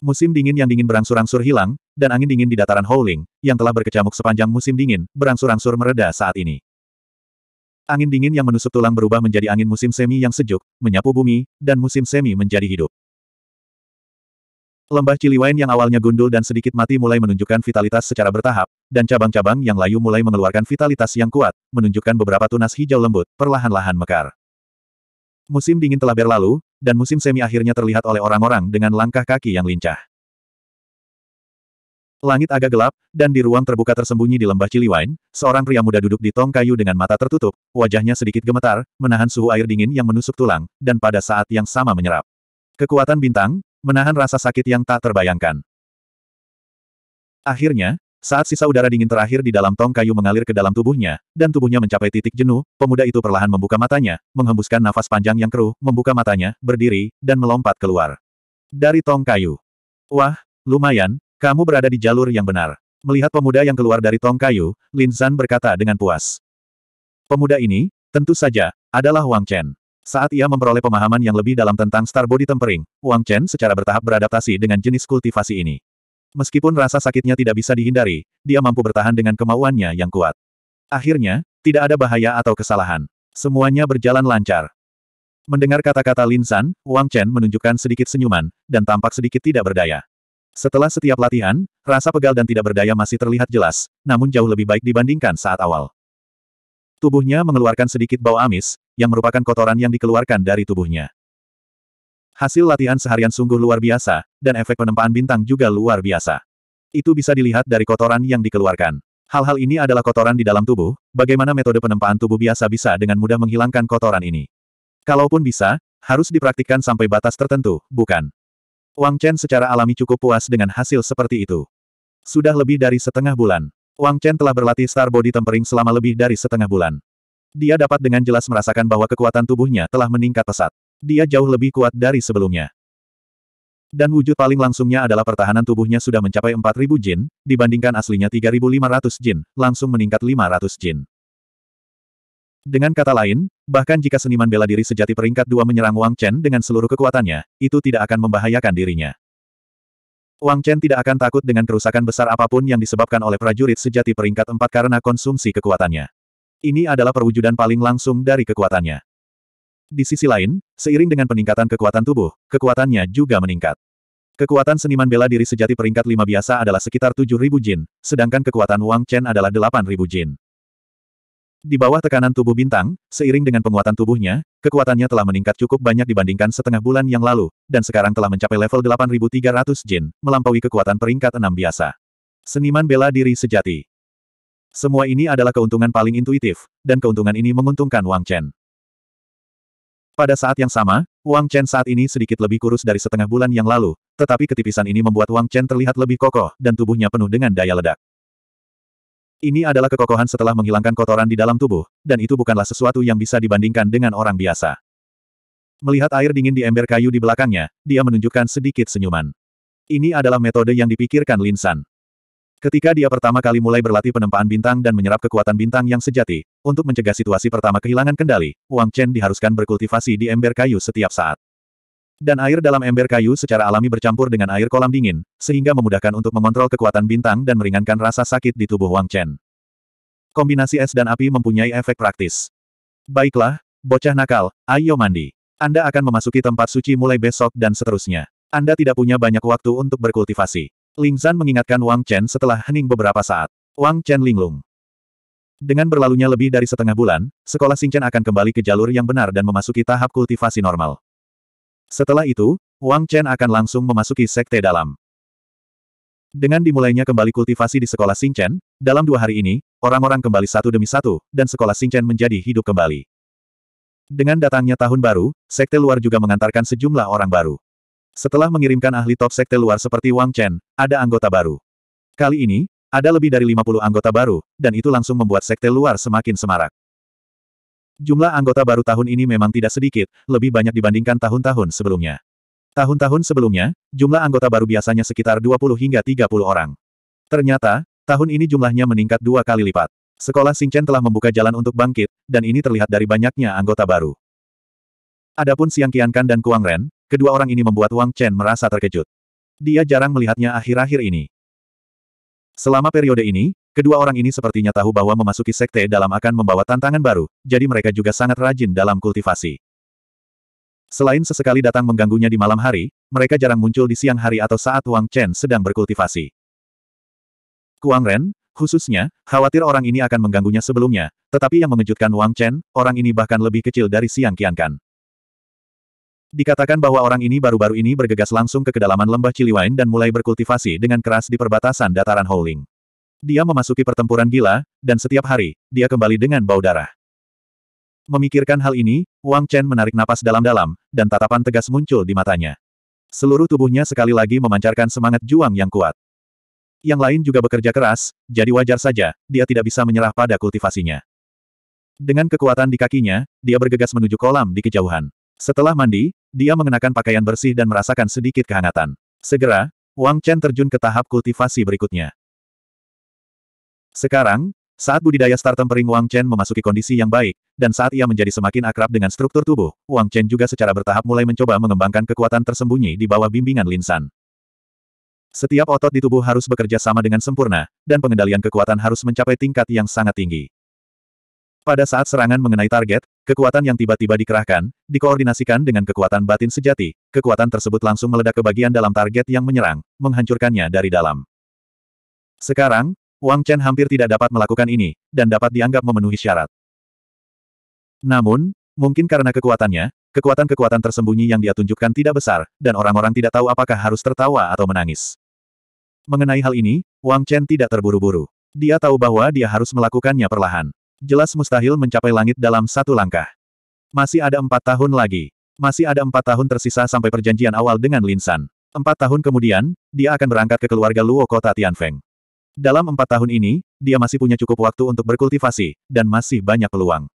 Musim dingin yang dingin berangsur-angsur hilang, dan angin dingin di dataran Howling, yang telah berkecamuk sepanjang musim dingin, berangsur-angsur mereda saat ini. Angin dingin yang menusuk tulang berubah menjadi angin musim semi yang sejuk, menyapu bumi, dan musim semi menjadi hidup. Lembah Ciliwain yang awalnya gundul dan sedikit mati mulai menunjukkan vitalitas secara bertahap, dan cabang-cabang yang layu mulai mengeluarkan vitalitas yang kuat, menunjukkan beberapa tunas hijau lembut, perlahan-lahan mekar. Musim dingin telah berlalu, dan musim semi akhirnya terlihat oleh orang-orang dengan langkah kaki yang lincah. Langit agak gelap, dan di ruang terbuka tersembunyi di lembah Ciliwain, seorang pria muda duduk di tong kayu dengan mata tertutup, wajahnya sedikit gemetar, menahan suhu air dingin yang menusuk tulang, dan pada saat yang sama menyerap. Kekuatan bintang, menahan rasa sakit yang tak terbayangkan. Akhirnya, saat sisa udara dingin terakhir di dalam tong kayu mengalir ke dalam tubuhnya, dan tubuhnya mencapai titik jenuh, pemuda itu perlahan membuka matanya, menghembuskan nafas panjang yang keruh, membuka matanya, berdiri, dan melompat keluar. Dari tong kayu. Wah, lumayan, kamu berada di jalur yang benar. Melihat pemuda yang keluar dari tong kayu, Lin San berkata dengan puas. Pemuda ini, tentu saja, adalah Wang Chen. Saat ia memperoleh pemahaman yang lebih dalam tentang Star Body Tempering, Wang Chen secara bertahap beradaptasi dengan jenis kultivasi ini. Meskipun rasa sakitnya tidak bisa dihindari, dia mampu bertahan dengan kemauannya yang kuat. Akhirnya, tidak ada bahaya atau kesalahan. Semuanya berjalan lancar. Mendengar kata-kata Lin San, Wang Chen menunjukkan sedikit senyuman, dan tampak sedikit tidak berdaya. Setelah setiap latihan, rasa pegal dan tidak berdaya masih terlihat jelas, namun jauh lebih baik dibandingkan saat awal. Tubuhnya mengeluarkan sedikit bau amis, yang merupakan kotoran yang dikeluarkan dari tubuhnya. Hasil latihan seharian sungguh luar biasa, dan efek penempaan bintang juga luar biasa. Itu bisa dilihat dari kotoran yang dikeluarkan. Hal-hal ini adalah kotoran di dalam tubuh, bagaimana metode penempaan tubuh biasa bisa dengan mudah menghilangkan kotoran ini. Kalaupun bisa, harus dipraktikkan sampai batas tertentu, bukan? Wang Chen secara alami cukup puas dengan hasil seperti itu. Sudah lebih dari setengah bulan. Wang Chen telah berlatih Star Body Tempering selama lebih dari setengah bulan. Dia dapat dengan jelas merasakan bahwa kekuatan tubuhnya telah meningkat pesat. Dia jauh lebih kuat dari sebelumnya. Dan wujud paling langsungnya adalah pertahanan tubuhnya sudah mencapai 4.000 jin, dibandingkan aslinya 3.500 jin, langsung meningkat 500 jin. Dengan kata lain, bahkan jika seniman bela diri sejati peringkat dua menyerang Wang Chen dengan seluruh kekuatannya, itu tidak akan membahayakan dirinya. Wang Chen tidak akan takut dengan kerusakan besar apapun yang disebabkan oleh prajurit sejati peringkat empat karena konsumsi kekuatannya. Ini adalah perwujudan paling langsung dari kekuatannya. Di sisi lain, seiring dengan peningkatan kekuatan tubuh, kekuatannya juga meningkat. Kekuatan seniman bela diri sejati peringkat lima biasa adalah sekitar 7.000 jin, sedangkan kekuatan Wang Chen adalah 8.000 jin. Di bawah tekanan tubuh bintang, seiring dengan penguatan tubuhnya, kekuatannya telah meningkat cukup banyak dibandingkan setengah bulan yang lalu, dan sekarang telah mencapai level 8300 jin, melampaui kekuatan peringkat enam biasa. Seniman bela diri sejati. Semua ini adalah keuntungan paling intuitif, dan keuntungan ini menguntungkan Wang Chen. Pada saat yang sama, Wang Chen saat ini sedikit lebih kurus dari setengah bulan yang lalu, tetapi ketipisan ini membuat Wang Chen terlihat lebih kokoh, dan tubuhnya penuh dengan daya ledak. Ini adalah kekokohan setelah menghilangkan kotoran di dalam tubuh, dan itu bukanlah sesuatu yang bisa dibandingkan dengan orang biasa. Melihat air dingin di ember kayu di belakangnya, dia menunjukkan sedikit senyuman. Ini adalah metode yang dipikirkan Linsan. Ketika dia pertama kali mulai berlatih penempaan bintang dan menyerap kekuatan bintang yang sejati, untuk mencegah situasi pertama kehilangan kendali, Wang Chen diharuskan berkultivasi di ember kayu setiap saat. Dan air dalam ember kayu secara alami bercampur dengan air kolam dingin, sehingga memudahkan untuk mengontrol kekuatan bintang dan meringankan rasa sakit di tubuh Wang Chen. Kombinasi es dan api mempunyai efek praktis. Baiklah, bocah nakal, ayo mandi. Anda akan memasuki tempat suci mulai besok dan seterusnya. Anda tidak punya banyak waktu untuk berkultivasi. Ling Zan mengingatkan Wang Chen setelah hening beberapa saat. Wang Chen linglung. Dengan berlalunya lebih dari setengah bulan, sekolah Chen akan kembali ke jalur yang benar dan memasuki tahap kultivasi normal. Setelah itu, Wang Chen akan langsung memasuki sekte dalam. Dengan dimulainya kembali kultivasi di sekolah Xingchen, dalam dua hari ini, orang-orang kembali satu demi satu, dan sekolah Xingchen menjadi hidup kembali. Dengan datangnya tahun baru, sekte luar juga mengantarkan sejumlah orang baru. Setelah mengirimkan ahli top sekte luar seperti Wang Chen, ada anggota baru. Kali ini, ada lebih dari 50 anggota baru, dan itu langsung membuat sekte luar semakin semarak. Jumlah anggota baru tahun ini memang tidak sedikit, lebih banyak dibandingkan tahun-tahun sebelumnya. Tahun-tahun sebelumnya, jumlah anggota baru biasanya sekitar 20 hingga 30 orang. Ternyata, tahun ini jumlahnya meningkat dua kali lipat. Sekolah Singchen telah membuka jalan untuk bangkit, dan ini terlihat dari banyaknya anggota baru. Adapun Siang Qiankan dan Kuang Ren, kedua orang ini membuat Wang Chen merasa terkejut. Dia jarang melihatnya akhir-akhir ini. Selama periode ini, Kedua orang ini sepertinya tahu bahwa memasuki sekte dalam akan membawa tantangan baru, jadi mereka juga sangat rajin dalam kultivasi. Selain sesekali datang mengganggunya di malam hari, mereka jarang muncul di siang hari atau saat Wang Chen sedang berkultivasi. Kuang Ren, khususnya, khawatir orang ini akan mengganggunya sebelumnya, tetapi yang mengejutkan Wang Chen, orang ini bahkan lebih kecil dari Siang Qiankan. Dikatakan bahwa orang ini baru-baru ini bergegas langsung ke kedalaman lembah Ciliwain dan mulai berkultivasi dengan keras di perbatasan dataran Howling. Dia memasuki pertempuran gila, dan setiap hari, dia kembali dengan bau darah. Memikirkan hal ini, Wang Chen menarik napas dalam-dalam, dan tatapan tegas muncul di matanya. Seluruh tubuhnya sekali lagi memancarkan semangat juang yang kuat. Yang lain juga bekerja keras, jadi wajar saja, dia tidak bisa menyerah pada kultivasinya. Dengan kekuatan di kakinya, dia bergegas menuju kolam di kejauhan. Setelah mandi, dia mengenakan pakaian bersih dan merasakan sedikit kehangatan. Segera, Wang Chen terjun ke tahap kultivasi berikutnya. Sekarang, saat budidaya star tempering Wang Chen memasuki kondisi yang baik, dan saat ia menjadi semakin akrab dengan struktur tubuh, Wang Chen juga secara bertahap mulai mencoba mengembangkan kekuatan tersembunyi di bawah bimbingan Linsan. Setiap otot di tubuh harus bekerja sama dengan sempurna, dan pengendalian kekuatan harus mencapai tingkat yang sangat tinggi. Pada saat serangan mengenai target, kekuatan yang tiba-tiba dikerahkan, dikoordinasikan dengan kekuatan batin sejati, kekuatan tersebut langsung meledak ke bagian dalam target yang menyerang, menghancurkannya dari dalam. Sekarang, Wang Chen hampir tidak dapat melakukan ini, dan dapat dianggap memenuhi syarat. Namun, mungkin karena kekuatannya, kekuatan-kekuatan tersembunyi yang dia tunjukkan tidak besar, dan orang-orang tidak tahu apakah harus tertawa atau menangis. Mengenai hal ini, Wang Chen tidak terburu-buru. Dia tahu bahwa dia harus melakukannya perlahan. Jelas mustahil mencapai langit dalam satu langkah. Masih ada empat tahun lagi. Masih ada empat tahun tersisa sampai perjanjian awal dengan Lin San. Empat tahun kemudian, dia akan berangkat ke keluarga Luo kota Tianfeng. Dalam empat tahun ini, dia masih punya cukup waktu untuk berkultivasi, dan masih banyak peluang.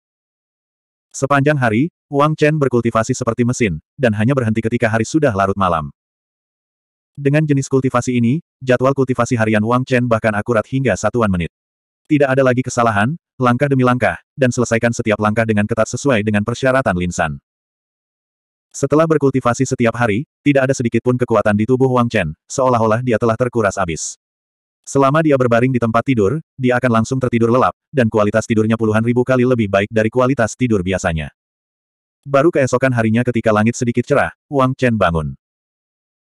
Sepanjang hari, Wang Chen berkultivasi seperti mesin, dan hanya berhenti ketika hari sudah larut malam. Dengan jenis kultivasi ini, jadwal kultivasi harian Wang Chen bahkan akurat hingga satuan menit. Tidak ada lagi kesalahan, langkah demi langkah, dan selesaikan setiap langkah dengan ketat sesuai dengan persyaratan Linsan. Setelah berkultivasi setiap hari, tidak ada sedikit pun kekuatan di tubuh Wang Chen, seolah-olah dia telah terkuras habis. Selama dia berbaring di tempat tidur, dia akan langsung tertidur lelap, dan kualitas tidurnya puluhan ribu kali lebih baik dari kualitas tidur biasanya. Baru keesokan harinya ketika langit sedikit cerah, Wang Chen bangun.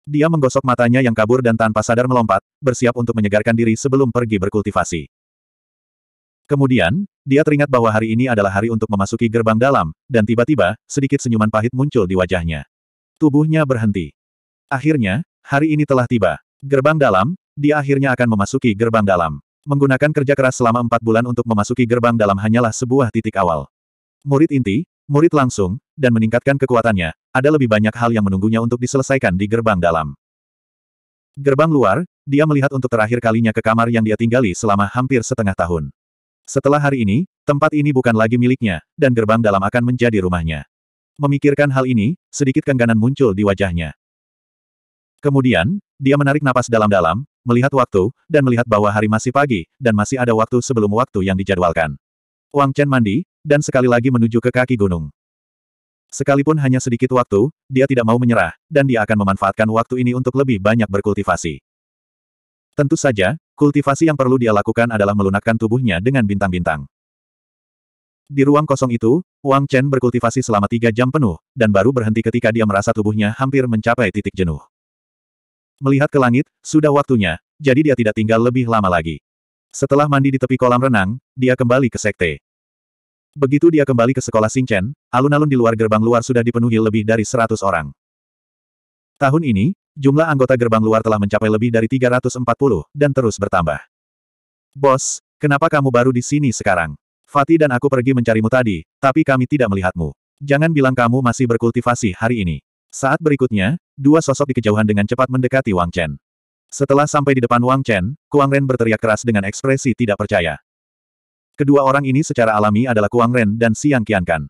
Dia menggosok matanya yang kabur dan tanpa sadar melompat, bersiap untuk menyegarkan diri sebelum pergi berkultivasi. Kemudian, dia teringat bahwa hari ini adalah hari untuk memasuki gerbang dalam, dan tiba-tiba, sedikit senyuman pahit muncul di wajahnya. Tubuhnya berhenti. Akhirnya, hari ini telah tiba. Gerbang dalam, dia akhirnya akan memasuki gerbang dalam. Menggunakan kerja keras selama empat bulan untuk memasuki gerbang dalam hanyalah sebuah titik awal. Murid inti, murid langsung, dan meningkatkan kekuatannya, ada lebih banyak hal yang menunggunya untuk diselesaikan di gerbang dalam. Gerbang luar, dia melihat untuk terakhir kalinya ke kamar yang dia tinggali selama hampir setengah tahun. Setelah hari ini, tempat ini bukan lagi miliknya, dan gerbang dalam akan menjadi rumahnya. Memikirkan hal ini, sedikit kengganan muncul di wajahnya. Kemudian, dia menarik napas dalam-dalam, melihat waktu, dan melihat bahwa hari masih pagi, dan masih ada waktu sebelum waktu yang dijadwalkan. Wang Chen mandi, dan sekali lagi menuju ke kaki gunung. Sekalipun hanya sedikit waktu, dia tidak mau menyerah, dan dia akan memanfaatkan waktu ini untuk lebih banyak berkultivasi. Tentu saja, kultivasi yang perlu dia lakukan adalah melunakkan tubuhnya dengan bintang-bintang. Di ruang kosong itu, Wang Chen berkultivasi selama tiga jam penuh, dan baru berhenti ketika dia merasa tubuhnya hampir mencapai titik jenuh. Melihat ke langit, sudah waktunya, jadi dia tidak tinggal lebih lama lagi. Setelah mandi di tepi kolam renang, dia kembali ke sekte. Begitu dia kembali ke sekolah Singchen, alun-alun di luar gerbang luar sudah dipenuhi lebih dari 100 orang. Tahun ini, jumlah anggota gerbang luar telah mencapai lebih dari 340, dan terus bertambah. Bos, kenapa kamu baru di sini sekarang? Fatih dan aku pergi mencarimu tadi, tapi kami tidak melihatmu. Jangan bilang kamu masih berkultivasi hari ini. Saat berikutnya, dua sosok di kejauhan dengan cepat mendekati Wang Chen. Setelah sampai di depan Wang Chen, Kuang Ren berteriak keras dengan ekspresi tidak percaya. Kedua orang ini secara alami adalah Kuang Ren dan Siang Qiankan.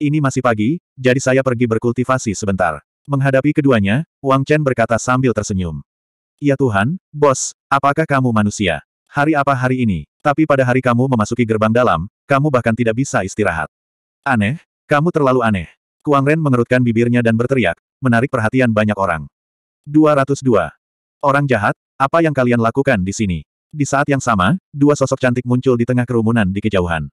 Ini masih pagi, jadi saya pergi berkultivasi sebentar. Menghadapi keduanya, Wang Chen berkata sambil tersenyum. Ya Tuhan, bos, apakah kamu manusia? Hari apa hari ini? Tapi pada hari kamu memasuki gerbang dalam, kamu bahkan tidak bisa istirahat. Aneh, kamu terlalu aneh. Kuang Ren mengerutkan bibirnya dan berteriak, menarik perhatian banyak orang. 202. Orang jahat, apa yang kalian lakukan di sini? Di saat yang sama, dua sosok cantik muncul di tengah kerumunan di kejauhan.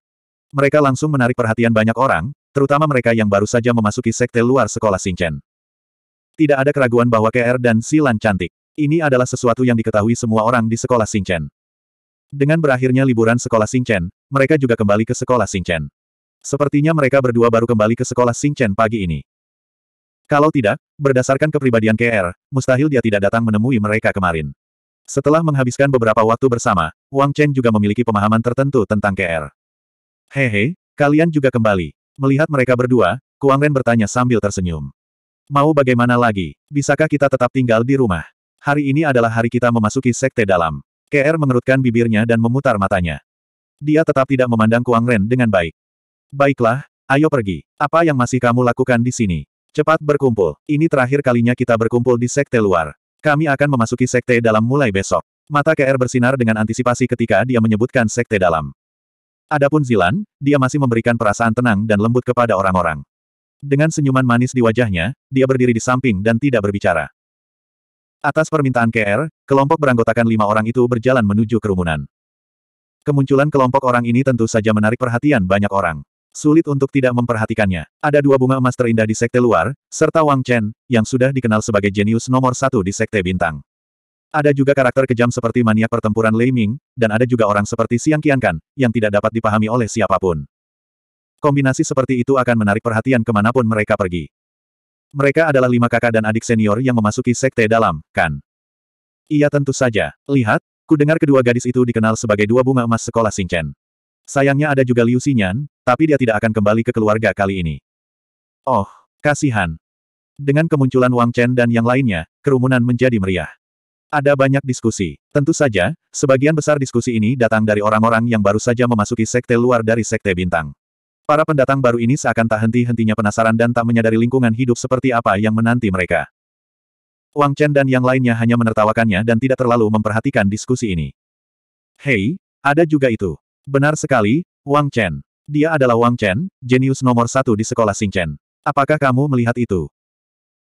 Mereka langsung menarik perhatian banyak orang, terutama mereka yang baru saja memasuki sekte luar sekolah Singchen. Tidak ada keraguan bahwa KR dan Silan cantik. Ini adalah sesuatu yang diketahui semua orang di sekolah Singchen. Dengan berakhirnya liburan sekolah Singchen, mereka juga kembali ke sekolah Singchen. Sepertinya mereka berdua baru kembali ke sekolah Singchen pagi ini. Kalau tidak, berdasarkan kepribadian KR, mustahil dia tidak datang menemui mereka kemarin. Setelah menghabiskan beberapa waktu bersama, Wang Chen juga memiliki pemahaman tertentu tentang KR. Hehe, kalian juga kembali. Melihat mereka berdua, Kuang Ren bertanya sambil tersenyum. Mau bagaimana lagi? Bisakah kita tetap tinggal di rumah? Hari ini adalah hari kita memasuki sekte dalam. KR mengerutkan bibirnya dan memutar matanya. Dia tetap tidak memandang Kuang Ren dengan baik. Baiklah, ayo pergi. Apa yang masih kamu lakukan di sini? Cepat berkumpul. Ini terakhir kalinya kita berkumpul di sekte luar. Kami akan memasuki sekte dalam mulai besok. Mata KR bersinar dengan antisipasi ketika dia menyebutkan sekte dalam. Adapun Zilan, dia masih memberikan perasaan tenang dan lembut kepada orang-orang. Dengan senyuman manis di wajahnya, dia berdiri di samping dan tidak berbicara. Atas permintaan KR, kelompok beranggotakan lima orang itu berjalan menuju kerumunan. Kemunculan kelompok orang ini tentu saja menarik perhatian banyak orang sulit untuk tidak memperhatikannya. Ada dua bunga emas terindah di sekte luar, serta Wang Chen, yang sudah dikenal sebagai jenius nomor satu di sekte bintang. Ada juga karakter kejam seperti maniak pertempuran Lei Ming, dan ada juga orang seperti Siang Qiankan, yang tidak dapat dipahami oleh siapapun. Kombinasi seperti itu akan menarik perhatian kemanapun mereka pergi. Mereka adalah lima kakak dan adik senior yang memasuki sekte dalam, kan? Iya tentu saja. Lihat, ku dengar kedua gadis itu dikenal sebagai dua bunga emas sekolah Singchen. Sayangnya ada juga Liu Xinyan, tapi dia tidak akan kembali ke keluarga kali ini. Oh, kasihan. Dengan kemunculan Wang Chen dan yang lainnya, kerumunan menjadi meriah. Ada banyak diskusi. Tentu saja, sebagian besar diskusi ini datang dari orang-orang yang baru saja memasuki sekte luar dari sekte bintang. Para pendatang baru ini seakan tak henti-hentinya penasaran dan tak menyadari lingkungan hidup seperti apa yang menanti mereka. Wang Chen dan yang lainnya hanya menertawakannya dan tidak terlalu memperhatikan diskusi ini. Hei, ada juga itu. Benar sekali, Wang Chen. Dia adalah Wang Chen, jenius nomor satu di sekolah Chen. Apakah kamu melihat itu?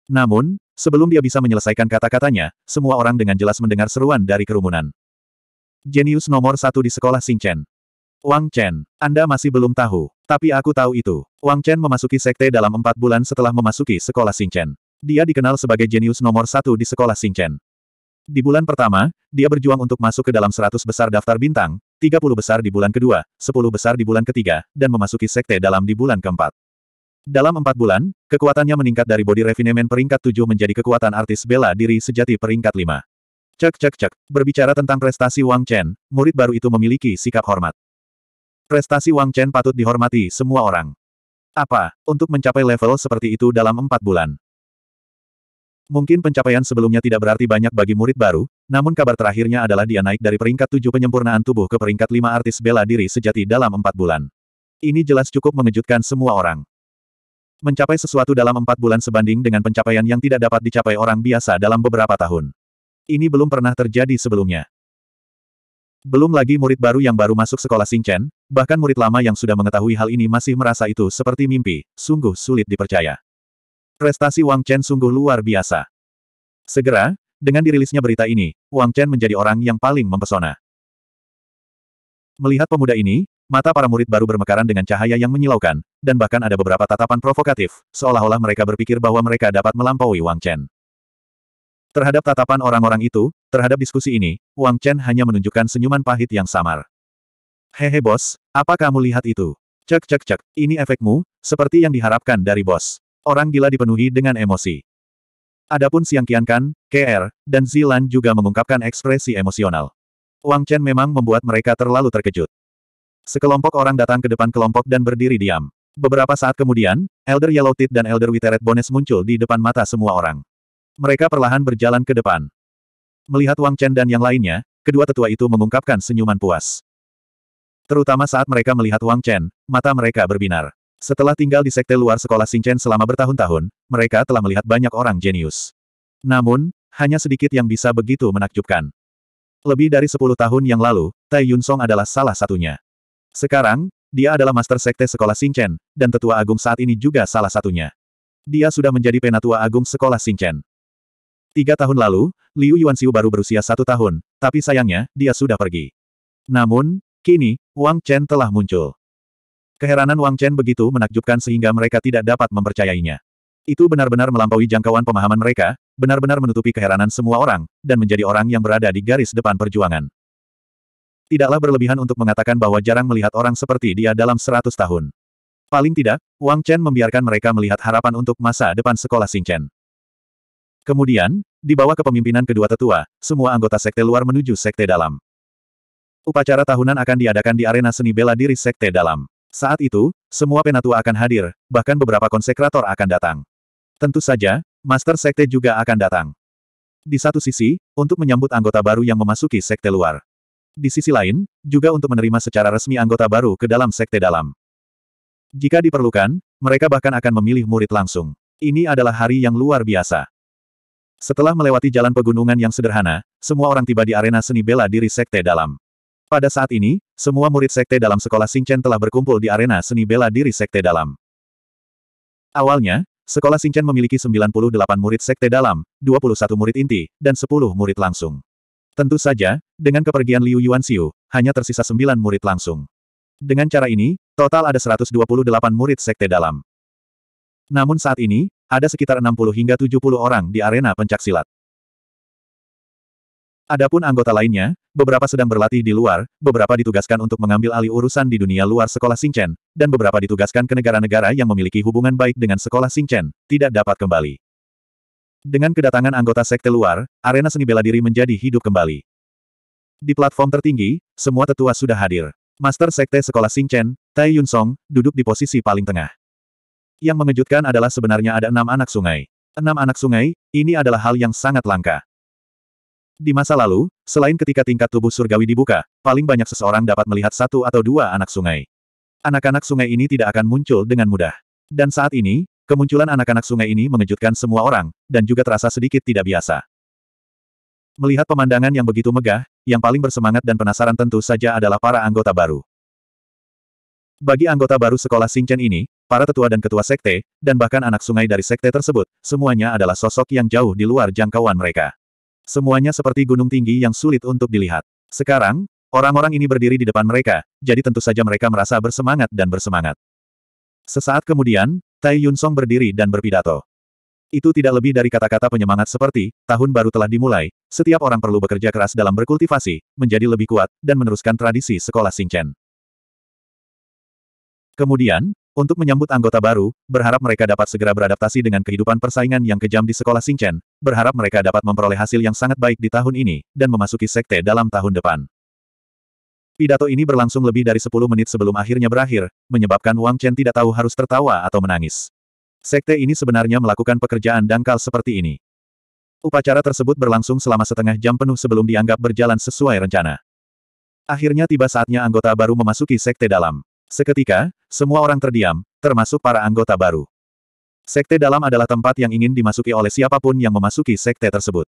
Namun, sebelum dia bisa menyelesaikan kata-katanya, semua orang dengan jelas mendengar seruan dari kerumunan. Jenius nomor satu di sekolah Chen, Wang Chen, Anda masih belum tahu, tapi aku tahu itu. Wang Chen memasuki sekte dalam empat bulan setelah memasuki sekolah Chen. Dia dikenal sebagai jenius nomor satu di sekolah Chen. Di bulan pertama, dia berjuang untuk masuk ke dalam seratus besar daftar bintang, 30 besar di bulan kedua, 10 besar di bulan ketiga, dan memasuki sekte dalam di bulan keempat. Dalam empat bulan, kekuatannya meningkat dari body refinement peringkat tujuh menjadi kekuatan artis bela diri sejati peringkat lima. Cek cek cek, berbicara tentang prestasi Wang Chen, murid baru itu memiliki sikap hormat. Prestasi Wang Chen patut dihormati semua orang. Apa, untuk mencapai level seperti itu dalam empat bulan? Mungkin pencapaian sebelumnya tidak berarti banyak bagi murid baru, namun kabar terakhirnya adalah dia naik dari peringkat tujuh penyempurnaan tubuh ke peringkat lima artis bela diri sejati dalam empat bulan. Ini jelas cukup mengejutkan semua orang. Mencapai sesuatu dalam empat bulan sebanding dengan pencapaian yang tidak dapat dicapai orang biasa dalam beberapa tahun. Ini belum pernah terjadi sebelumnya. Belum lagi murid baru yang baru masuk sekolah Singchen, bahkan murid lama yang sudah mengetahui hal ini masih merasa itu seperti mimpi, sungguh sulit dipercaya. Prestasi Wang Chen sungguh luar biasa. Segera, dengan dirilisnya berita ini, Wang Chen menjadi orang yang paling mempesona. Melihat pemuda ini, mata para murid baru bermekaran dengan cahaya yang menyilaukan, dan bahkan ada beberapa tatapan provokatif, seolah-olah mereka berpikir bahwa mereka dapat melampaui Wang Chen. Terhadap tatapan orang-orang itu, terhadap diskusi ini, Wang Chen hanya menunjukkan senyuman pahit yang samar. Hehe bos, apa kamu lihat itu? Cek cek cek, ini efekmu, seperti yang diharapkan dari bos. Orang gila dipenuhi dengan emosi. Adapun Siang Kian Kan, KR, dan Zilan juga mengungkapkan ekspresi emosional. Wang Chen memang membuat mereka terlalu terkejut. Sekelompok orang datang ke depan kelompok dan berdiri diam. Beberapa saat kemudian, Elder Yellow Teeth dan Elder Witteret Bones muncul di depan mata semua orang. Mereka perlahan berjalan ke depan. Melihat Wang Chen dan yang lainnya, kedua tetua itu mengungkapkan senyuman puas. Terutama saat mereka melihat Wang Chen, mata mereka berbinar. Setelah tinggal di sekte luar sekolah Singchen selama bertahun-tahun, mereka telah melihat banyak orang jenius. Namun, hanya sedikit yang bisa begitu menakjubkan. Lebih dari 10 tahun yang lalu, Tai Yunsong adalah salah satunya. Sekarang, dia adalah master sekte sekolah Singchen, dan tetua agung saat ini juga salah satunya. Dia sudah menjadi penatua agung sekolah Singchen. Tiga tahun lalu, Liu Yuanxiu baru berusia satu tahun, tapi sayangnya, dia sudah pergi. Namun, kini, Wang Chen telah muncul. Keheranan Wang Chen begitu menakjubkan sehingga mereka tidak dapat mempercayainya. Itu benar-benar melampaui jangkauan pemahaman mereka, benar-benar menutupi keheranan semua orang, dan menjadi orang yang berada di garis depan perjuangan. Tidaklah berlebihan untuk mengatakan bahwa jarang melihat orang seperti dia dalam seratus tahun. Paling tidak, Wang Chen membiarkan mereka melihat harapan untuk masa depan sekolah Xingchen. Kemudian, di bawah kepemimpinan kedua tetua, semua anggota sekte luar menuju sekte dalam. Upacara tahunan akan diadakan di arena seni bela diri Sekte Dalam. Saat itu, semua penatua akan hadir, bahkan beberapa konsekrator akan datang. Tentu saja, Master Sekte juga akan datang. Di satu sisi, untuk menyambut anggota baru yang memasuki Sekte luar. Di sisi lain, juga untuk menerima secara resmi anggota baru ke dalam Sekte dalam. Jika diperlukan, mereka bahkan akan memilih murid langsung. Ini adalah hari yang luar biasa. Setelah melewati jalan pegunungan yang sederhana, semua orang tiba di arena seni bela diri Sekte dalam. Pada saat ini, semua murid sekte dalam sekolah Singchen telah berkumpul di arena seni bela diri sekte dalam. Awalnya, sekolah Singchen memiliki 98 murid sekte dalam, 21 murid inti, dan 10 murid langsung. Tentu saja, dengan kepergian Liu Yuanxiu, hanya tersisa 9 murid langsung. Dengan cara ini, total ada 128 murid sekte dalam. Namun saat ini, ada sekitar 60 hingga 70 orang di arena pencaksilat. Adapun anggota lainnya, beberapa sedang berlatih di luar, beberapa ditugaskan untuk mengambil alih urusan di dunia luar sekolah Singchen, dan beberapa ditugaskan ke negara-negara yang memiliki hubungan baik dengan sekolah Singchen, tidak dapat kembali. Dengan kedatangan anggota sekte luar, arena seni bela diri menjadi hidup kembali. Di platform tertinggi, semua tetua sudah hadir. Master Sekte Sekolah Singchen, Tai Yun Song, duduk di posisi paling tengah. Yang mengejutkan adalah sebenarnya ada enam anak sungai. Enam anak sungai, ini adalah hal yang sangat langka. Di masa lalu, selain ketika tingkat tubuh surgawi dibuka, paling banyak seseorang dapat melihat satu atau dua anak sungai. Anak-anak sungai ini tidak akan muncul dengan mudah. Dan saat ini, kemunculan anak-anak sungai ini mengejutkan semua orang, dan juga terasa sedikit tidak biasa. Melihat pemandangan yang begitu megah, yang paling bersemangat dan penasaran tentu saja adalah para anggota baru. Bagi anggota baru sekolah Singchen ini, para tetua dan ketua sekte, dan bahkan anak sungai dari sekte tersebut, semuanya adalah sosok yang jauh di luar jangkauan mereka. Semuanya seperti gunung tinggi yang sulit untuk dilihat. Sekarang, orang-orang ini berdiri di depan mereka, jadi tentu saja mereka merasa bersemangat dan bersemangat. Sesaat kemudian, Tai Yun Song berdiri dan berpidato. Itu tidak lebih dari kata-kata penyemangat seperti, tahun baru telah dimulai, setiap orang perlu bekerja keras dalam berkultivasi, menjadi lebih kuat, dan meneruskan tradisi sekolah Singchen. Kemudian, untuk menyambut anggota baru, berharap mereka dapat segera beradaptasi dengan kehidupan persaingan yang kejam di sekolah Singchen, berharap mereka dapat memperoleh hasil yang sangat baik di tahun ini, dan memasuki sekte dalam tahun depan. Pidato ini berlangsung lebih dari 10 menit sebelum akhirnya berakhir, menyebabkan Wang Chen tidak tahu harus tertawa atau menangis. Sekte ini sebenarnya melakukan pekerjaan dangkal seperti ini. Upacara tersebut berlangsung selama setengah jam penuh sebelum dianggap berjalan sesuai rencana. Akhirnya tiba saatnya anggota baru memasuki sekte dalam. Seketika, semua orang terdiam, termasuk para anggota baru. Sekte dalam adalah tempat yang ingin dimasuki oleh siapapun yang memasuki sekte tersebut.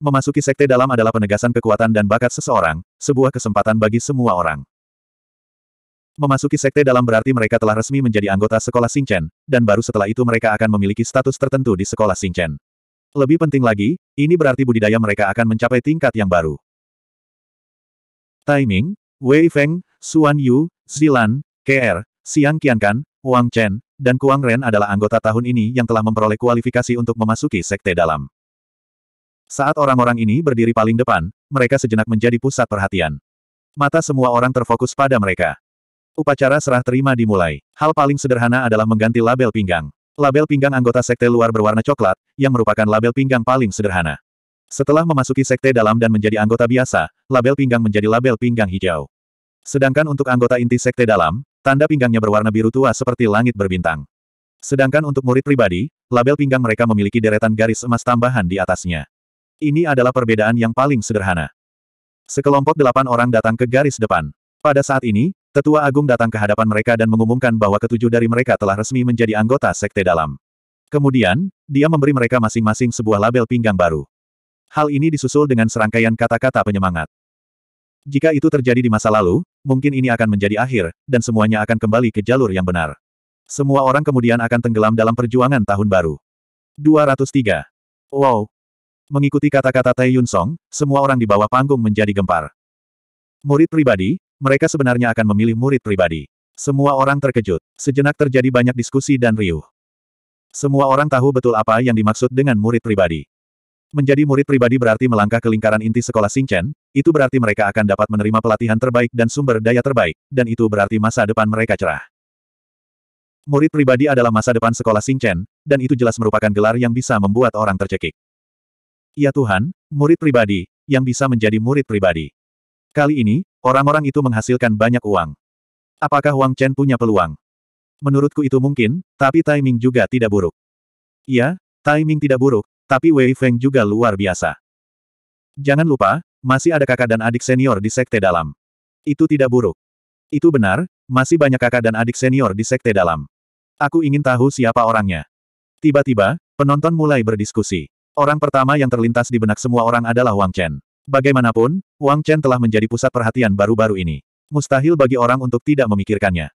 Memasuki sekte dalam adalah penegasan kekuatan dan bakat seseorang, sebuah kesempatan bagi semua orang. Memasuki sekte dalam berarti mereka telah resmi menjadi anggota sekolah Singchen, dan baru setelah itu mereka akan memiliki status tertentu di sekolah Singchen. Lebih penting lagi, ini berarti budidaya mereka akan mencapai tingkat yang baru. Timing, Wei Feng, Xuan Yu, Zilan, KR, Siang Qiankan, Wang Chen, dan Kuang Ren adalah anggota tahun ini yang telah memperoleh kualifikasi untuk memasuki sekte dalam. Saat orang-orang ini berdiri paling depan, mereka sejenak menjadi pusat perhatian. Mata semua orang terfokus pada mereka. Upacara serah terima dimulai. Hal paling sederhana adalah mengganti label pinggang. Label pinggang anggota sekte luar berwarna coklat, yang merupakan label pinggang paling sederhana. Setelah memasuki sekte dalam dan menjadi anggota biasa, label pinggang menjadi label pinggang hijau. Sedangkan untuk anggota inti sekte dalam, Tanda pinggangnya berwarna biru tua seperti langit berbintang. Sedangkan untuk murid pribadi, label pinggang mereka memiliki deretan garis emas tambahan di atasnya. Ini adalah perbedaan yang paling sederhana. Sekelompok delapan orang datang ke garis depan. Pada saat ini, Tetua Agung datang ke hadapan mereka dan mengumumkan bahwa ketujuh dari mereka telah resmi menjadi anggota Sekte Dalam. Kemudian, dia memberi mereka masing-masing sebuah label pinggang baru. Hal ini disusul dengan serangkaian kata-kata penyemangat. Jika itu terjadi di masa lalu, mungkin ini akan menjadi akhir, dan semuanya akan kembali ke jalur yang benar. Semua orang kemudian akan tenggelam dalam perjuangan tahun baru. 203. Wow. Mengikuti kata-kata Tai Yun Song, semua orang di bawah panggung menjadi gempar. Murid pribadi, mereka sebenarnya akan memilih murid pribadi. Semua orang terkejut. Sejenak terjadi banyak diskusi dan riuh. Semua orang tahu betul apa yang dimaksud dengan murid pribadi. Menjadi murid pribadi berarti melangkah ke lingkaran inti sekolah Singchen, itu berarti mereka akan dapat menerima pelatihan terbaik dan sumber daya terbaik, dan itu berarti masa depan mereka cerah. Murid pribadi adalah masa depan sekolah Singchen, dan itu jelas merupakan gelar yang bisa membuat orang tercekik. Ya Tuhan, murid pribadi, yang bisa menjadi murid pribadi. Kali ini, orang-orang itu menghasilkan banyak uang. Apakah Wang Chen punya peluang? Menurutku itu mungkin, tapi timing juga tidak buruk. Ya, timing tidak buruk, tapi Wei Feng juga luar biasa. Jangan lupa, masih ada kakak dan adik senior di sekte dalam. Itu tidak buruk. Itu benar, masih banyak kakak dan adik senior di sekte dalam. Aku ingin tahu siapa orangnya. Tiba-tiba, penonton mulai berdiskusi. Orang pertama yang terlintas di benak semua orang adalah Wang Chen. Bagaimanapun, Wang Chen telah menjadi pusat perhatian baru-baru ini. Mustahil bagi orang untuk tidak memikirkannya.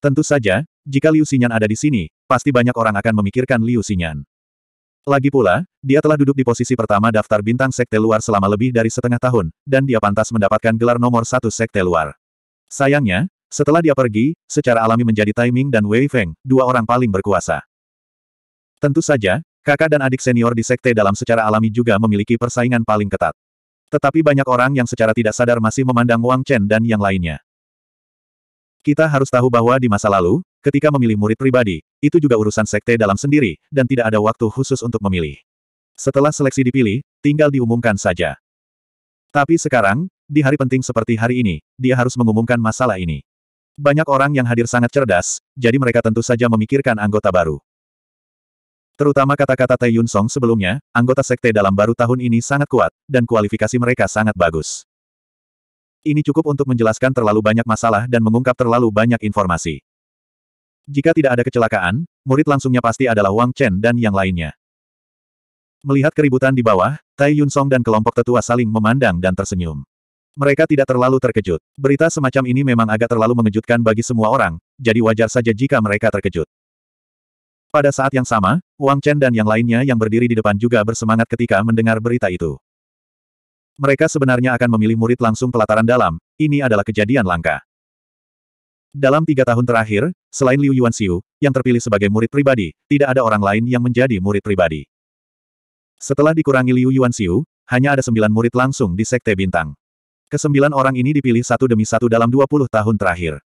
Tentu saja, jika Liu Xinyan ada di sini, pasti banyak orang akan memikirkan Liu Xinyan. Lagi pula, dia telah duduk di posisi pertama daftar bintang sekte luar selama lebih dari setengah tahun, dan dia pantas mendapatkan gelar nomor satu sekte luar. Sayangnya, setelah dia pergi, secara alami menjadi Taiming dan Wei Feng, dua orang paling berkuasa. Tentu saja, kakak dan adik senior di sekte dalam secara alami juga memiliki persaingan paling ketat. Tetapi banyak orang yang secara tidak sadar masih memandang Wang Chen dan yang lainnya. Kita harus tahu bahwa di masa lalu, ketika memilih murid pribadi, itu juga urusan sekte dalam sendiri, dan tidak ada waktu khusus untuk memilih. Setelah seleksi dipilih, tinggal diumumkan saja. Tapi sekarang, di hari penting seperti hari ini, dia harus mengumumkan masalah ini. Banyak orang yang hadir sangat cerdas, jadi mereka tentu saja memikirkan anggota baru. Terutama kata-kata Tae Yun Song sebelumnya, anggota sekte dalam baru tahun ini sangat kuat, dan kualifikasi mereka sangat bagus. Ini cukup untuk menjelaskan terlalu banyak masalah dan mengungkap terlalu banyak informasi. Jika tidak ada kecelakaan, murid langsungnya pasti adalah Wang Chen dan yang lainnya. Melihat keributan di bawah, Tai Yun Song dan kelompok tetua saling memandang dan tersenyum. Mereka tidak terlalu terkejut. Berita semacam ini memang agak terlalu mengejutkan bagi semua orang, jadi wajar saja jika mereka terkejut. Pada saat yang sama, Wang Chen dan yang lainnya yang berdiri di depan juga bersemangat ketika mendengar berita itu. Mereka sebenarnya akan memilih murid langsung pelataran dalam, ini adalah kejadian langka. Dalam tiga tahun terakhir, selain Liu Yuanxiu, yang terpilih sebagai murid pribadi, tidak ada orang lain yang menjadi murid pribadi. Setelah dikurangi Liu Yuanxiu, hanya ada sembilan murid langsung di Sekte Bintang. Kesembilan orang ini dipilih satu demi satu dalam 20 tahun terakhir.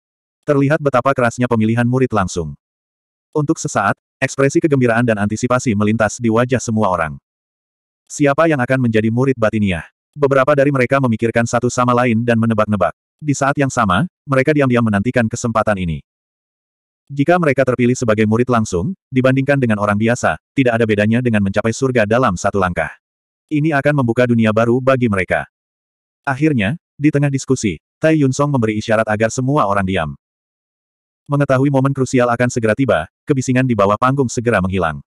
Terlihat betapa kerasnya pemilihan murid langsung. Untuk sesaat, ekspresi kegembiraan dan antisipasi melintas di wajah semua orang. Siapa yang akan menjadi murid batiniah? Beberapa dari mereka memikirkan satu sama lain dan menebak-nebak. Di saat yang sama, mereka diam-diam menantikan kesempatan ini. Jika mereka terpilih sebagai murid langsung, dibandingkan dengan orang biasa, tidak ada bedanya dengan mencapai surga dalam satu langkah. Ini akan membuka dunia baru bagi mereka. Akhirnya, di tengah diskusi, Tai Yun Song memberi isyarat agar semua orang diam. Mengetahui momen krusial akan segera tiba, kebisingan di bawah panggung segera menghilang.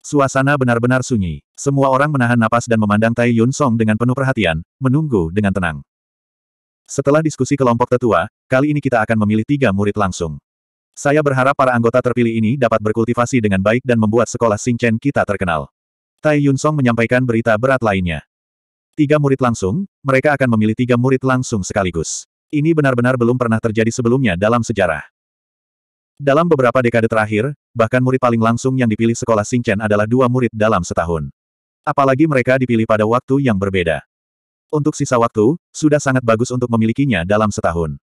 Suasana benar-benar sunyi. Semua orang menahan napas dan memandang Tai Yun Song dengan penuh perhatian, menunggu dengan tenang. Setelah diskusi kelompok tetua, kali ini kita akan memilih tiga murid langsung. Saya berharap para anggota terpilih ini dapat berkultivasi dengan baik dan membuat sekolah Singchen kita terkenal. Tai Yun Song menyampaikan berita berat lainnya. Tiga murid langsung, mereka akan memilih tiga murid langsung sekaligus. Ini benar-benar belum pernah terjadi sebelumnya dalam sejarah. Dalam beberapa dekade terakhir, bahkan murid paling langsung yang dipilih sekolah Singchen adalah dua murid dalam setahun. Apalagi mereka dipilih pada waktu yang berbeda. Untuk sisa waktu, sudah sangat bagus untuk memilikinya dalam setahun.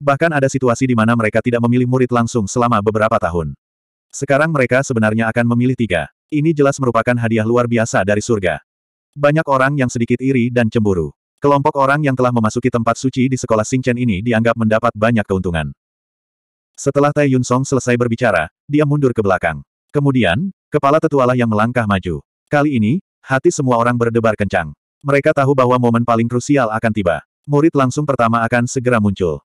Bahkan ada situasi di mana mereka tidak memilih murid langsung selama beberapa tahun. Sekarang mereka sebenarnya akan memilih tiga. Ini jelas merupakan hadiah luar biasa dari surga. Banyak orang yang sedikit iri dan cemburu. Kelompok orang yang telah memasuki tempat suci di sekolah Singchen ini dianggap mendapat banyak keuntungan. Setelah Tai Yun Song selesai berbicara, dia mundur ke belakang. Kemudian, kepala tetualah yang melangkah maju. Kali ini, hati semua orang berdebar kencang. Mereka tahu bahwa momen paling krusial akan tiba. Murid langsung pertama akan segera muncul.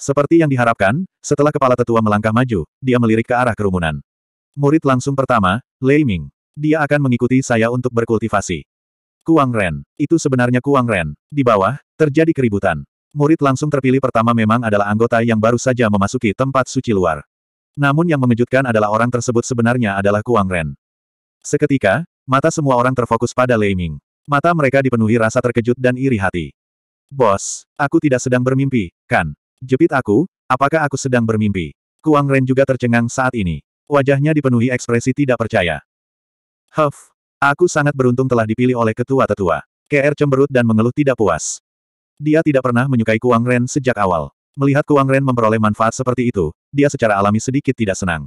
Seperti yang diharapkan, setelah kepala tetua melangkah maju, dia melirik ke arah kerumunan. Murid langsung pertama, Lei Ming. Dia akan mengikuti saya untuk berkultivasi. Kuang Ren. Itu sebenarnya Kuang Ren. Di bawah, terjadi keributan. Murid langsung terpilih pertama memang adalah anggota yang baru saja memasuki tempat suci luar. Namun yang mengejutkan adalah orang tersebut sebenarnya adalah Kuang Ren. Seketika, mata semua orang terfokus pada Lei Ming. Mata mereka dipenuhi rasa terkejut dan iri hati. Bos, aku tidak sedang bermimpi, kan? Jepit aku, apakah aku sedang bermimpi? Kuang Ren juga tercengang saat ini. Wajahnya dipenuhi ekspresi tidak percaya. Huff, aku sangat beruntung telah dipilih oleh ketua-tetua. KR cemberut dan mengeluh tidak puas. Dia tidak pernah menyukai Kuang Ren sejak awal. Melihat Kuang Ren memperoleh manfaat seperti itu, dia secara alami sedikit tidak senang.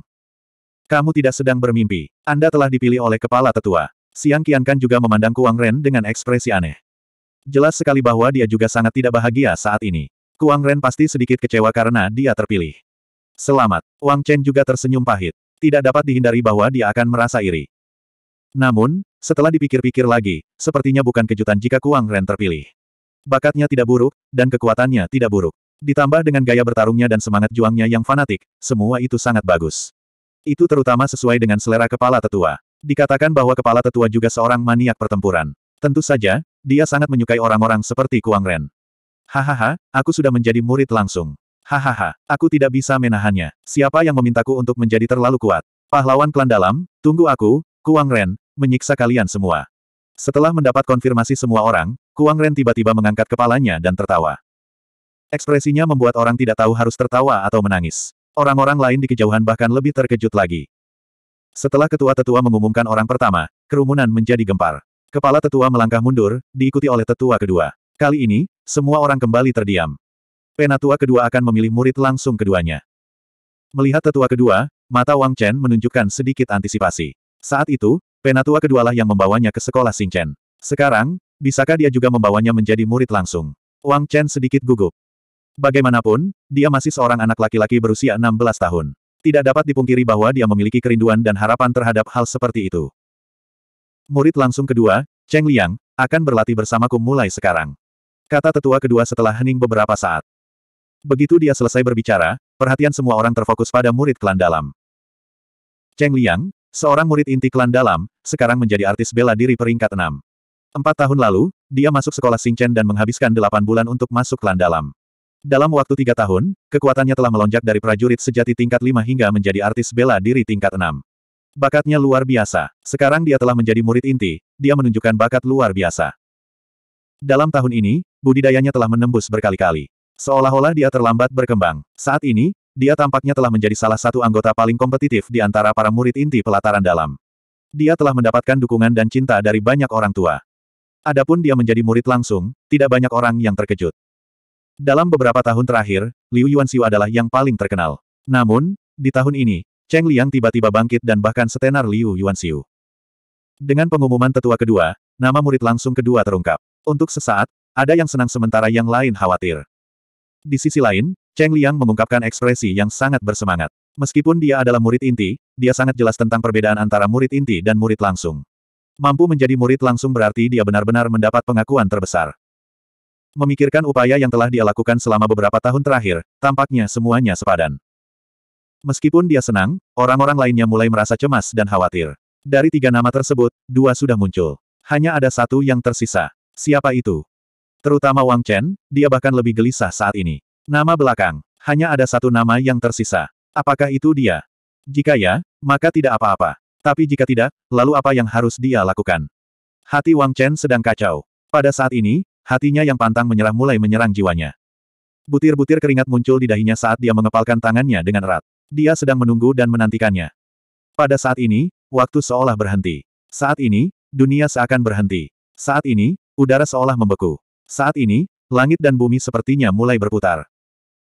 Kamu tidak sedang bermimpi. Anda telah dipilih oleh kepala tetua. Siang Qiankan juga memandang Kuang Ren dengan ekspresi aneh. Jelas sekali bahwa dia juga sangat tidak bahagia saat ini. Kuang Ren pasti sedikit kecewa karena dia terpilih. Selamat. Wang Chen juga tersenyum pahit. Tidak dapat dihindari bahwa dia akan merasa iri. Namun, setelah dipikir-pikir lagi, sepertinya bukan kejutan jika Kuang Ren terpilih. Bakatnya tidak buruk, dan kekuatannya tidak buruk. Ditambah dengan gaya bertarungnya dan semangat juangnya yang fanatik, semua itu sangat bagus. Itu terutama sesuai dengan selera kepala tetua. Dikatakan bahwa kepala tetua juga seorang maniak pertempuran. Tentu saja, dia sangat menyukai orang-orang seperti Kuang Ren. Hahaha, aku sudah menjadi murid langsung. Hahaha, aku tidak bisa menahannya. Siapa yang memintaku untuk menjadi terlalu kuat? Pahlawan klan dalam, tunggu aku, Kuang Ren, menyiksa kalian semua. Setelah mendapat konfirmasi semua orang, Kuang Ren tiba-tiba mengangkat kepalanya dan tertawa. Ekspresinya membuat orang tidak tahu harus tertawa atau menangis. Orang-orang lain di kejauhan bahkan lebih terkejut lagi. Setelah ketua tetua mengumumkan orang pertama, kerumunan menjadi gempar. Kepala tetua melangkah mundur, diikuti oleh tetua kedua. Kali ini, semua orang kembali terdiam. Penatua kedua akan memilih murid langsung keduanya. Melihat tetua kedua, mata Wang Chen menunjukkan sedikit antisipasi. Saat itu, penatua kedualah yang membawanya ke sekolah Chen. Sekarang, Bisakah dia juga membawanya menjadi murid langsung? Wang Chen sedikit gugup. Bagaimanapun, dia masih seorang anak laki-laki berusia 16 tahun. Tidak dapat dipungkiri bahwa dia memiliki kerinduan dan harapan terhadap hal seperti itu. Murid langsung kedua, Cheng Liang, akan berlatih bersamaku mulai sekarang. Kata tetua kedua setelah hening beberapa saat. Begitu dia selesai berbicara, perhatian semua orang terfokus pada murid klan dalam. Cheng Liang, seorang murid inti klan dalam, sekarang menjadi artis bela diri peringkat enam. Empat tahun lalu, dia masuk sekolah Singchen dan menghabiskan delapan bulan untuk masuk klan dalam. Dalam waktu tiga tahun, kekuatannya telah melonjak dari prajurit sejati tingkat lima hingga menjadi artis bela diri tingkat enam. Bakatnya luar biasa. Sekarang dia telah menjadi murid inti, dia menunjukkan bakat luar biasa. Dalam tahun ini, budidayanya telah menembus berkali-kali. Seolah-olah dia terlambat berkembang. Saat ini, dia tampaknya telah menjadi salah satu anggota paling kompetitif di antara para murid inti pelataran dalam. Dia telah mendapatkan dukungan dan cinta dari banyak orang tua. Adapun dia menjadi murid langsung, tidak banyak orang yang terkejut. Dalam beberapa tahun terakhir, Liu Yuanxiu adalah yang paling terkenal. Namun, di tahun ini, Cheng Liang tiba-tiba bangkit dan bahkan setenar Liu Yuanxiu. Dengan pengumuman tetua kedua, nama murid langsung kedua terungkap. Untuk sesaat, ada yang senang sementara yang lain khawatir. Di sisi lain, Cheng Liang mengungkapkan ekspresi yang sangat bersemangat. Meskipun dia adalah murid inti, dia sangat jelas tentang perbedaan antara murid inti dan murid langsung. Mampu menjadi murid langsung berarti dia benar-benar mendapat pengakuan terbesar. Memikirkan upaya yang telah dia lakukan selama beberapa tahun terakhir, tampaknya semuanya sepadan. Meskipun dia senang, orang-orang lainnya mulai merasa cemas dan khawatir. Dari tiga nama tersebut, dua sudah muncul. Hanya ada satu yang tersisa. Siapa itu? Terutama Wang Chen, dia bahkan lebih gelisah saat ini. Nama belakang, hanya ada satu nama yang tersisa. Apakah itu dia? Jika ya, maka tidak apa-apa. Tapi jika tidak, lalu apa yang harus dia lakukan? Hati Wang Chen sedang kacau. Pada saat ini, hatinya yang pantang menyerah mulai menyerang jiwanya. Butir-butir keringat muncul di dahinya saat dia mengepalkan tangannya dengan erat. Dia sedang menunggu dan menantikannya. Pada saat ini, waktu seolah berhenti. Saat ini, dunia seakan berhenti. Saat ini, udara seolah membeku. Saat ini, langit dan bumi sepertinya mulai berputar.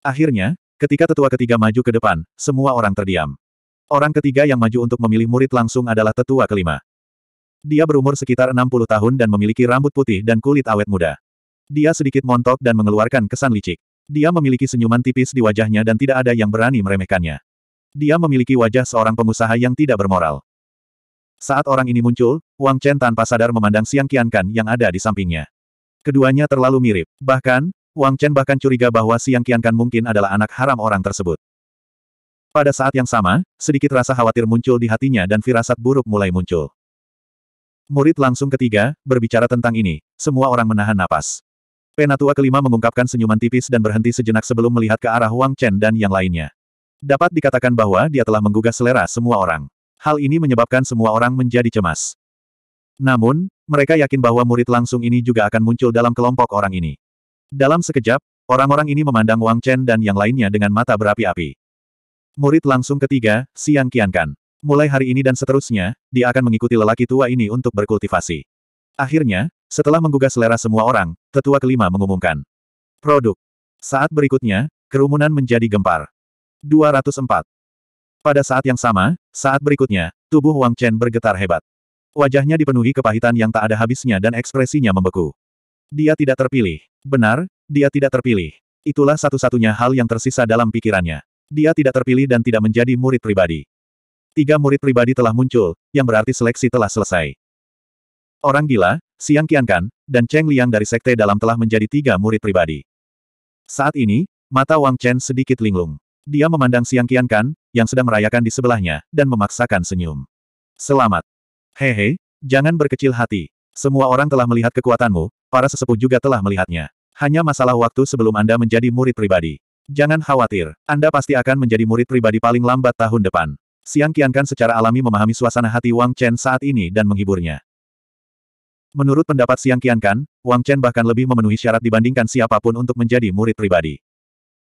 Akhirnya, ketika tetua ketiga maju ke depan, semua orang terdiam. Orang ketiga yang maju untuk memilih murid langsung adalah tetua kelima. Dia berumur sekitar 60 tahun dan memiliki rambut putih dan kulit awet muda. Dia sedikit montok dan mengeluarkan kesan licik. Dia memiliki senyuman tipis di wajahnya dan tidak ada yang berani meremehkannya. Dia memiliki wajah seorang pengusaha yang tidak bermoral. Saat orang ini muncul, Wang Chen tanpa sadar memandang Siang Qiankan yang ada di sampingnya. Keduanya terlalu mirip. Bahkan, Wang Chen bahkan curiga bahwa Siang Qiankan mungkin adalah anak haram orang tersebut. Pada saat yang sama, sedikit rasa khawatir muncul di hatinya dan firasat buruk mulai muncul. Murid langsung ketiga, berbicara tentang ini, semua orang menahan napas. Penatua kelima mengungkapkan senyuman tipis dan berhenti sejenak sebelum melihat ke arah Wang Chen dan yang lainnya. Dapat dikatakan bahwa dia telah menggugah selera semua orang. Hal ini menyebabkan semua orang menjadi cemas. Namun, mereka yakin bahwa murid langsung ini juga akan muncul dalam kelompok orang ini. Dalam sekejap, orang-orang ini memandang Wang Chen dan yang lainnya dengan mata berapi-api. Murid langsung ketiga, Siang Kiankan. Mulai hari ini dan seterusnya, dia akan mengikuti lelaki tua ini untuk berkultivasi. Akhirnya, setelah menggugah selera semua orang, tetua kelima mengumumkan. Produk. Saat berikutnya, kerumunan menjadi gempar. 204. Pada saat yang sama, saat berikutnya, tubuh Wang Chen bergetar hebat. Wajahnya dipenuhi kepahitan yang tak ada habisnya dan ekspresinya membeku. Dia tidak terpilih. Benar, dia tidak terpilih. Itulah satu-satunya hal yang tersisa dalam pikirannya. Dia tidak terpilih dan tidak menjadi murid pribadi. Tiga murid pribadi telah muncul, yang berarti seleksi telah selesai. Orang gila, Siang Qiankan, dan Cheng Liang dari Sekte Dalam telah menjadi tiga murid pribadi. Saat ini, mata Wang Chen sedikit linglung. Dia memandang Siang Qiankan, yang sedang merayakan di sebelahnya, dan memaksakan senyum. Selamat. Hehe, jangan berkecil hati. Semua orang telah melihat kekuatanmu, para sesepuh juga telah melihatnya. Hanya masalah waktu sebelum Anda menjadi murid pribadi. Jangan khawatir, Anda pasti akan menjadi murid pribadi paling lambat tahun depan. Siang Kian Kan secara alami memahami suasana hati Wang Chen saat ini dan menghiburnya. Menurut pendapat Siang Qiankan, Wang Chen bahkan lebih memenuhi syarat dibandingkan siapapun untuk menjadi murid pribadi.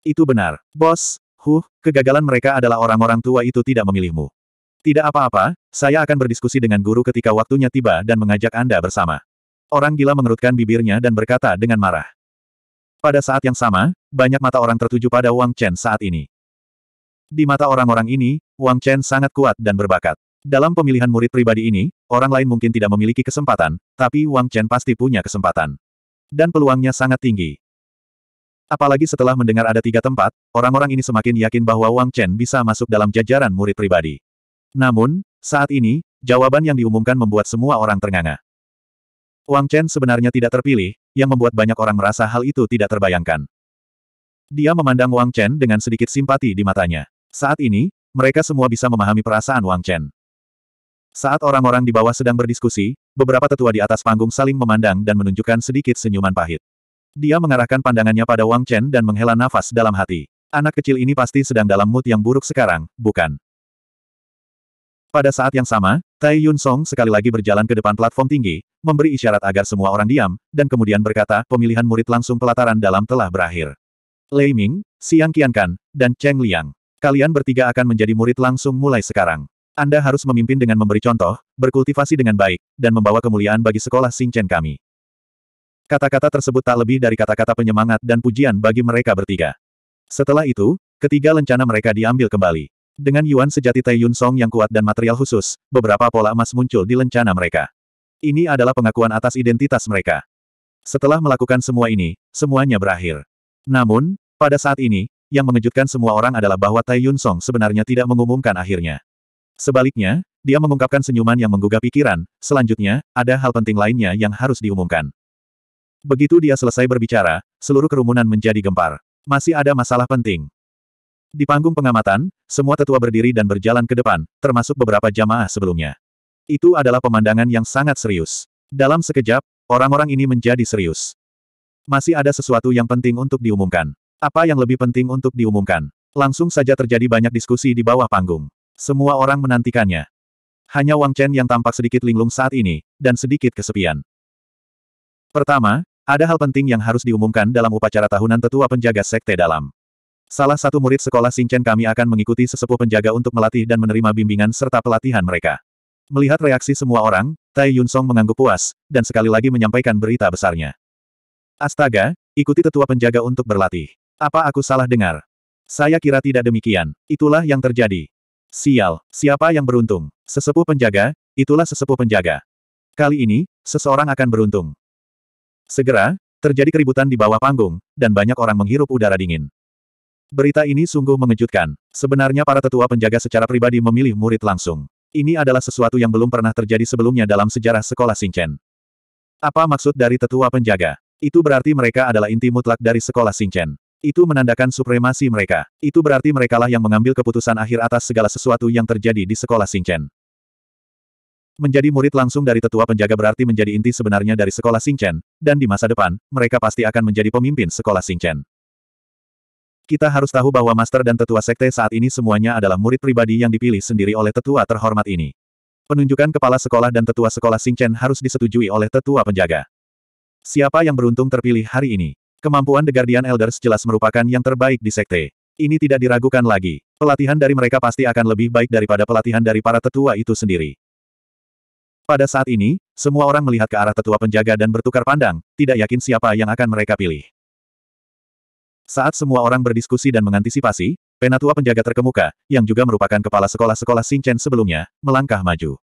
Itu benar, bos. Huh, kegagalan mereka adalah orang-orang tua itu tidak memilihmu. Tidak apa-apa, saya akan berdiskusi dengan guru ketika waktunya tiba dan mengajak Anda bersama. Orang gila mengerutkan bibirnya dan berkata dengan marah. Pada saat yang sama, banyak mata orang tertuju pada Wang Chen saat ini. Di mata orang-orang ini, Wang Chen sangat kuat dan berbakat. Dalam pemilihan murid pribadi ini, orang lain mungkin tidak memiliki kesempatan, tapi Wang Chen pasti punya kesempatan. Dan peluangnya sangat tinggi. Apalagi setelah mendengar ada tiga tempat, orang-orang ini semakin yakin bahwa Wang Chen bisa masuk dalam jajaran murid pribadi. Namun, saat ini, jawaban yang diumumkan membuat semua orang ternganga. Wang Chen sebenarnya tidak terpilih, yang membuat banyak orang merasa hal itu tidak terbayangkan. Dia memandang Wang Chen dengan sedikit simpati di matanya. Saat ini, mereka semua bisa memahami perasaan Wang Chen. Saat orang-orang di bawah sedang berdiskusi, beberapa tetua di atas panggung saling memandang dan menunjukkan sedikit senyuman pahit. Dia mengarahkan pandangannya pada Wang Chen dan menghela nafas dalam hati. Anak kecil ini pasti sedang dalam mood yang buruk sekarang, bukan? Pada saat yang sama, Tai Yun Song sekali lagi berjalan ke depan platform tinggi, memberi isyarat agar semua orang diam, dan kemudian berkata, pemilihan murid langsung pelataran dalam telah berakhir. Lei Ming, Xiang Qiankan, dan Cheng Liang. Kalian bertiga akan menjadi murid langsung mulai sekarang. Anda harus memimpin dengan memberi contoh, berkultivasi dengan baik, dan membawa kemuliaan bagi sekolah Xingchen kami. Kata-kata tersebut tak lebih dari kata-kata penyemangat dan pujian bagi mereka bertiga. Setelah itu, ketiga lencana mereka diambil kembali. Dengan Yuan sejati Tai Yun Song yang kuat dan material khusus, beberapa pola emas muncul di lencana mereka. Ini adalah pengakuan atas identitas mereka. Setelah melakukan semua ini, semuanya berakhir. Namun, pada saat ini, yang mengejutkan semua orang adalah bahwa Tai Yun Song sebenarnya tidak mengumumkan akhirnya. Sebaliknya, dia mengungkapkan senyuman yang menggugah pikiran, selanjutnya, ada hal penting lainnya yang harus diumumkan. Begitu dia selesai berbicara, seluruh kerumunan menjadi gempar. Masih ada masalah penting. Di panggung pengamatan, semua tetua berdiri dan berjalan ke depan, termasuk beberapa jamaah sebelumnya. Itu adalah pemandangan yang sangat serius. Dalam sekejap, orang-orang ini menjadi serius. Masih ada sesuatu yang penting untuk diumumkan. Apa yang lebih penting untuk diumumkan? Langsung saja terjadi banyak diskusi di bawah panggung. Semua orang menantikannya. Hanya Wang Chen yang tampak sedikit linglung saat ini, dan sedikit kesepian. Pertama, ada hal penting yang harus diumumkan dalam upacara tahunan tetua penjaga sekte dalam. Salah satu murid sekolah Singchen kami akan mengikuti sesepuh penjaga untuk melatih dan menerima bimbingan serta pelatihan mereka. Melihat reaksi semua orang, Tai Yun Song mengangguk puas, dan sekali lagi menyampaikan berita besarnya. Astaga, ikuti tetua penjaga untuk berlatih. Apa aku salah dengar? Saya kira tidak demikian. Itulah yang terjadi. Sial, siapa yang beruntung? Sesepuh penjaga, itulah sesepuh penjaga. Kali ini, seseorang akan beruntung. Segera, terjadi keributan di bawah panggung, dan banyak orang menghirup udara dingin. Berita ini sungguh mengejutkan. Sebenarnya para tetua penjaga secara pribadi memilih murid langsung. Ini adalah sesuatu yang belum pernah terjadi sebelumnya dalam sejarah sekolah Singchen. Apa maksud dari tetua penjaga? Itu berarti mereka adalah inti mutlak dari sekolah Singchen. Itu menandakan supremasi mereka. Itu berarti merekalah yang mengambil keputusan akhir atas segala sesuatu yang terjadi di sekolah Singchen. Menjadi murid langsung dari tetua penjaga berarti menjadi inti sebenarnya dari sekolah Singchen, dan di masa depan, mereka pasti akan menjadi pemimpin sekolah Singchen. Kita harus tahu bahwa master dan tetua sekte saat ini semuanya adalah murid pribadi yang dipilih sendiri oleh tetua terhormat ini. Penunjukan kepala sekolah dan tetua sekolah Sing Chen harus disetujui oleh tetua penjaga. Siapa yang beruntung terpilih hari ini? Kemampuan The Guardian Elders jelas merupakan yang terbaik di sekte. Ini tidak diragukan lagi. Pelatihan dari mereka pasti akan lebih baik daripada pelatihan dari para tetua itu sendiri. Pada saat ini, semua orang melihat ke arah tetua penjaga dan bertukar pandang, tidak yakin siapa yang akan mereka pilih. Saat semua orang berdiskusi dan mengantisipasi, penatua penjaga terkemuka, yang juga merupakan kepala sekolah-sekolah Sinchen sebelumnya, melangkah maju.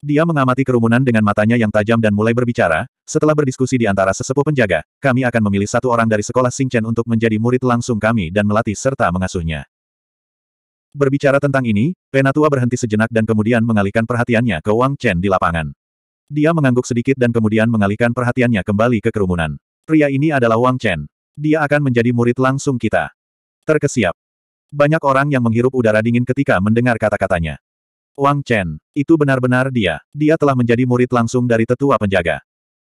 Dia mengamati kerumunan dengan matanya yang tajam dan mulai berbicara, setelah berdiskusi di antara sesepuh penjaga, kami akan memilih satu orang dari sekolah Singchen untuk menjadi murid langsung kami dan melatih serta mengasuhnya. Berbicara tentang ini, penatua berhenti sejenak dan kemudian mengalihkan perhatiannya ke Wang Chen di lapangan. Dia mengangguk sedikit dan kemudian mengalihkan perhatiannya kembali ke kerumunan. Pria ini adalah Wang Chen. Dia akan menjadi murid langsung kita. Terkesiap. Banyak orang yang menghirup udara dingin ketika mendengar kata-katanya. Wang Chen, itu benar-benar dia. Dia telah menjadi murid langsung dari tetua penjaga.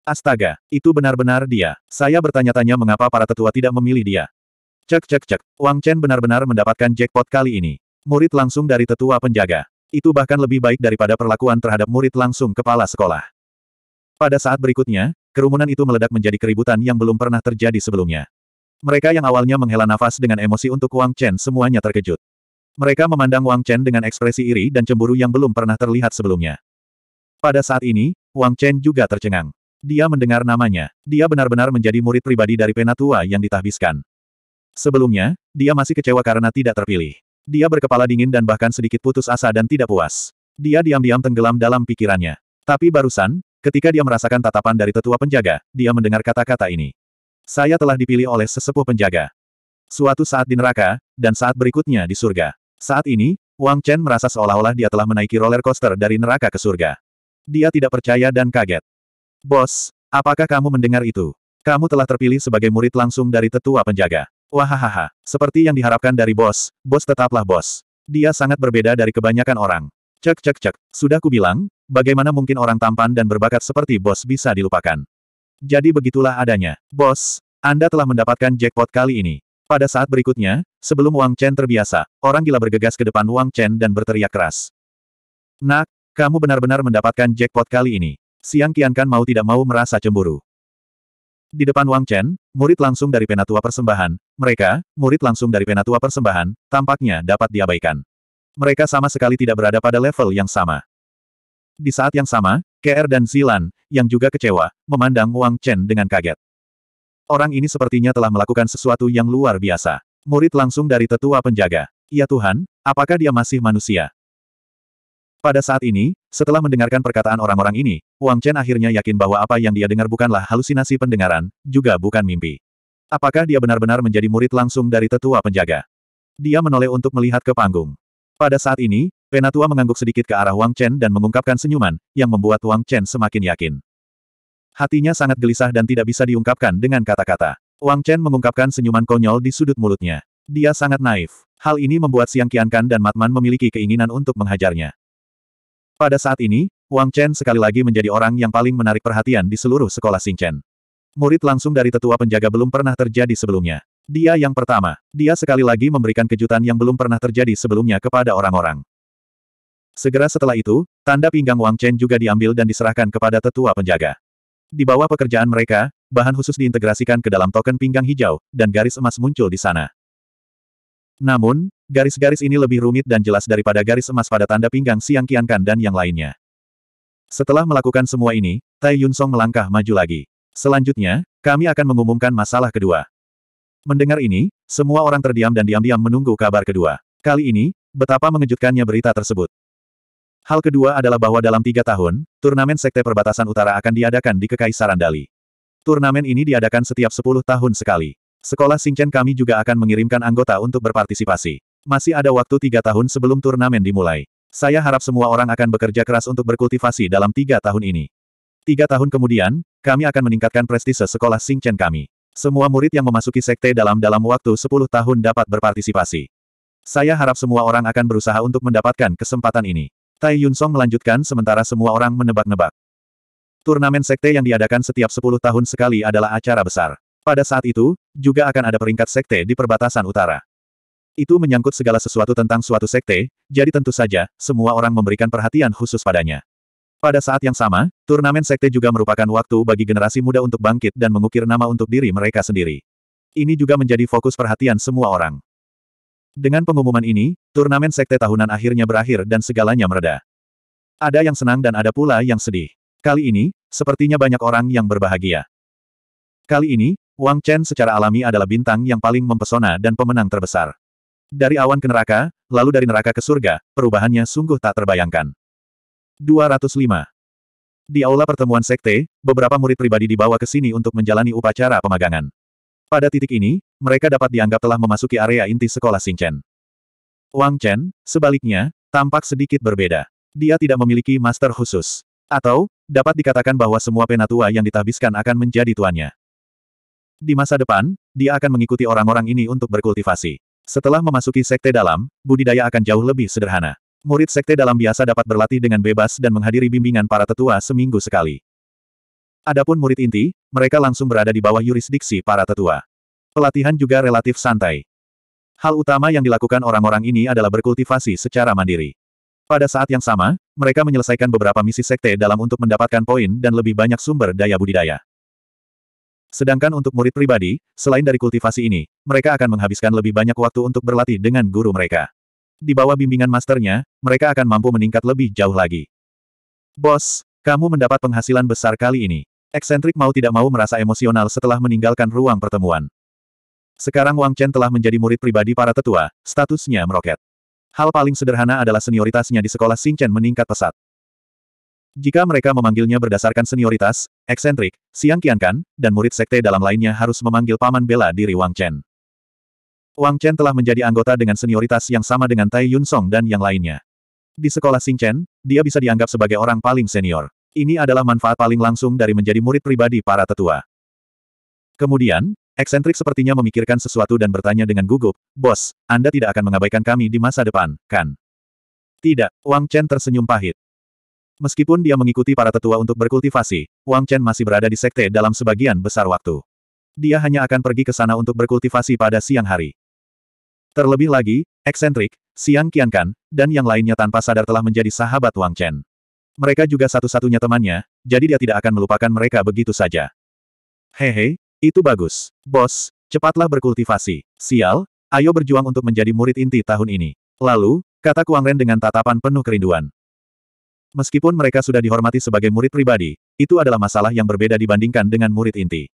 Astaga, itu benar-benar dia. Saya bertanya-tanya mengapa para tetua tidak memilih dia. Cek cek cek, Wang Chen benar-benar mendapatkan jackpot kali ini. Murid langsung dari tetua penjaga. Itu bahkan lebih baik daripada perlakuan terhadap murid langsung kepala sekolah. Pada saat berikutnya, Kerumunan itu meledak menjadi keributan yang belum pernah terjadi sebelumnya. Mereka yang awalnya menghela nafas dengan emosi untuk Wang Chen semuanya terkejut. Mereka memandang Wang Chen dengan ekspresi iri dan cemburu yang belum pernah terlihat sebelumnya. Pada saat ini, Wang Chen juga tercengang. Dia mendengar namanya. Dia benar-benar menjadi murid pribadi dari penatua yang ditahbiskan. Sebelumnya, dia masih kecewa karena tidak terpilih. Dia berkepala dingin dan bahkan sedikit putus asa dan tidak puas. Dia diam-diam tenggelam dalam pikirannya. Tapi barusan, Ketika dia merasakan tatapan dari tetua penjaga, dia mendengar kata-kata ini. Saya telah dipilih oleh sesepuh penjaga. Suatu saat di neraka, dan saat berikutnya di surga. Saat ini, Wang Chen merasa seolah-olah dia telah menaiki roller coaster dari neraka ke surga. Dia tidak percaya dan kaget. Bos, apakah kamu mendengar itu? Kamu telah terpilih sebagai murid langsung dari tetua penjaga. Wahahaha, seperti yang diharapkan dari bos, bos tetaplah bos. Dia sangat berbeda dari kebanyakan orang. Cek cek cek, sudah kubilang, bagaimana mungkin orang tampan dan berbakat seperti bos bisa dilupakan? Jadi begitulah adanya. Bos, Anda telah mendapatkan jackpot kali ini. Pada saat berikutnya, sebelum Wang Chen terbiasa, orang gila bergegas ke depan Wang Chen dan berteriak keras. Nak, kamu benar-benar mendapatkan jackpot kali ini. Siang Kian Kan mau tidak mau merasa cemburu. Di depan Wang Chen, murid langsung dari Penatua Persembahan, mereka, murid langsung dari Penatua Persembahan, tampaknya dapat diabaikan. Mereka sama sekali tidak berada pada level yang sama. Di saat yang sama, KR dan Zilan, yang juga kecewa, memandang Wang Chen dengan kaget. Orang ini sepertinya telah melakukan sesuatu yang luar biasa. Murid langsung dari tetua penjaga. Ya Tuhan, apakah dia masih manusia? Pada saat ini, setelah mendengarkan perkataan orang-orang ini, Wang Chen akhirnya yakin bahwa apa yang dia dengar bukanlah halusinasi pendengaran, juga bukan mimpi. Apakah dia benar-benar menjadi murid langsung dari tetua penjaga? Dia menoleh untuk melihat ke panggung. Pada saat ini, Penatua mengangguk sedikit ke arah Wang Chen dan mengungkapkan senyuman, yang membuat Wang Chen semakin yakin. Hatinya sangat gelisah dan tidak bisa diungkapkan dengan kata-kata. Wang Chen mengungkapkan senyuman konyol di sudut mulutnya. Dia sangat naif. Hal ini membuat Siang Qiankan dan Matman memiliki keinginan untuk menghajarnya. Pada saat ini, Wang Chen sekali lagi menjadi orang yang paling menarik perhatian di seluruh sekolah Chen. Murid langsung dari tetua penjaga belum pernah terjadi sebelumnya. Dia yang pertama. Dia sekali lagi memberikan kejutan yang belum pernah terjadi sebelumnya kepada orang-orang. Segera setelah itu, tanda pinggang Wang Chen juga diambil dan diserahkan kepada tetua penjaga. Di bawah pekerjaan mereka, bahan khusus diintegrasikan ke dalam token pinggang hijau, dan garis emas muncul di sana. Namun, garis-garis ini lebih rumit dan jelas daripada garis emas pada tanda pinggang Siang Qiankan dan yang lainnya. Setelah melakukan semua ini, Tai Yun Song melangkah maju lagi. Selanjutnya, kami akan mengumumkan masalah kedua. Mendengar ini, semua orang terdiam dan diam-diam menunggu kabar kedua. Kali ini, betapa mengejutkannya berita tersebut. Hal kedua adalah bahwa dalam tiga tahun, turnamen Sekte Perbatasan Utara akan diadakan di Kekaisaran Dali. Turnamen ini diadakan setiap sepuluh tahun sekali. Sekolah Singchen kami juga akan mengirimkan anggota untuk berpartisipasi. Masih ada waktu tiga tahun sebelum turnamen dimulai. Saya harap semua orang akan bekerja keras untuk berkultivasi dalam tiga tahun ini. Tiga tahun kemudian, kami akan meningkatkan prestise sekolah Singchen kami. Semua murid yang memasuki sekte dalam dalam waktu sepuluh tahun dapat berpartisipasi. Saya harap semua orang akan berusaha untuk mendapatkan kesempatan ini. Tai Yun Song melanjutkan sementara semua orang menebak-nebak. Turnamen sekte yang diadakan setiap 10 tahun sekali adalah acara besar. Pada saat itu, juga akan ada peringkat sekte di perbatasan utara. Itu menyangkut segala sesuatu tentang suatu sekte, jadi tentu saja, semua orang memberikan perhatian khusus padanya. Pada saat yang sama, turnamen sekte juga merupakan waktu bagi generasi muda untuk bangkit dan mengukir nama untuk diri mereka sendiri. Ini juga menjadi fokus perhatian semua orang. Dengan pengumuman ini, turnamen sekte tahunan akhirnya berakhir dan segalanya mereda. Ada yang senang dan ada pula yang sedih. Kali ini, sepertinya banyak orang yang berbahagia. Kali ini, Wang Chen secara alami adalah bintang yang paling mempesona dan pemenang terbesar. Dari awan ke neraka, lalu dari neraka ke surga, perubahannya sungguh tak terbayangkan. 205. Di aula pertemuan sekte, beberapa murid pribadi dibawa ke sini untuk menjalani upacara pemagangan. Pada titik ini, mereka dapat dianggap telah memasuki area inti sekolah Xingchen. Wang Chen, sebaliknya, tampak sedikit berbeda. Dia tidak memiliki master khusus. Atau, dapat dikatakan bahwa semua penatua yang ditahbiskan akan menjadi tuannya. Di masa depan, dia akan mengikuti orang-orang ini untuk berkultivasi. Setelah memasuki sekte dalam, budidaya akan jauh lebih sederhana. Murid sekte dalam biasa dapat berlatih dengan bebas dan menghadiri bimbingan para tetua seminggu sekali. Adapun murid inti, mereka langsung berada di bawah yurisdiksi para tetua. Pelatihan juga relatif santai. Hal utama yang dilakukan orang-orang ini adalah berkultivasi secara mandiri. Pada saat yang sama, mereka menyelesaikan beberapa misi sekte dalam untuk mendapatkan poin dan lebih banyak sumber daya budidaya. Sedangkan untuk murid pribadi, selain dari kultivasi ini, mereka akan menghabiskan lebih banyak waktu untuk berlatih dengan guru mereka. Di bawah bimbingan masternya, mereka akan mampu meningkat lebih jauh lagi. Bos, kamu mendapat penghasilan besar kali ini. Eksentrik mau tidak mau merasa emosional setelah meninggalkan ruang pertemuan. Sekarang Wang Chen telah menjadi murid pribadi para tetua, statusnya meroket. Hal paling sederhana adalah senioritasnya di sekolah Chen meningkat pesat. Jika mereka memanggilnya berdasarkan senioritas, eksentrik, Siang Kan, dan murid sekte dalam lainnya harus memanggil paman bela diri Wang Chen. Wang Chen telah menjadi anggota dengan senioritas yang sama dengan Tai Yun Song dan yang lainnya. Di sekolah Chen, dia bisa dianggap sebagai orang paling senior. Ini adalah manfaat paling langsung dari menjadi murid pribadi para tetua. Kemudian, eksentrik sepertinya memikirkan sesuatu dan bertanya dengan gugup, Bos, Anda tidak akan mengabaikan kami di masa depan, kan? Tidak, Wang Chen tersenyum pahit. Meskipun dia mengikuti para tetua untuk berkultivasi, Wang Chen masih berada di sekte dalam sebagian besar waktu. Dia hanya akan pergi ke sana untuk berkultivasi pada siang hari. Terlebih lagi, eksentrik, Siang kiankan, dan yang lainnya tanpa sadar telah menjadi sahabat Wang Chen. Mereka juga satu-satunya temannya, jadi dia tidak akan melupakan mereka begitu saja. Hehe, itu bagus. Bos, cepatlah berkultivasi. Sial, ayo berjuang untuk menjadi murid inti tahun ini. Lalu, kata Kuang Ren dengan tatapan penuh kerinduan. Meskipun mereka sudah dihormati sebagai murid pribadi, itu adalah masalah yang berbeda dibandingkan dengan murid inti.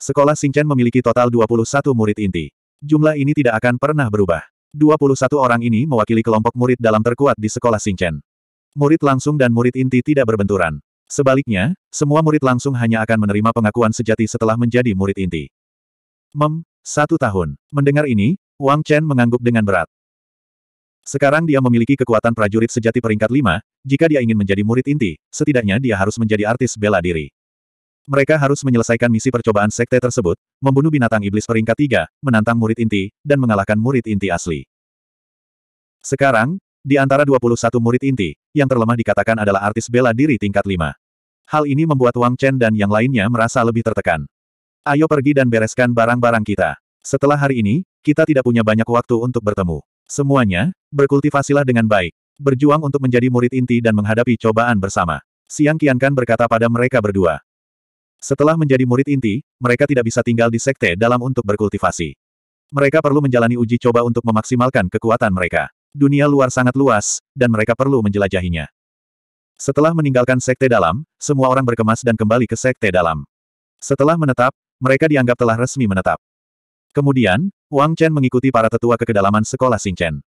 Sekolah Singchen memiliki total 21 murid inti. Jumlah ini tidak akan pernah berubah. 21 orang ini mewakili kelompok murid dalam terkuat di sekolah Singchen. Murid langsung dan murid inti tidak berbenturan. Sebaliknya, semua murid langsung hanya akan menerima pengakuan sejati setelah menjadi murid inti. Mem, satu tahun. Mendengar ini, Wang Chen mengangguk dengan berat. Sekarang dia memiliki kekuatan prajurit sejati peringkat lima. jika dia ingin menjadi murid inti, setidaknya dia harus menjadi artis bela diri. Mereka harus menyelesaikan misi percobaan sekte tersebut, membunuh binatang iblis peringkat tiga, menantang murid inti, dan mengalahkan murid inti asli. Sekarang, di antara 21 murid inti, yang terlemah dikatakan adalah artis bela diri tingkat 5. Hal ini membuat Wang Chen dan yang lainnya merasa lebih tertekan. Ayo pergi dan bereskan barang-barang kita. Setelah hari ini, kita tidak punya banyak waktu untuk bertemu. Semuanya, berkultivasilah dengan baik. Berjuang untuk menjadi murid inti dan menghadapi cobaan bersama. Siang Qiankan berkata pada mereka berdua. Setelah menjadi murid inti, mereka tidak bisa tinggal di sekte dalam untuk berkultivasi. Mereka perlu menjalani uji coba untuk memaksimalkan kekuatan mereka. Dunia luar sangat luas, dan mereka perlu menjelajahinya. Setelah meninggalkan sekte dalam, semua orang berkemas dan kembali ke sekte dalam. Setelah menetap, mereka dianggap telah resmi menetap. Kemudian, Wang Chen mengikuti para tetua ke kedalaman sekolah Chen.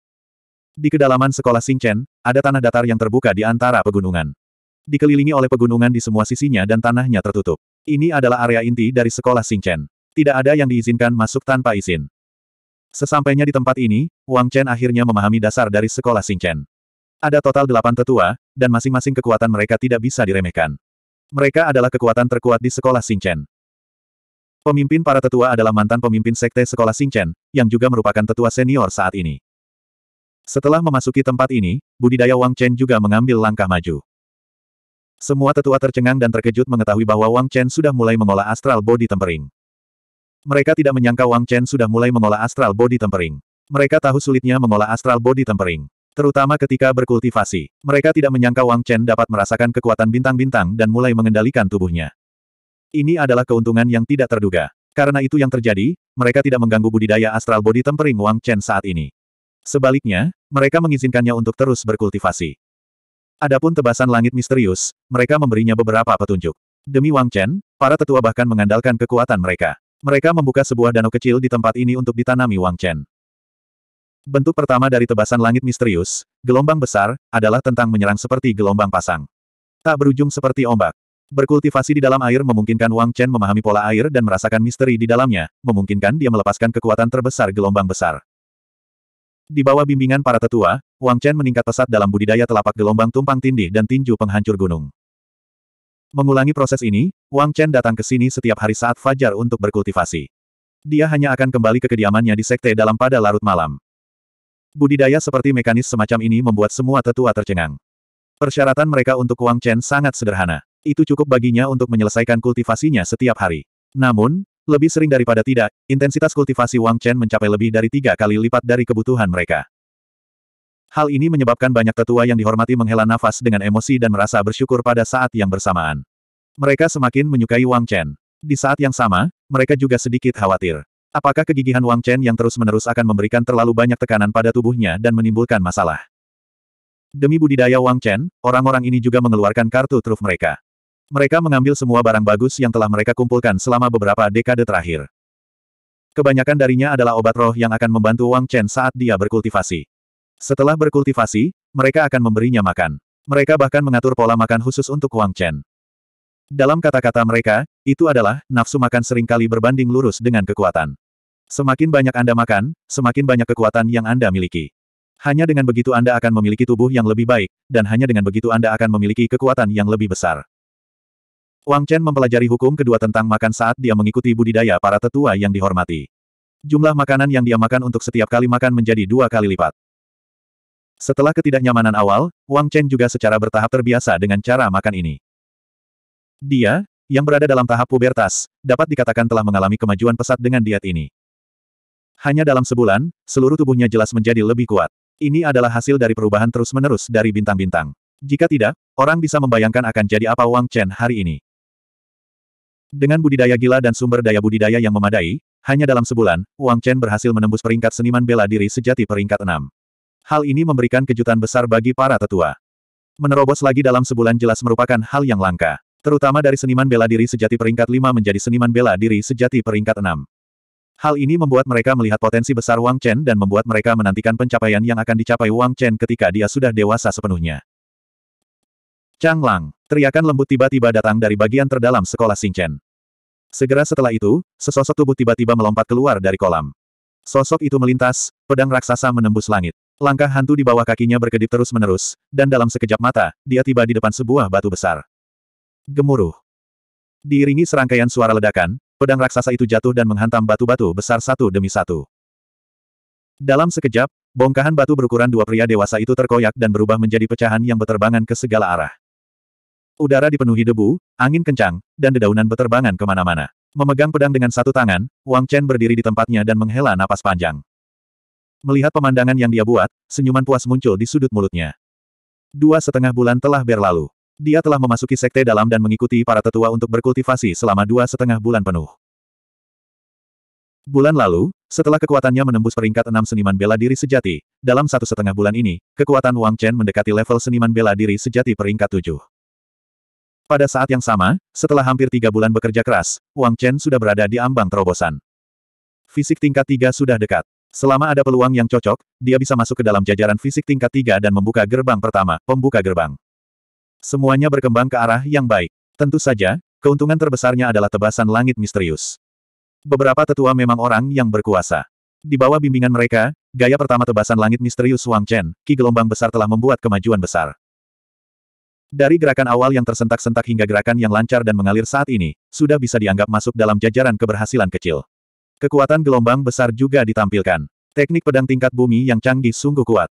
Di kedalaman sekolah Chen, ada tanah datar yang terbuka di antara pegunungan. Dikelilingi oleh pegunungan di semua sisinya dan tanahnya tertutup. Ini adalah area inti dari sekolah Chen. Tidak ada yang diizinkan masuk tanpa izin. Sesampainya di tempat ini, Wang Chen akhirnya memahami dasar dari sekolah Chen. Ada total delapan tetua, dan masing-masing kekuatan mereka tidak bisa diremehkan. Mereka adalah kekuatan terkuat di sekolah Chen. Pemimpin para tetua adalah mantan pemimpin sekte sekolah Chen, yang juga merupakan tetua senior saat ini. Setelah memasuki tempat ini, budidaya Wang Chen juga mengambil langkah maju. Semua tetua tercengang dan terkejut mengetahui bahwa Wang Chen sudah mulai mengolah astral body tempering. Mereka tidak menyangka Wang Chen sudah mulai mengolah astral body tempering. Mereka tahu sulitnya mengolah astral body tempering. Terutama ketika berkultivasi. Mereka tidak menyangka Wang Chen dapat merasakan kekuatan bintang-bintang dan mulai mengendalikan tubuhnya. Ini adalah keuntungan yang tidak terduga. Karena itu yang terjadi, mereka tidak mengganggu budidaya astral body tempering Wang Chen saat ini. Sebaliknya, mereka mengizinkannya untuk terus berkultivasi. Adapun tebasan langit misterius, mereka memberinya beberapa petunjuk. Demi Wang Chen, para tetua bahkan mengandalkan kekuatan mereka. Mereka membuka sebuah danau kecil di tempat ini untuk ditanami Wang Chen. Bentuk pertama dari tebasan langit misterius, gelombang besar, adalah tentang menyerang seperti gelombang pasang. Tak berujung seperti ombak. Berkultivasi di dalam air memungkinkan Wang Chen memahami pola air dan merasakan misteri di dalamnya, memungkinkan dia melepaskan kekuatan terbesar gelombang besar. Di bawah bimbingan para tetua, Wang Chen meningkat pesat dalam budidaya telapak gelombang tumpang tindih dan tinju penghancur gunung. Mengulangi proses ini, Wang Chen datang ke sini setiap hari saat fajar untuk berkultivasi. Dia hanya akan kembali ke kediamannya di sekte dalam pada larut malam. Budidaya seperti mekanis semacam ini membuat semua tetua tercengang. Persyaratan mereka untuk Wang Chen sangat sederhana. Itu cukup baginya untuk menyelesaikan kultivasinya setiap hari. Namun, lebih sering daripada tidak, intensitas kultivasi Wang Chen mencapai lebih dari tiga kali lipat dari kebutuhan mereka. Hal ini menyebabkan banyak tetua yang dihormati menghela nafas dengan emosi dan merasa bersyukur pada saat yang bersamaan. Mereka semakin menyukai Wang Chen. Di saat yang sama, mereka juga sedikit khawatir. Apakah kegigihan Wang Chen yang terus-menerus akan memberikan terlalu banyak tekanan pada tubuhnya dan menimbulkan masalah? Demi budidaya Wang Chen, orang-orang ini juga mengeluarkan kartu truf mereka. Mereka mengambil semua barang bagus yang telah mereka kumpulkan selama beberapa dekade terakhir. Kebanyakan darinya adalah obat roh yang akan membantu Wang Chen saat dia berkultivasi. Setelah berkultivasi, mereka akan memberinya makan. Mereka bahkan mengatur pola makan khusus untuk Wang Chen. Dalam kata-kata mereka, itu adalah, nafsu makan seringkali berbanding lurus dengan kekuatan. Semakin banyak Anda makan, semakin banyak kekuatan yang Anda miliki. Hanya dengan begitu Anda akan memiliki tubuh yang lebih baik, dan hanya dengan begitu Anda akan memiliki kekuatan yang lebih besar. Wang Chen mempelajari hukum kedua tentang makan saat dia mengikuti budidaya para tetua yang dihormati. Jumlah makanan yang dia makan untuk setiap kali makan menjadi dua kali lipat. Setelah ketidaknyamanan awal, Wang Chen juga secara bertahap terbiasa dengan cara makan ini. Dia, yang berada dalam tahap pubertas, dapat dikatakan telah mengalami kemajuan pesat dengan diet ini. Hanya dalam sebulan, seluruh tubuhnya jelas menjadi lebih kuat. Ini adalah hasil dari perubahan terus-menerus dari bintang-bintang. Jika tidak, orang bisa membayangkan akan jadi apa Wang Chen hari ini. Dengan budidaya gila dan sumber daya budidaya yang memadai, hanya dalam sebulan, Wang Chen berhasil menembus peringkat seniman bela diri sejati peringkat 6. Hal ini memberikan kejutan besar bagi para tetua. Menerobos lagi dalam sebulan jelas merupakan hal yang langka. Terutama dari seniman bela diri sejati peringkat 5 menjadi seniman bela diri sejati peringkat 6. Hal ini membuat mereka melihat potensi besar Wang Chen dan membuat mereka menantikan pencapaian yang akan dicapai Wang Chen ketika dia sudah dewasa sepenuhnya. Chang Lang, teriakan lembut tiba-tiba datang dari bagian terdalam sekolah Chen. Segera setelah itu, sesosok tubuh tiba-tiba melompat keluar dari kolam. Sosok itu melintas, pedang raksasa menembus langit. Langkah hantu di bawah kakinya berkedip terus-menerus, dan dalam sekejap mata, dia tiba di depan sebuah batu besar. Gemuruh. Diiringi serangkaian suara ledakan, pedang raksasa itu jatuh dan menghantam batu-batu besar satu demi satu. Dalam sekejap, bongkahan batu berukuran dua pria dewasa itu terkoyak dan berubah menjadi pecahan yang beterbangan ke segala arah. Udara dipenuhi debu, angin kencang, dan dedaunan beterbangan kemana-mana. Memegang pedang dengan satu tangan, Wang Chen berdiri di tempatnya dan menghela napas panjang. Melihat pemandangan yang dia buat, senyuman puas muncul di sudut mulutnya. Dua setengah bulan telah berlalu. Dia telah memasuki sekte dalam dan mengikuti para tetua untuk berkultivasi selama dua setengah bulan penuh. Bulan lalu, setelah kekuatannya menembus peringkat enam seniman bela diri sejati, dalam satu setengah bulan ini, kekuatan Wang Chen mendekati level seniman bela diri sejati peringkat tujuh. Pada saat yang sama, setelah hampir tiga bulan bekerja keras, Wang Chen sudah berada di ambang terobosan. Fisik tingkat tiga sudah dekat. Selama ada peluang yang cocok, dia bisa masuk ke dalam jajaran fisik tingkat tiga dan membuka gerbang pertama, pembuka gerbang. Semuanya berkembang ke arah yang baik. Tentu saja, keuntungan terbesarnya adalah tebasan langit misterius. Beberapa tetua memang orang yang berkuasa. Di bawah bimbingan mereka, gaya pertama tebasan langit misterius Wang Chen, Ki Gelombang Besar telah membuat kemajuan besar. Dari gerakan awal yang tersentak-sentak hingga gerakan yang lancar dan mengalir saat ini, sudah bisa dianggap masuk dalam jajaran keberhasilan kecil. Kekuatan gelombang besar juga ditampilkan. Teknik pedang tingkat bumi yang canggih sungguh kuat.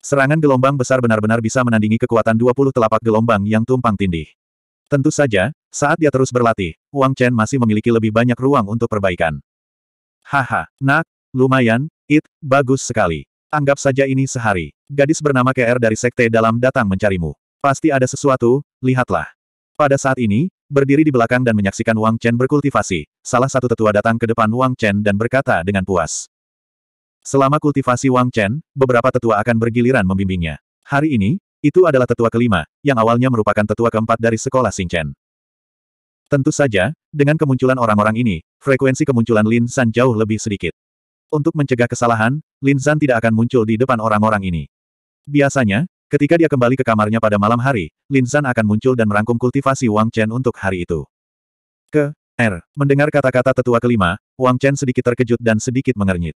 Serangan gelombang besar benar-benar bisa menandingi kekuatan 20 telapak gelombang yang tumpang tindih. Tentu saja, saat dia terus berlatih, Wang Chen masih memiliki lebih banyak ruang untuk perbaikan. Haha, nak, lumayan, it, bagus sekali. Anggap saja ini sehari. Gadis bernama KR dari Sekte Dalam datang mencarimu. Pasti ada sesuatu, lihatlah. Pada saat ini, berdiri di belakang dan menyaksikan Wang Chen berkultivasi, salah satu tetua datang ke depan Wang Chen dan berkata dengan puas. Selama kultivasi Wang Chen, beberapa tetua akan bergiliran membimbingnya. Hari ini, itu adalah tetua kelima, yang awalnya merupakan tetua keempat dari sekolah Chen. Tentu saja, dengan kemunculan orang-orang ini, frekuensi kemunculan Lin San jauh lebih sedikit. Untuk mencegah kesalahan, Lin San tidak akan muncul di depan orang-orang ini. Biasanya, Ketika dia kembali ke kamarnya pada malam hari, Lin San akan muncul dan merangkum kultivasi Wang Chen untuk hari itu. Ke, R. Mendengar kata-kata tetua kelima, Wang Chen sedikit terkejut dan sedikit mengernyit.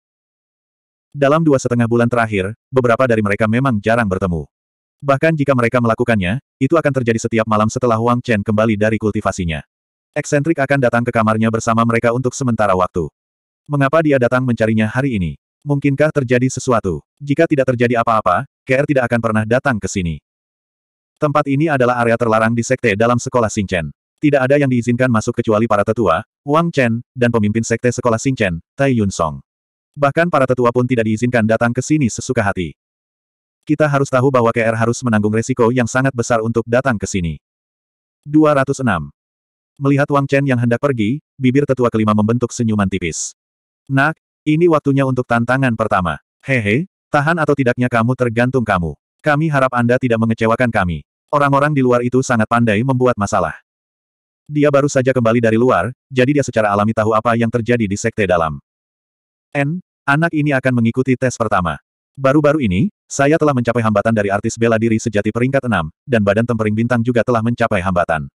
Dalam dua setengah bulan terakhir, beberapa dari mereka memang jarang bertemu. Bahkan jika mereka melakukannya, itu akan terjadi setiap malam setelah Wang Chen kembali dari kultivasinya. Eksentrik akan datang ke kamarnya bersama mereka untuk sementara waktu. Mengapa dia datang mencarinya hari ini? Mungkinkah terjadi sesuatu? Jika tidak terjadi apa-apa, KR tidak akan pernah datang ke sini. Tempat ini adalah area terlarang di sekte dalam sekolah Singchen. Tidak ada yang diizinkan masuk kecuali para tetua, Wang Chen, dan pemimpin sekte sekolah Singchen, Tai Yun Song. Bahkan para tetua pun tidak diizinkan datang ke sini sesuka hati. Kita harus tahu bahwa KR harus menanggung resiko yang sangat besar untuk datang ke sini. 206. Melihat Wang Chen yang hendak pergi, bibir tetua kelima membentuk senyuman tipis. Nak, ini waktunya untuk tantangan pertama. Hehe, tahan atau tidaknya kamu tergantung kamu. Kami harap Anda tidak mengecewakan kami. Orang-orang di luar itu sangat pandai membuat masalah. Dia baru saja kembali dari luar, jadi dia secara alami tahu apa yang terjadi di sekte dalam. N, anak ini akan mengikuti tes pertama. Baru-baru ini, saya telah mencapai hambatan dari artis bela diri sejati peringkat 6, dan badan tempering bintang juga telah mencapai hambatan.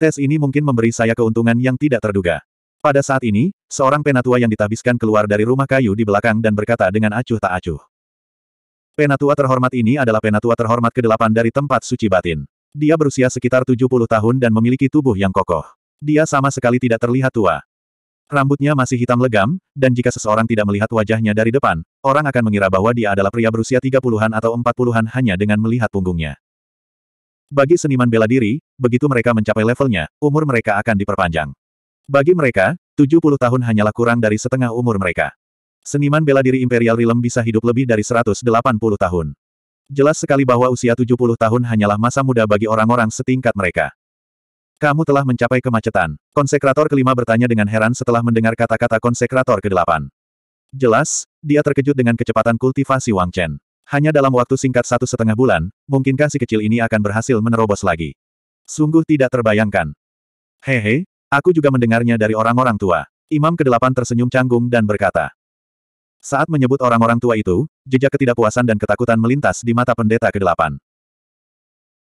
Tes ini mungkin memberi saya keuntungan yang tidak terduga. Pada saat ini, seorang penatua yang ditabiskan keluar dari rumah kayu di belakang dan berkata dengan acuh tak acuh. Penatua terhormat ini adalah penatua terhormat ke-8 dari tempat suci batin. Dia berusia sekitar 70 tahun dan memiliki tubuh yang kokoh. Dia sama sekali tidak terlihat tua. Rambutnya masih hitam legam, dan jika seseorang tidak melihat wajahnya dari depan, orang akan mengira bahwa dia adalah pria berusia 30-an atau 40-an hanya dengan melihat punggungnya. Bagi seniman bela diri, begitu mereka mencapai levelnya, umur mereka akan diperpanjang. Bagi mereka, 70 tahun hanyalah kurang dari setengah umur mereka. Seniman bela diri Imperial Realm bisa hidup lebih dari 180 tahun. Jelas sekali bahwa usia 70 tahun hanyalah masa muda bagi orang-orang setingkat mereka. Kamu telah mencapai kemacetan. Konsekrator kelima bertanya dengan heran setelah mendengar kata-kata konsekrator kedelapan. Jelas, dia terkejut dengan kecepatan kultivasi Wang Chen. Hanya dalam waktu singkat satu setengah bulan, mungkinkah si kecil ini akan berhasil menerobos lagi? Sungguh tidak terbayangkan. Hehe, Aku juga mendengarnya dari orang-orang tua. Imam kedelapan tersenyum canggung dan berkata. Saat menyebut orang-orang tua itu, jejak ketidakpuasan dan ketakutan melintas di mata pendeta kedelapan.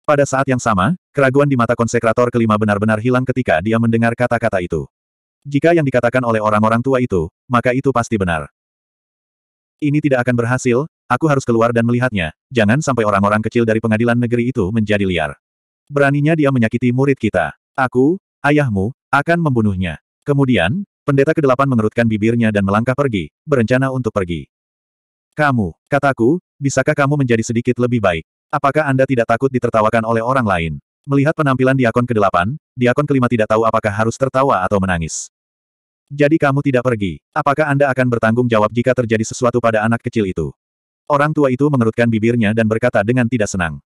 Pada saat yang sama, keraguan di mata konsekrator kelima benar-benar hilang ketika dia mendengar kata-kata itu. Jika yang dikatakan oleh orang-orang tua itu, maka itu pasti benar. Ini tidak akan berhasil, aku harus keluar dan melihatnya, jangan sampai orang-orang kecil dari pengadilan negeri itu menjadi liar. Beraninya dia menyakiti murid kita. Aku, ayahmu, akan membunuhnya. Kemudian, pendeta kedelapan mengerutkan bibirnya dan melangkah pergi, berencana untuk pergi. Kamu, kataku, bisakah kamu menjadi sedikit lebih baik? Apakah Anda tidak takut ditertawakan oleh orang lain? Melihat penampilan diakon kedelapan, diakon kelima tidak tahu apakah harus tertawa atau menangis. Jadi kamu tidak pergi. Apakah Anda akan bertanggung jawab jika terjadi sesuatu pada anak kecil itu? Orang tua itu mengerutkan bibirnya dan berkata dengan tidak senang.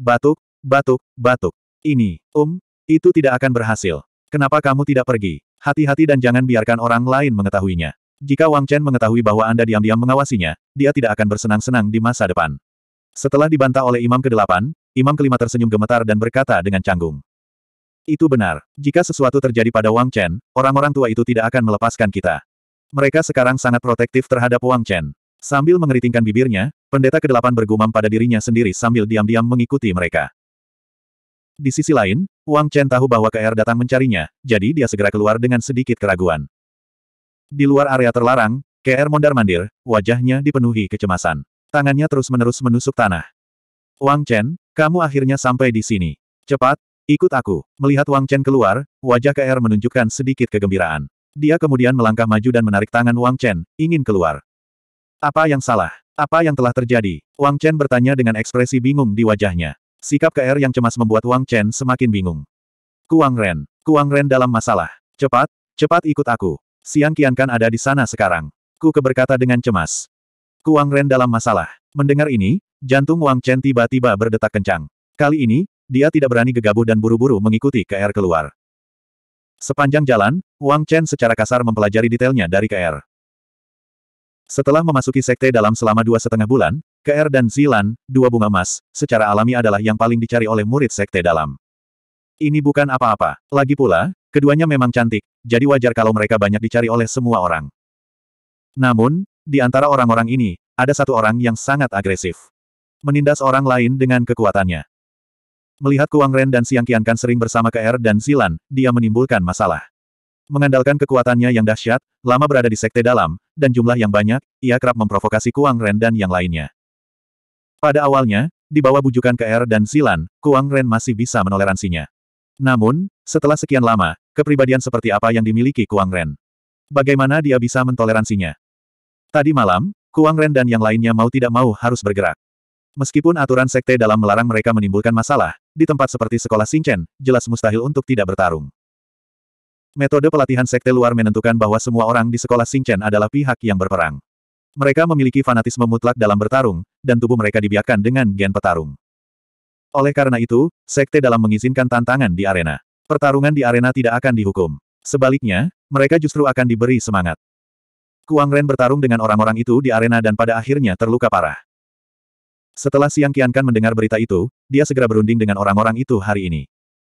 Batuk, batuk, batuk. Ini, um, itu tidak akan berhasil. Kenapa kamu tidak pergi? Hati-hati dan jangan biarkan orang lain mengetahuinya. Jika Wang Chen mengetahui bahwa Anda diam-diam mengawasinya, dia tidak akan bersenang-senang di masa depan. Setelah dibantah oleh Imam ke-8, Imam kelima tersenyum gemetar dan berkata dengan canggung. Itu benar. Jika sesuatu terjadi pada Wang Chen, orang-orang tua itu tidak akan melepaskan kita. Mereka sekarang sangat protektif terhadap Wang Chen. Sambil mengeritingkan bibirnya, pendeta ke-8 bergumam pada dirinya sendiri sambil diam-diam mengikuti mereka. Di sisi lain, Wang Chen tahu bahwa KR datang mencarinya, jadi dia segera keluar dengan sedikit keraguan. Di luar area terlarang, KR mondar-mandir, wajahnya dipenuhi kecemasan. Tangannya terus-menerus menusuk tanah. Wang Chen, kamu akhirnya sampai di sini. Cepat, ikut aku. Melihat Wang Chen keluar, wajah KR menunjukkan sedikit kegembiraan. Dia kemudian melangkah maju dan menarik tangan Wang Chen, ingin keluar. Apa yang salah? Apa yang telah terjadi? Wang Chen bertanya dengan ekspresi bingung di wajahnya. Sikap KR yang cemas membuat Wang Chen semakin bingung. Kuang Ren. Kuang Ren dalam masalah. Cepat, cepat ikut aku. Siang kan ada di sana sekarang. Ku keberkata dengan cemas. Kuang Ren dalam masalah. Mendengar ini, jantung Wang Chen tiba-tiba berdetak kencang. Kali ini, dia tidak berani gegabah dan buru-buru mengikuti KR keluar. Sepanjang jalan, Wang Chen secara kasar mempelajari detailnya dari KR. Setelah memasuki sekte dalam selama dua setengah bulan, KR dan Zilan, dua bunga emas, secara alami adalah yang paling dicari oleh murid sekte dalam. Ini bukan apa-apa. Lagi pula, keduanya memang cantik, jadi wajar kalau mereka banyak dicari oleh semua orang. Namun, di antara orang-orang ini, ada satu orang yang sangat agresif. Menindas orang lain dengan kekuatannya. Melihat Kuang Ren dan Siang Kiankan sering bersama KR dan Zilan, dia menimbulkan masalah. Mengandalkan kekuatannya yang dahsyat, lama berada di sekte dalam, dan jumlah yang banyak, ia kerap memprovokasi Kuang Ren dan yang lainnya. Pada awalnya, di bawah bujukan KR dan Silan, Kuang Ren masih bisa menoleransinya. Namun, setelah sekian lama, kepribadian seperti apa yang dimiliki Kuang Ren? Bagaimana dia bisa mentoleransinya? Tadi malam, Kuang Ren dan yang lainnya mau tidak mau harus bergerak. Meskipun aturan sekte dalam melarang mereka menimbulkan masalah, di tempat seperti sekolah Sinchen, jelas mustahil untuk tidak bertarung. Metode pelatihan sekte luar menentukan bahwa semua orang di sekolah Sinchen adalah pihak yang berperang. Mereka memiliki fanatisme mutlak dalam bertarung, dan tubuh mereka dibiarkan dengan gen petarung. Oleh karena itu, sekte dalam mengizinkan tantangan di arena. Pertarungan di arena tidak akan dihukum. Sebaliknya, mereka justru akan diberi semangat. Kuang Ren bertarung dengan orang-orang itu di arena dan pada akhirnya terluka parah. Setelah Siang Kiankan mendengar berita itu, dia segera berunding dengan orang-orang itu hari ini.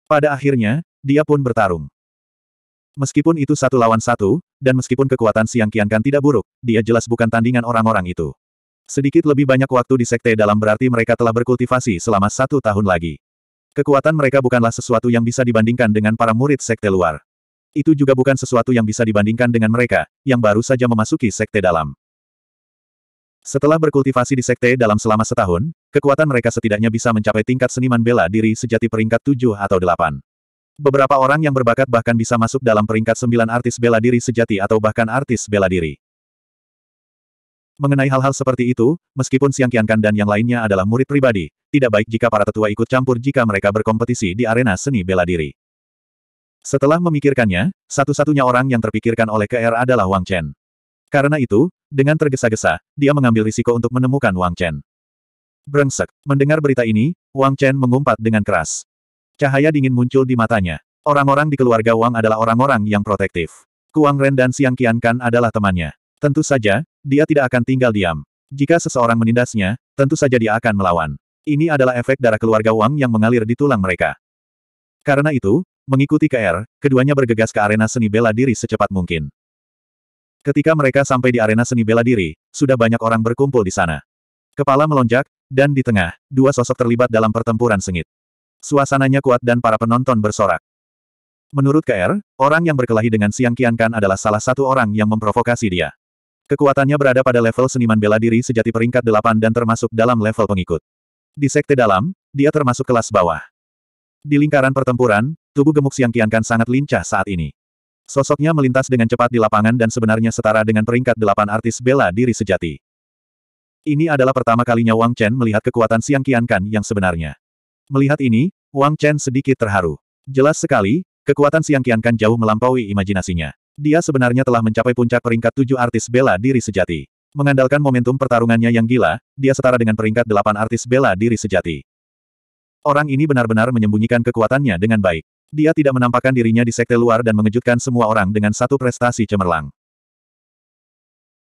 Pada akhirnya, dia pun bertarung. Meskipun itu satu lawan satu, dan meskipun kekuatan Siang Kian Kan tidak buruk, dia jelas bukan tandingan orang-orang itu. Sedikit lebih banyak waktu di sekte dalam berarti mereka telah berkultivasi selama satu tahun lagi. Kekuatan mereka bukanlah sesuatu yang bisa dibandingkan dengan para murid sekte luar. Itu juga bukan sesuatu yang bisa dibandingkan dengan mereka, yang baru saja memasuki sekte dalam. Setelah berkultivasi di sekte dalam selama setahun, kekuatan mereka setidaknya bisa mencapai tingkat seniman bela diri sejati peringkat 7 atau 8. Beberapa orang yang berbakat bahkan bisa masuk dalam peringkat sembilan artis bela diri sejati atau bahkan artis bela diri. Mengenai hal-hal seperti itu, meskipun Siang Kiankan dan yang lainnya adalah murid pribadi, tidak baik jika para tetua ikut campur jika mereka berkompetisi di arena seni bela diri. Setelah memikirkannya, satu-satunya orang yang terpikirkan oleh KR adalah Wang Chen. Karena itu, dengan tergesa-gesa, dia mengambil risiko untuk menemukan Wang Chen. Brengsek, mendengar berita ini, Wang Chen mengumpat dengan keras. Cahaya dingin muncul di matanya. Orang-orang di keluarga Wang adalah orang-orang yang protektif. Kuang Ren dan Siang Qiankan adalah temannya. Tentu saja, dia tidak akan tinggal diam. Jika seseorang menindasnya, tentu saja dia akan melawan. Ini adalah efek darah keluarga Wang yang mengalir di tulang mereka. Karena itu, mengikuti KR, keduanya bergegas ke arena seni bela diri secepat mungkin. Ketika mereka sampai di arena seni bela diri, sudah banyak orang berkumpul di sana. Kepala melonjak, dan di tengah, dua sosok terlibat dalam pertempuran sengit. Suasananya kuat dan para penonton bersorak. Menurut KR, orang yang berkelahi dengan Siang Kian Kan adalah salah satu orang yang memprovokasi dia. Kekuatannya berada pada level seniman bela diri sejati peringkat 8 dan termasuk dalam level pengikut. Di sekte dalam, dia termasuk kelas bawah. Di lingkaran pertempuran, tubuh gemuk Siang Kian Kan sangat lincah saat ini. Sosoknya melintas dengan cepat di lapangan dan sebenarnya setara dengan peringkat 8 artis bela diri sejati. Ini adalah pertama kalinya Wang Chen melihat kekuatan Siang Kian Kan yang sebenarnya. Melihat ini, Wang Chen sedikit terharu. Jelas sekali, kekuatan Siang kan jauh melampaui imajinasinya. Dia sebenarnya telah mencapai puncak peringkat tujuh artis bela diri sejati. Mengandalkan momentum pertarungannya yang gila, dia setara dengan peringkat delapan artis bela diri sejati. Orang ini benar-benar menyembunyikan kekuatannya dengan baik. Dia tidak menampakkan dirinya di sekte luar dan mengejutkan semua orang dengan satu prestasi cemerlang.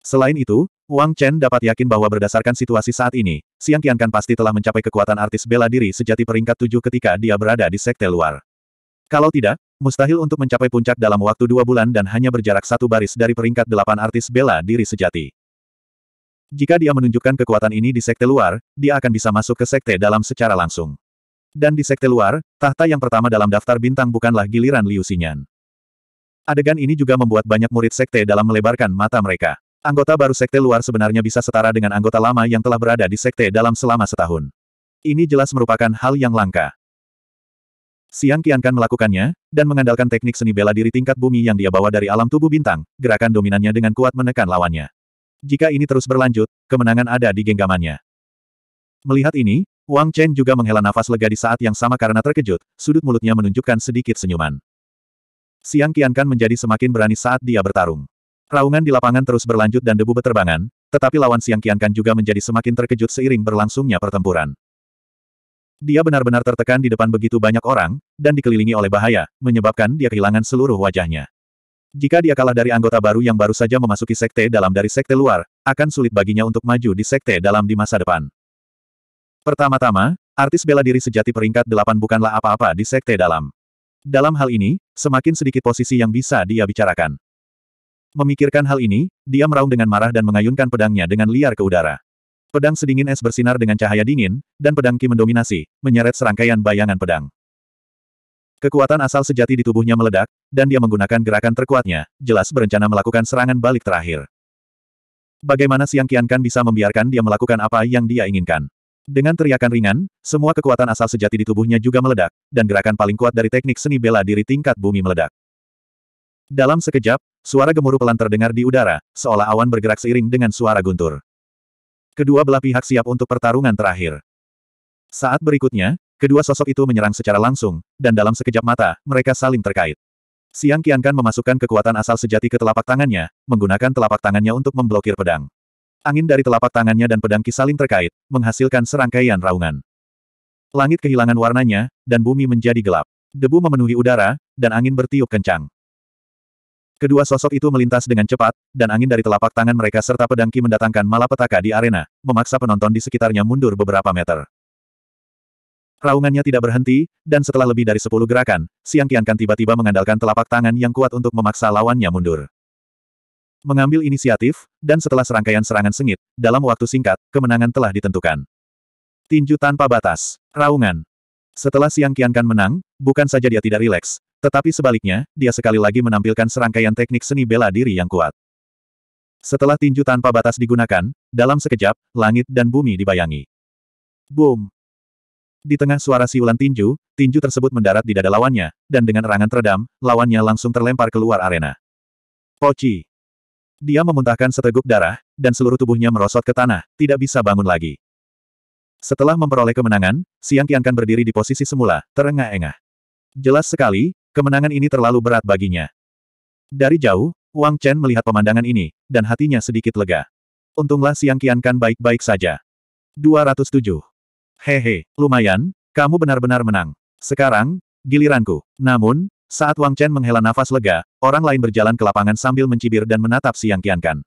Selain itu, Wang Chen dapat yakin bahwa berdasarkan situasi saat ini, Siang Kan pasti telah mencapai kekuatan artis bela diri sejati peringkat tujuh ketika dia berada di sekte luar. Kalau tidak, mustahil untuk mencapai puncak dalam waktu dua bulan dan hanya berjarak satu baris dari peringkat delapan artis bela diri sejati. Jika dia menunjukkan kekuatan ini di sekte luar, dia akan bisa masuk ke sekte dalam secara langsung. Dan di sekte luar, tahta yang pertama dalam daftar bintang bukanlah giliran Liu Xinyan. Adegan ini juga membuat banyak murid sekte dalam melebarkan mata mereka. Anggota baru sekte luar sebenarnya bisa setara dengan anggota lama yang telah berada di sekte dalam selama setahun. Ini jelas merupakan hal yang langka. Siang Kian Kan melakukannya, dan mengandalkan teknik seni bela diri tingkat bumi yang dia bawa dari alam tubuh bintang, gerakan dominannya dengan kuat menekan lawannya. Jika ini terus berlanjut, kemenangan ada di genggamannya. Melihat ini, Wang Chen juga menghela nafas lega di saat yang sama karena terkejut, sudut mulutnya menunjukkan sedikit senyuman. Siang Kian Kan menjadi semakin berani saat dia bertarung. Raungan di lapangan terus berlanjut dan debu beterbangan, tetapi lawan Siang Qiankan juga menjadi semakin terkejut seiring berlangsungnya pertempuran. Dia benar-benar tertekan di depan begitu banyak orang, dan dikelilingi oleh bahaya, menyebabkan dia kehilangan seluruh wajahnya. Jika dia kalah dari anggota baru yang baru saja memasuki sekte dalam dari sekte luar, akan sulit baginya untuk maju di sekte dalam di masa depan. Pertama-tama, artis bela diri sejati peringkat delapan bukanlah apa-apa di sekte dalam. Dalam hal ini, semakin sedikit posisi yang bisa dia bicarakan. Memikirkan hal ini, dia meraung dengan marah dan mengayunkan pedangnya dengan liar ke udara. Pedang sedingin es bersinar dengan cahaya dingin, dan pedang Ki mendominasi, menyeret serangkaian bayangan pedang. Kekuatan asal sejati di tubuhnya meledak, dan dia menggunakan gerakan terkuatnya, jelas berencana melakukan serangan balik terakhir. Bagaimana Siang Kiankan bisa membiarkan dia melakukan apa yang dia inginkan? Dengan teriakan ringan, semua kekuatan asal sejati di tubuhnya juga meledak, dan gerakan paling kuat dari teknik seni bela diri tingkat bumi meledak. Dalam sekejap, Suara gemuruh pelan terdengar di udara, seolah awan bergerak seiring dengan suara guntur. Kedua belah pihak siap untuk pertarungan terakhir. Saat berikutnya, kedua sosok itu menyerang secara langsung, dan dalam sekejap mata, mereka saling terkait. Siang Kiankan memasukkan kekuatan asal sejati ke telapak tangannya, menggunakan telapak tangannya untuk memblokir pedang. Angin dari telapak tangannya dan pedang Ki saling terkait, menghasilkan serangkaian raungan. Langit kehilangan warnanya, dan bumi menjadi gelap. Debu memenuhi udara, dan angin bertiup kencang. Kedua sosok itu melintas dengan cepat, dan angin dari telapak tangan mereka serta pedangki mendatangkan malapetaka di arena, memaksa penonton di sekitarnya mundur beberapa meter. Raungannya tidak berhenti, dan setelah lebih dari sepuluh gerakan, Siang kan tiba-tiba mengandalkan telapak tangan yang kuat untuk memaksa lawannya mundur. Mengambil inisiatif, dan setelah serangkaian serangan sengit, dalam waktu singkat, kemenangan telah ditentukan. Tinju tanpa batas. Raungan. Setelah Siang Kiankan menang, bukan saja dia tidak rileks, tetapi sebaliknya, dia sekali lagi menampilkan serangkaian teknik seni bela diri yang kuat. Setelah tinju tanpa batas digunakan, dalam sekejap, langit dan bumi dibayangi. Boom! Di tengah suara siulan tinju, tinju tersebut mendarat di dada lawannya, dan dengan erangan teredam, lawannya langsung terlempar keluar arena. Poci! Dia memuntahkan seteguk darah, dan seluruh tubuhnya merosot ke tanah, tidak bisa bangun lagi. Setelah memperoleh kemenangan, Siang Kiankan berdiri di posisi semula, terengah-engah. Jelas sekali, Kemenangan ini terlalu berat baginya. Dari jauh, Wang Chen melihat pemandangan ini, dan hatinya sedikit lega. Untunglah Siang Qiankan baik-baik saja. 207. Hehe, lumayan, kamu benar-benar menang. Sekarang, giliranku. Namun, saat Wang Chen menghela nafas lega, orang lain berjalan ke lapangan sambil mencibir dan menatap Siang Qiankan.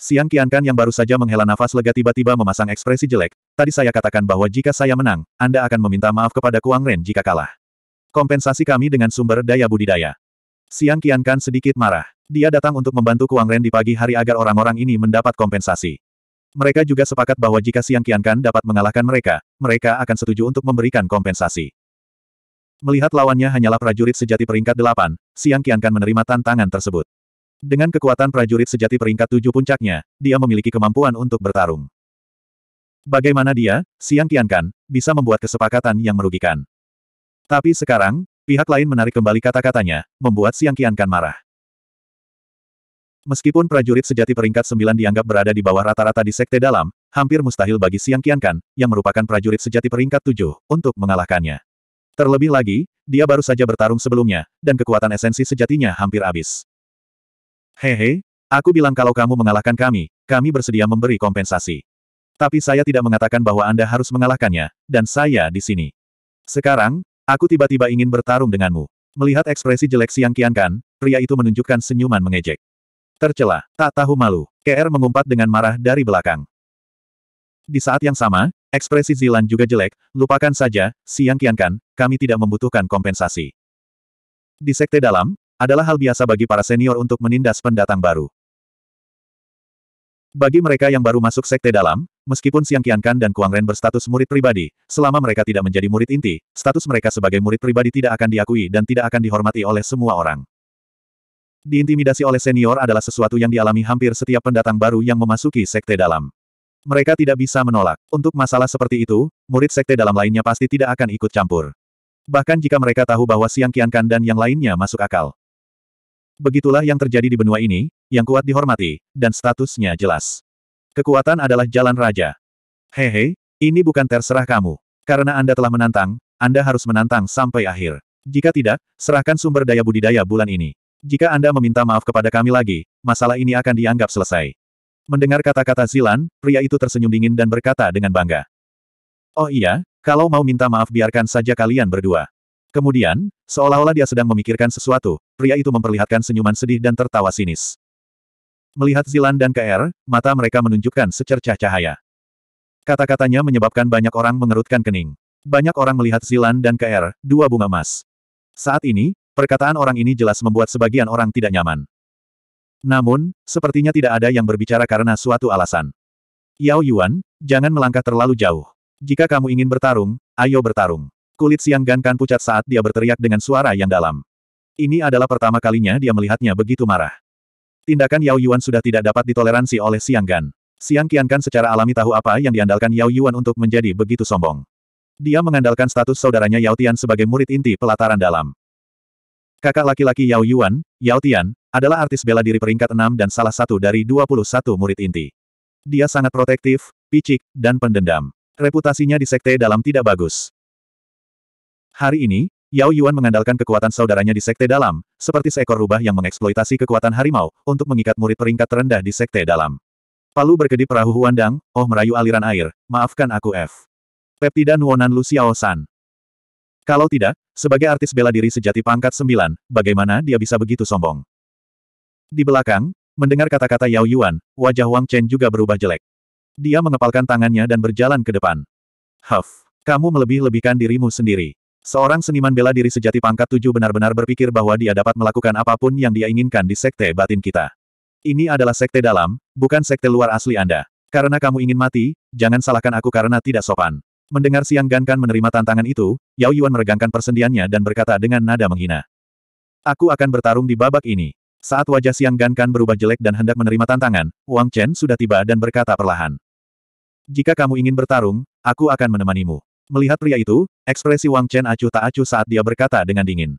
Siang Qiankan yang baru saja menghela nafas lega tiba-tiba memasang ekspresi jelek, tadi saya katakan bahwa jika saya menang, Anda akan meminta maaf kepada Kuang Ren jika kalah. Kompensasi kami dengan sumber daya budidaya. Siang Kiankan sedikit marah. Dia datang untuk membantu Kuang Ren di pagi hari agar orang-orang ini mendapat kompensasi. Mereka juga sepakat bahwa jika Siang Kiankan dapat mengalahkan mereka, mereka akan setuju untuk memberikan kompensasi. Melihat lawannya hanyalah prajurit sejati peringkat delapan, Siang Kiankan menerima tantangan tersebut. Dengan kekuatan prajurit sejati peringkat tujuh puncaknya, dia memiliki kemampuan untuk bertarung. Bagaimana dia, Siang Kiankan, bisa membuat kesepakatan yang merugikan. Tapi sekarang, pihak lain menarik kembali kata-katanya, membuat Siang Kian Kan marah. Meskipun prajurit sejati peringkat sembilan dianggap berada di bawah rata-rata di sekte dalam, hampir mustahil bagi Siang Kian Kan, yang merupakan prajurit sejati peringkat 7, untuk mengalahkannya. Terlebih lagi, dia baru saja bertarung sebelumnya, dan kekuatan esensi sejatinya hampir habis. Hehe, aku bilang kalau kamu mengalahkan kami, kami bersedia memberi kompensasi. Tapi saya tidak mengatakan bahwa Anda harus mengalahkannya, dan saya di sini. Sekarang, Aku tiba-tiba ingin bertarung denganmu. Melihat ekspresi jelek Siang Kian Kan, pria itu menunjukkan senyuman mengejek. Tercela, tak tahu malu. KR mengumpat dengan marah dari belakang. Di saat yang sama, ekspresi Zilan juga jelek, lupakan saja, Siang Kian Kan. kami tidak membutuhkan kompensasi. Di sekte dalam, adalah hal biasa bagi para senior untuk menindas pendatang baru. Bagi mereka yang baru masuk sekte dalam, meskipun Siang Kiankan dan Kuang Ren berstatus murid pribadi, selama mereka tidak menjadi murid inti, status mereka sebagai murid pribadi tidak akan diakui dan tidak akan dihormati oleh semua orang. Diintimidasi oleh senior adalah sesuatu yang dialami hampir setiap pendatang baru yang memasuki sekte dalam. Mereka tidak bisa menolak. Untuk masalah seperti itu, murid sekte dalam lainnya pasti tidak akan ikut campur. Bahkan jika mereka tahu bahwa Siang Kiankan dan yang lainnya masuk akal. Begitulah yang terjadi di benua ini, yang kuat dihormati, dan statusnya jelas. Kekuatan adalah jalan raja. Hehe, ini bukan terserah kamu. Karena Anda telah menantang, Anda harus menantang sampai akhir. Jika tidak, serahkan sumber daya budidaya bulan ini. Jika Anda meminta maaf kepada kami lagi, masalah ini akan dianggap selesai. Mendengar kata-kata Zilan, pria itu tersenyum dingin dan berkata dengan bangga. Oh iya, kalau mau minta maaf biarkan saja kalian berdua. Kemudian, seolah-olah dia sedang memikirkan sesuatu, pria itu memperlihatkan senyuman sedih dan tertawa sinis. Melihat Zilan dan KR, mata mereka menunjukkan secercah cahaya. Kata-katanya menyebabkan banyak orang mengerutkan kening. Banyak orang melihat Zilan dan KR, dua bunga emas. Saat ini, perkataan orang ini jelas membuat sebagian orang tidak nyaman. Namun, sepertinya tidak ada yang berbicara karena suatu alasan. Yao Yuan, jangan melangkah terlalu jauh. Jika kamu ingin bertarung, ayo bertarung. Kulit Siang Gan kan pucat saat dia berteriak dengan suara yang dalam. Ini adalah pertama kalinya dia melihatnya begitu marah. Tindakan Yao Yuan sudah tidak dapat ditoleransi oleh Siang Gan. Siang Kian Kan secara alami tahu apa yang diandalkan Yao Yuan untuk menjadi begitu sombong. Dia mengandalkan status saudaranya Yao Tian sebagai murid inti pelataran dalam. Kakak laki-laki Yao Yuan, Yao Tian, adalah artis bela diri peringkat 6 dan salah satu dari 21 murid inti. Dia sangat protektif, picik, dan pendendam. Reputasinya di sekte dalam tidak bagus. Hari ini, Yao Yuan mengandalkan kekuatan saudaranya di Sekte Dalam, seperti seekor rubah yang mengeksploitasi kekuatan harimau, untuk mengikat murid peringkat terendah di Sekte Dalam. Palu berkedip perahu Huandang, oh merayu aliran air, maafkan aku F. Peptida Nuonan Lu Xiao San. Kalau tidak, sebagai artis bela diri sejati pangkat sembilan, bagaimana dia bisa begitu sombong? Di belakang, mendengar kata-kata Yao Yuan, wajah Wang Chen juga berubah jelek. Dia mengepalkan tangannya dan berjalan ke depan. Huff, kamu melebih-lebihkan dirimu sendiri. Seorang seniman bela diri sejati pangkat tujuh benar-benar berpikir bahwa dia dapat melakukan apapun yang dia inginkan di sekte batin kita. Ini adalah sekte dalam, bukan sekte luar asli Anda. Karena kamu ingin mati, jangan salahkan aku karena tidak sopan. Mendengar Siang Gan kan menerima tantangan itu, Yao Yuan meregangkan persendiannya dan berkata dengan nada menghina. Aku akan bertarung di babak ini. Saat wajah Siang Gan kan berubah jelek dan hendak menerima tantangan, Wang Chen sudah tiba dan berkata perlahan. Jika kamu ingin bertarung, aku akan menemanimu. Melihat pria itu, ekspresi Wang Chen acuh tak acuh saat dia berkata dengan dingin.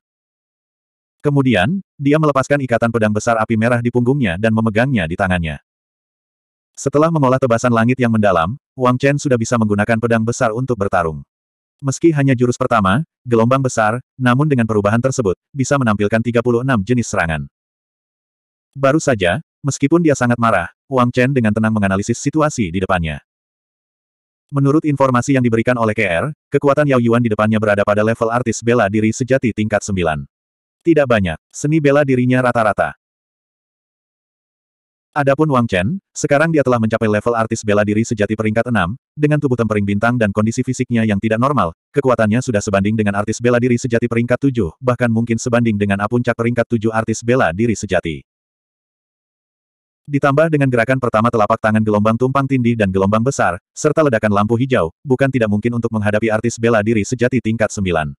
Kemudian, dia melepaskan ikatan pedang besar api merah di punggungnya dan memegangnya di tangannya. Setelah mengolah tebasan langit yang mendalam, Wang Chen sudah bisa menggunakan pedang besar untuk bertarung. Meski hanya jurus pertama, gelombang besar, namun dengan perubahan tersebut, bisa menampilkan 36 jenis serangan. Baru saja, meskipun dia sangat marah, Wang Chen dengan tenang menganalisis situasi di depannya. Menurut informasi yang diberikan oleh KR, kekuatan Yao Yuan di depannya berada pada level artis bela diri sejati tingkat 9. Tidak banyak, seni bela dirinya rata-rata. Adapun Wang Chen, sekarang dia telah mencapai level artis bela diri sejati peringkat 6, dengan tubuh tempering bintang dan kondisi fisiknya yang tidak normal, kekuatannya sudah sebanding dengan artis bela diri sejati peringkat 7, bahkan mungkin sebanding dengan apuncak peringkat 7 artis bela diri sejati ditambah dengan gerakan pertama telapak tangan gelombang tumpang tindih dan gelombang besar, serta ledakan lampu hijau, bukan tidak mungkin untuk menghadapi artis bela diri sejati tingkat 9.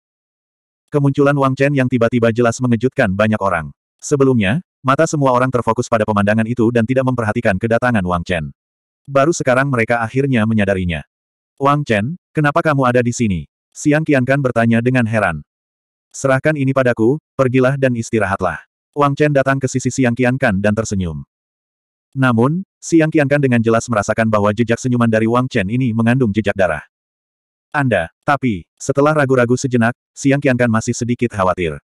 Kemunculan Wang Chen yang tiba-tiba jelas mengejutkan banyak orang. Sebelumnya, mata semua orang terfokus pada pemandangan itu dan tidak memperhatikan kedatangan Wang Chen. Baru sekarang mereka akhirnya menyadarinya. Wang Chen, kenapa kamu ada di sini? Siang Qiankan bertanya dengan heran. Serahkan ini padaku, pergilah dan istirahatlah. Wang Chen datang ke sisi Siang Qiankan dan tersenyum. Namun, Siang Kiankan dengan jelas merasakan bahwa jejak senyuman dari Wang Chen ini mengandung jejak darah. Anda, tapi, setelah ragu-ragu sejenak, Siang Kiankan masih sedikit khawatir.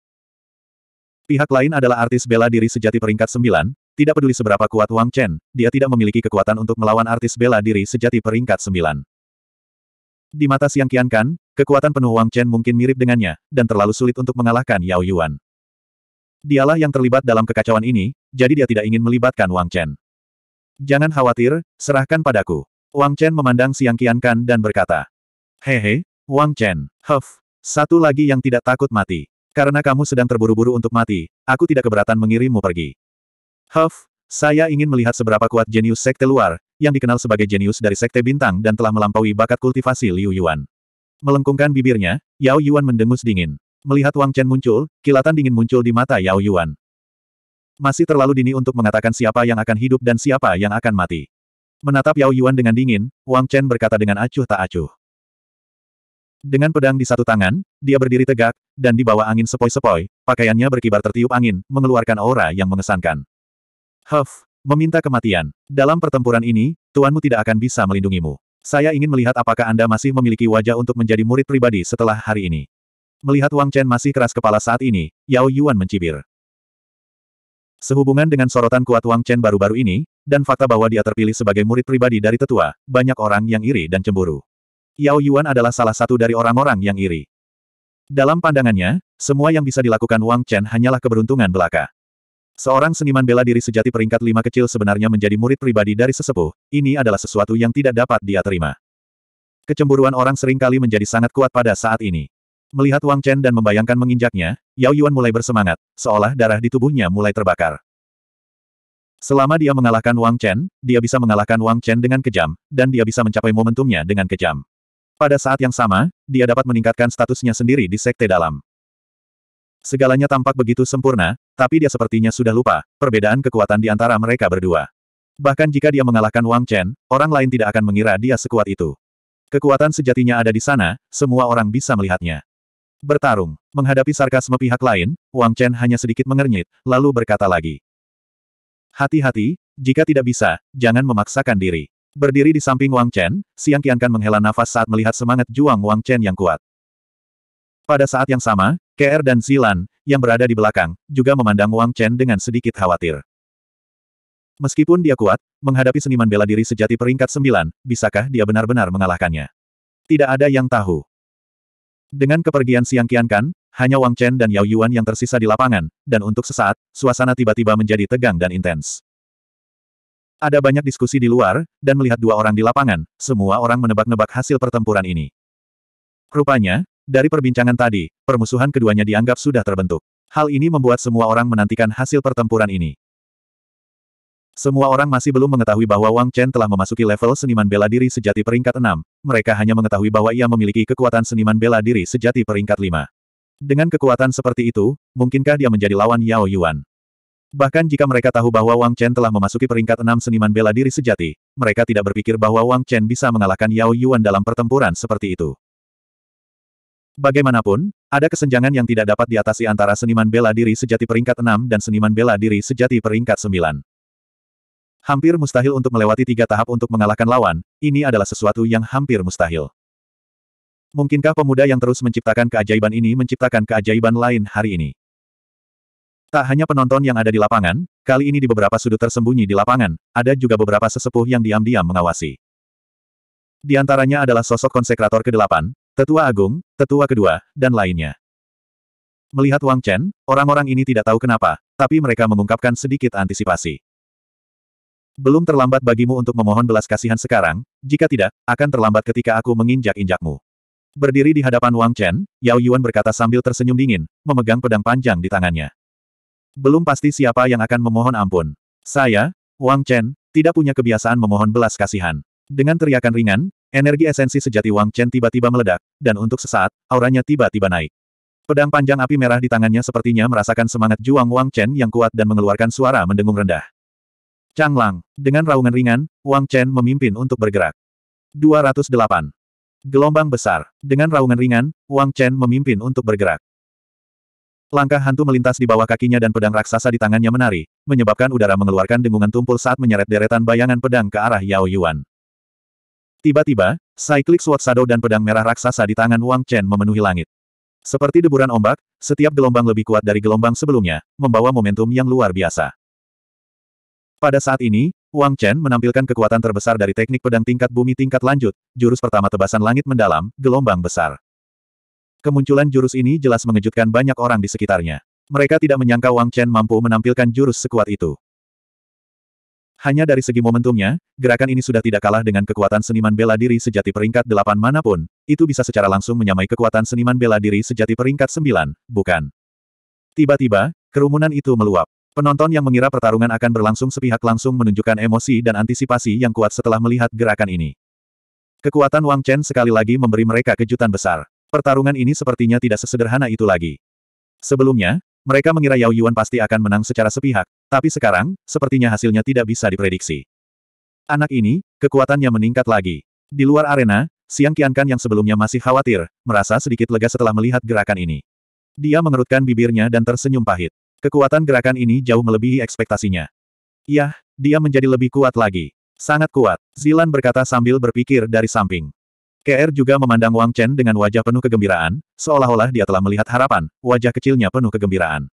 Pihak lain adalah artis bela diri sejati peringkat sembilan. tidak peduli seberapa kuat Wang Chen, dia tidak memiliki kekuatan untuk melawan artis bela diri sejati peringkat sembilan. Di mata Siang Kiankan, kekuatan penuh Wang Chen mungkin mirip dengannya, dan terlalu sulit untuk mengalahkan Yao Yuan. Dialah yang terlibat dalam kekacauan ini, jadi dia tidak ingin melibatkan Wang Chen. Jangan khawatir, serahkan padaku. Wang Chen memandang Siang Kiankan dan berkata. Hehe, Wang Chen, huff, satu lagi yang tidak takut mati. Karena kamu sedang terburu-buru untuk mati, aku tidak keberatan mengirimmu pergi. Huff, saya ingin melihat seberapa kuat jenius sekte luar, yang dikenal sebagai jenius dari sekte bintang dan telah melampaui bakat kultivasi Liu Yuan. Melengkungkan bibirnya, Yao Yuan mendengus dingin. Melihat Wang Chen muncul, kilatan dingin muncul di mata Yao Yuan. Masih terlalu dini untuk mengatakan siapa yang akan hidup dan siapa yang akan mati. Menatap Yao Yuan dengan dingin, Wang Chen berkata dengan acuh tak acuh. Dengan pedang di satu tangan, dia berdiri tegak, dan di bawah angin sepoi-sepoi, pakaiannya berkibar tertiup angin, mengeluarkan aura yang mengesankan. Huff, meminta kematian. Dalam pertempuran ini, tuanmu tidak akan bisa melindungimu. Saya ingin melihat apakah Anda masih memiliki wajah untuk menjadi murid pribadi setelah hari ini. Melihat Wang Chen masih keras kepala saat ini, Yao Yuan mencibir. Sehubungan dengan sorotan kuat Wang Chen baru-baru ini, dan fakta bahwa dia terpilih sebagai murid pribadi dari tetua, banyak orang yang iri dan cemburu. Yao Yuan adalah salah satu dari orang-orang yang iri. Dalam pandangannya, semua yang bisa dilakukan Wang Chen hanyalah keberuntungan belaka. Seorang seniman bela diri sejati peringkat lima kecil sebenarnya menjadi murid pribadi dari sesepuh, ini adalah sesuatu yang tidak dapat dia terima. Kecemburuan orang seringkali menjadi sangat kuat pada saat ini. Melihat Wang Chen dan membayangkan menginjaknya, Yao Yuan mulai bersemangat, seolah darah di tubuhnya mulai terbakar. Selama dia mengalahkan Wang Chen, dia bisa mengalahkan Wang Chen dengan kejam, dan dia bisa mencapai momentumnya dengan kejam. Pada saat yang sama, dia dapat meningkatkan statusnya sendiri di sekte dalam. Segalanya tampak begitu sempurna, tapi dia sepertinya sudah lupa, perbedaan kekuatan di antara mereka berdua. Bahkan jika dia mengalahkan Wang Chen, orang lain tidak akan mengira dia sekuat itu. Kekuatan sejatinya ada di sana, semua orang bisa melihatnya. Bertarung. Menghadapi sarkasme pihak lain, Wang Chen hanya sedikit mengernyit, lalu berkata lagi. Hati-hati, jika tidak bisa, jangan memaksakan diri. Berdiri di samping Wang Chen, Siang Kian kan menghela nafas saat melihat semangat juang Wang Chen yang kuat. Pada saat yang sama, KR dan Zilan, yang berada di belakang, juga memandang Wang Chen dengan sedikit khawatir. Meskipun dia kuat, menghadapi seniman bela diri sejati peringkat sembilan, bisakah dia benar-benar mengalahkannya? Tidak ada yang tahu. Dengan kepergian Siang Qiankan, hanya Wang Chen dan Yao Yuan yang tersisa di lapangan, dan untuk sesaat, suasana tiba-tiba menjadi tegang dan intens. Ada banyak diskusi di luar, dan melihat dua orang di lapangan, semua orang menebak-nebak hasil pertempuran ini. Rupanya, dari perbincangan tadi, permusuhan keduanya dianggap sudah terbentuk. Hal ini membuat semua orang menantikan hasil pertempuran ini. Semua orang masih belum mengetahui bahwa Wang Chen telah memasuki level seniman bela diri sejati peringkat 6, mereka hanya mengetahui bahwa ia memiliki kekuatan seniman bela diri sejati peringkat 5. Dengan kekuatan seperti itu, mungkinkah dia menjadi lawan Yao Yuan? Bahkan jika mereka tahu bahwa Wang Chen telah memasuki peringkat 6 seniman bela diri sejati, mereka tidak berpikir bahwa Wang Chen bisa mengalahkan Yao Yuan dalam pertempuran seperti itu. Bagaimanapun, ada kesenjangan yang tidak dapat diatasi antara seniman bela diri sejati peringkat 6 dan seniman bela diri sejati peringkat 9. Hampir mustahil untuk melewati tiga tahap untuk mengalahkan lawan, ini adalah sesuatu yang hampir mustahil. Mungkinkah pemuda yang terus menciptakan keajaiban ini menciptakan keajaiban lain hari ini? Tak hanya penonton yang ada di lapangan, kali ini di beberapa sudut tersembunyi di lapangan, ada juga beberapa sesepuh yang diam-diam mengawasi. Di antaranya adalah sosok konsekrator ke-8, tetua agung, tetua kedua, dan lainnya. Melihat Wang Chen, orang-orang ini tidak tahu kenapa, tapi mereka mengungkapkan sedikit antisipasi. Belum terlambat bagimu untuk memohon belas kasihan sekarang, jika tidak, akan terlambat ketika aku menginjak-injakmu. Berdiri di hadapan Wang Chen, Yao Yuan berkata sambil tersenyum dingin, memegang pedang panjang di tangannya. Belum pasti siapa yang akan memohon ampun. Saya, Wang Chen, tidak punya kebiasaan memohon belas kasihan. Dengan teriakan ringan, energi esensi sejati Wang Chen tiba-tiba meledak, dan untuk sesaat, auranya tiba-tiba naik. Pedang panjang api merah di tangannya sepertinya merasakan semangat juang Wang Chen yang kuat dan mengeluarkan suara mendengung rendah. Chang Lang. Dengan raungan ringan, Wang Chen memimpin untuk bergerak. 208. Gelombang besar. Dengan raungan ringan, Wang Chen memimpin untuk bergerak. Langkah hantu melintas di bawah kakinya dan pedang raksasa di tangannya menari, menyebabkan udara mengeluarkan dengungan tumpul saat menyeret deretan bayangan pedang ke arah Yao Yuan. Tiba-tiba, Cyclic Sword Shadow dan pedang merah raksasa di tangan Wang Chen memenuhi langit. Seperti deburan ombak, setiap gelombang lebih kuat dari gelombang sebelumnya, membawa momentum yang luar biasa. Pada saat ini, Wang Chen menampilkan kekuatan terbesar dari teknik pedang tingkat bumi tingkat lanjut, jurus pertama tebasan langit mendalam, gelombang besar. Kemunculan jurus ini jelas mengejutkan banyak orang di sekitarnya. Mereka tidak menyangka Wang Chen mampu menampilkan jurus sekuat itu. Hanya dari segi momentumnya, gerakan ini sudah tidak kalah dengan kekuatan seniman bela diri sejati peringkat delapan manapun, itu bisa secara langsung menyamai kekuatan seniman bela diri sejati peringkat sembilan, bukan? Tiba-tiba, kerumunan itu meluap. Penonton yang mengira pertarungan akan berlangsung sepihak langsung menunjukkan emosi dan antisipasi yang kuat setelah melihat gerakan ini. Kekuatan Wang Chen sekali lagi memberi mereka kejutan besar. Pertarungan ini sepertinya tidak sesederhana itu lagi. Sebelumnya, mereka mengira Yao Yuan pasti akan menang secara sepihak, tapi sekarang, sepertinya hasilnya tidak bisa diprediksi. Anak ini, kekuatannya meningkat lagi. Di luar arena, Siang Qiankan yang sebelumnya masih khawatir, merasa sedikit lega setelah melihat gerakan ini. Dia mengerutkan bibirnya dan tersenyum pahit. Kekuatan gerakan ini jauh melebihi ekspektasinya. Yah, dia menjadi lebih kuat lagi. Sangat kuat, Zilan berkata sambil berpikir dari samping. KR juga memandang Wang Chen dengan wajah penuh kegembiraan, seolah-olah dia telah melihat harapan, wajah kecilnya penuh kegembiraan.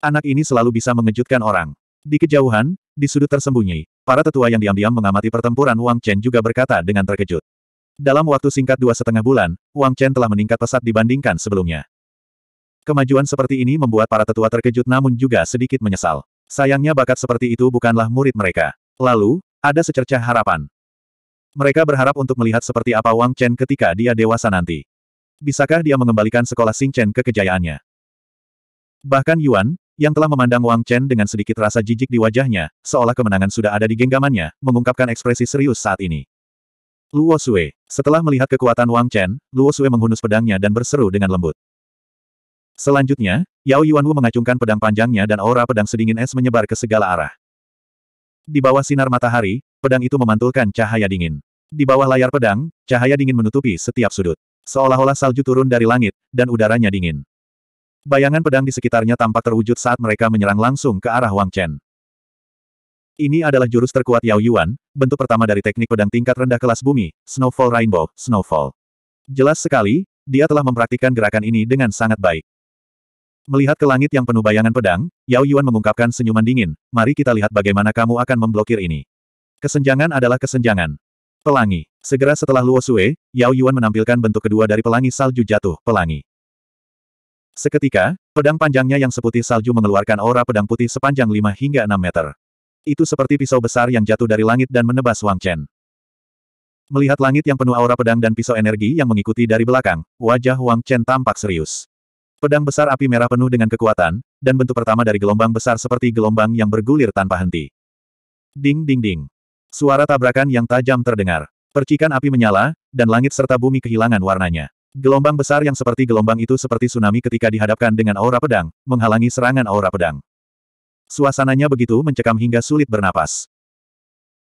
Anak ini selalu bisa mengejutkan orang. Di kejauhan, di sudut tersembunyi, para tetua yang diam-diam mengamati pertempuran Wang Chen juga berkata dengan terkejut. Dalam waktu singkat dua setengah bulan, Wang Chen telah meningkat pesat dibandingkan sebelumnya. Kemajuan seperti ini membuat para tetua terkejut namun juga sedikit menyesal. Sayangnya bakat seperti itu bukanlah murid mereka. Lalu, ada secercah harapan. Mereka berharap untuk melihat seperti apa Wang Chen ketika dia dewasa nanti. Bisakah dia mengembalikan sekolah Xing Chen ke kejayaannya? Bahkan Yuan, yang telah memandang Wang Chen dengan sedikit rasa jijik di wajahnya, seolah kemenangan sudah ada di genggamannya, mengungkapkan ekspresi serius saat ini. Luo Sui, Setelah melihat kekuatan Wang Chen, Luo Sui menghunus pedangnya dan berseru dengan lembut. Selanjutnya, Yao Yuanwu mengacungkan pedang panjangnya dan aura pedang sedingin es menyebar ke segala arah. Di bawah sinar matahari, pedang itu memantulkan cahaya dingin. Di bawah layar pedang, cahaya dingin menutupi setiap sudut. Seolah-olah salju turun dari langit, dan udaranya dingin. Bayangan pedang di sekitarnya tampak terwujud saat mereka menyerang langsung ke arah Wang Chen. Ini adalah jurus terkuat Yao Yuan, bentuk pertama dari teknik pedang tingkat rendah kelas bumi, Snowfall Rainbow, Snowfall. Jelas sekali, dia telah mempraktikkan gerakan ini dengan sangat baik. Melihat ke langit yang penuh bayangan pedang, Yao Yuan mengungkapkan senyuman dingin, mari kita lihat bagaimana kamu akan memblokir ini. Kesenjangan adalah kesenjangan. Pelangi. Segera setelah Luo Sue, Yao Yuan menampilkan bentuk kedua dari pelangi salju jatuh, pelangi. Seketika, pedang panjangnya yang seputih salju mengeluarkan aura pedang putih sepanjang 5 hingga 6 meter. Itu seperti pisau besar yang jatuh dari langit dan menebas Wang Chen. Melihat langit yang penuh aura pedang dan pisau energi yang mengikuti dari belakang, wajah Wang Chen tampak serius. Pedang besar api merah penuh dengan kekuatan, dan bentuk pertama dari gelombang besar seperti gelombang yang bergulir tanpa henti. Ding ding ding. Suara tabrakan yang tajam terdengar. Percikan api menyala, dan langit serta bumi kehilangan warnanya. Gelombang besar yang seperti gelombang itu seperti tsunami ketika dihadapkan dengan aura pedang, menghalangi serangan aura pedang. Suasananya begitu mencekam hingga sulit bernapas.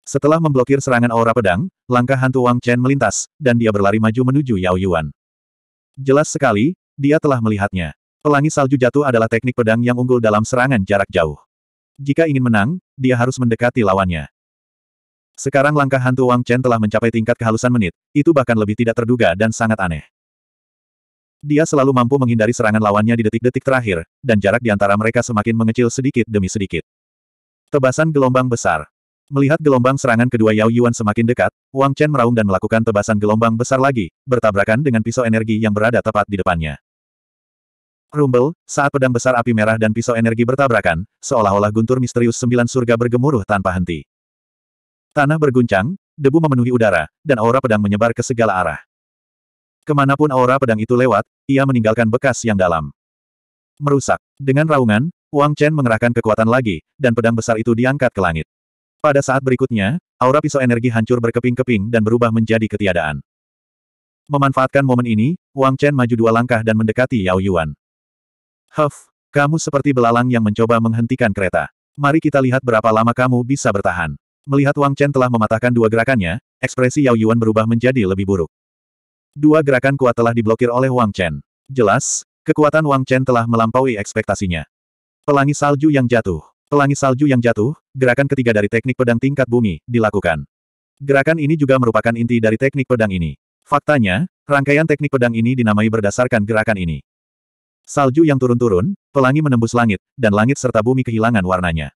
Setelah memblokir serangan aura pedang, langkah hantu Wang Chen melintas, dan dia berlari maju menuju Yao Yuan. Jelas sekali, dia telah melihatnya. Pelangi salju jatuh adalah teknik pedang yang unggul dalam serangan jarak jauh. Jika ingin menang, dia harus mendekati lawannya. Sekarang langkah hantu Wang Chen telah mencapai tingkat kehalusan menit, itu bahkan lebih tidak terduga dan sangat aneh. Dia selalu mampu menghindari serangan lawannya di detik-detik terakhir, dan jarak di antara mereka semakin mengecil sedikit demi sedikit. Tebasan gelombang besar. Melihat gelombang serangan kedua Yao Yuan semakin dekat, Wang Chen meraung dan melakukan tebasan gelombang besar lagi, bertabrakan dengan pisau energi yang berada tepat di depannya. Rumble, saat pedang besar api merah dan pisau energi bertabrakan, seolah-olah guntur misterius sembilan surga bergemuruh tanpa henti. Tanah berguncang, debu memenuhi udara, dan aura pedang menyebar ke segala arah. Kemanapun aura pedang itu lewat, ia meninggalkan bekas yang dalam. Merusak. Dengan raungan, Wang Chen mengerahkan kekuatan lagi, dan pedang besar itu diangkat ke langit. Pada saat berikutnya, aura pisau energi hancur berkeping-keping dan berubah menjadi ketiadaan. Memanfaatkan momen ini, Wang Chen maju dua langkah dan mendekati Yao Yuan. Huff, kamu seperti belalang yang mencoba menghentikan kereta. Mari kita lihat berapa lama kamu bisa bertahan. Melihat Wang Chen telah mematahkan dua gerakannya, ekspresi Yao Yuan berubah menjadi lebih buruk. Dua gerakan kuat telah diblokir oleh Wang Chen. Jelas, kekuatan Wang Chen telah melampaui ekspektasinya. Pelangi salju yang jatuh pelangi salju yang jatuh, gerakan ketiga dari teknik pedang tingkat bumi, dilakukan. Gerakan ini juga merupakan inti dari teknik pedang ini. Faktanya, rangkaian teknik pedang ini dinamai berdasarkan gerakan ini. Salju yang turun-turun, pelangi menembus langit, dan langit serta bumi kehilangan warnanya.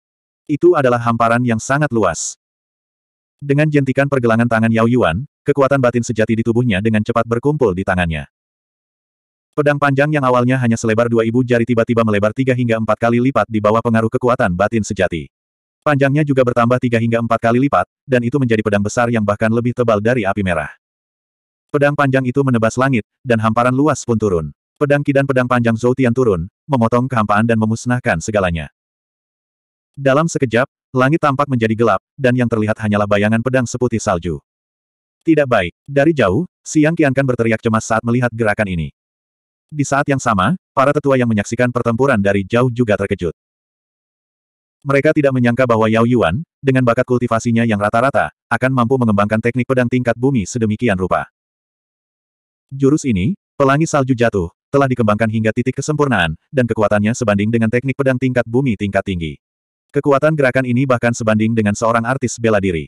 Itu adalah hamparan yang sangat luas. Dengan jentikan pergelangan tangan Yao Yuan, kekuatan batin sejati di tubuhnya dengan cepat berkumpul di tangannya. Pedang panjang yang awalnya hanya selebar dua ibu jari tiba-tiba melebar tiga hingga empat kali lipat di bawah pengaruh kekuatan batin sejati. Panjangnya juga bertambah tiga hingga empat kali lipat, dan itu menjadi pedang besar yang bahkan lebih tebal dari api merah. Pedang panjang itu menebas langit, dan hamparan luas pun turun. Pedang kidan pedang panjang Zhou Tian turun, memotong kehampaan dan memusnahkan segalanya. Dalam sekejap, langit tampak menjadi gelap, dan yang terlihat hanyalah bayangan pedang seputih salju. Tidak baik. Dari jauh, Siang Qiankan berteriak cemas saat melihat gerakan ini. Di saat yang sama, para tetua yang menyaksikan pertempuran dari jauh juga terkejut. Mereka tidak menyangka bahwa Yao Yuan, dengan bakat kultivasinya yang rata-rata, akan mampu mengembangkan teknik pedang tingkat bumi sedemikian rupa. Jurus ini, pelangi salju jatuh, telah dikembangkan hingga titik kesempurnaan, dan kekuatannya sebanding dengan teknik pedang tingkat bumi tingkat tinggi. Kekuatan gerakan ini bahkan sebanding dengan seorang artis bela diri.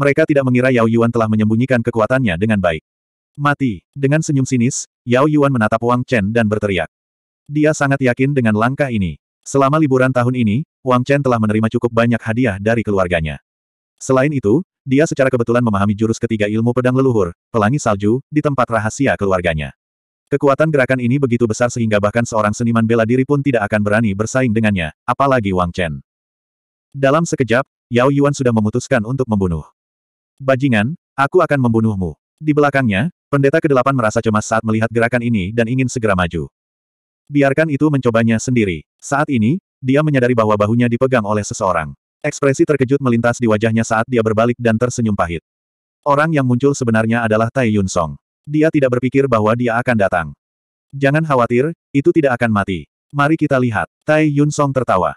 Mereka tidak mengira Yao Yuan telah menyembunyikan kekuatannya dengan baik. Mati. Dengan senyum sinis, Yao Yuan menatap Wang Chen dan berteriak. Dia sangat yakin dengan langkah ini. Selama liburan tahun ini, Wang Chen telah menerima cukup banyak hadiah dari keluarganya. Selain itu, dia secara kebetulan memahami jurus ketiga ilmu pedang leluhur, pelangi salju, di tempat rahasia keluarganya. Kekuatan gerakan ini begitu besar sehingga bahkan seorang seniman bela diri pun tidak akan berani bersaing dengannya, apalagi Wang Chen. Dalam sekejap, Yao Yuan sudah memutuskan untuk membunuh. Bajingan, aku akan membunuhmu. Di belakangnya, Pendeta ke-8 merasa cemas saat melihat gerakan ini dan ingin segera maju. Biarkan itu mencobanya sendiri. Saat ini, dia menyadari bahwa bahunya dipegang oleh seseorang. Ekspresi terkejut melintas di wajahnya saat dia berbalik dan tersenyum pahit. Orang yang muncul sebenarnya adalah Tai Yun Song. Dia tidak berpikir bahwa dia akan datang. Jangan khawatir, itu tidak akan mati. Mari kita lihat. Tai Yun Song tertawa.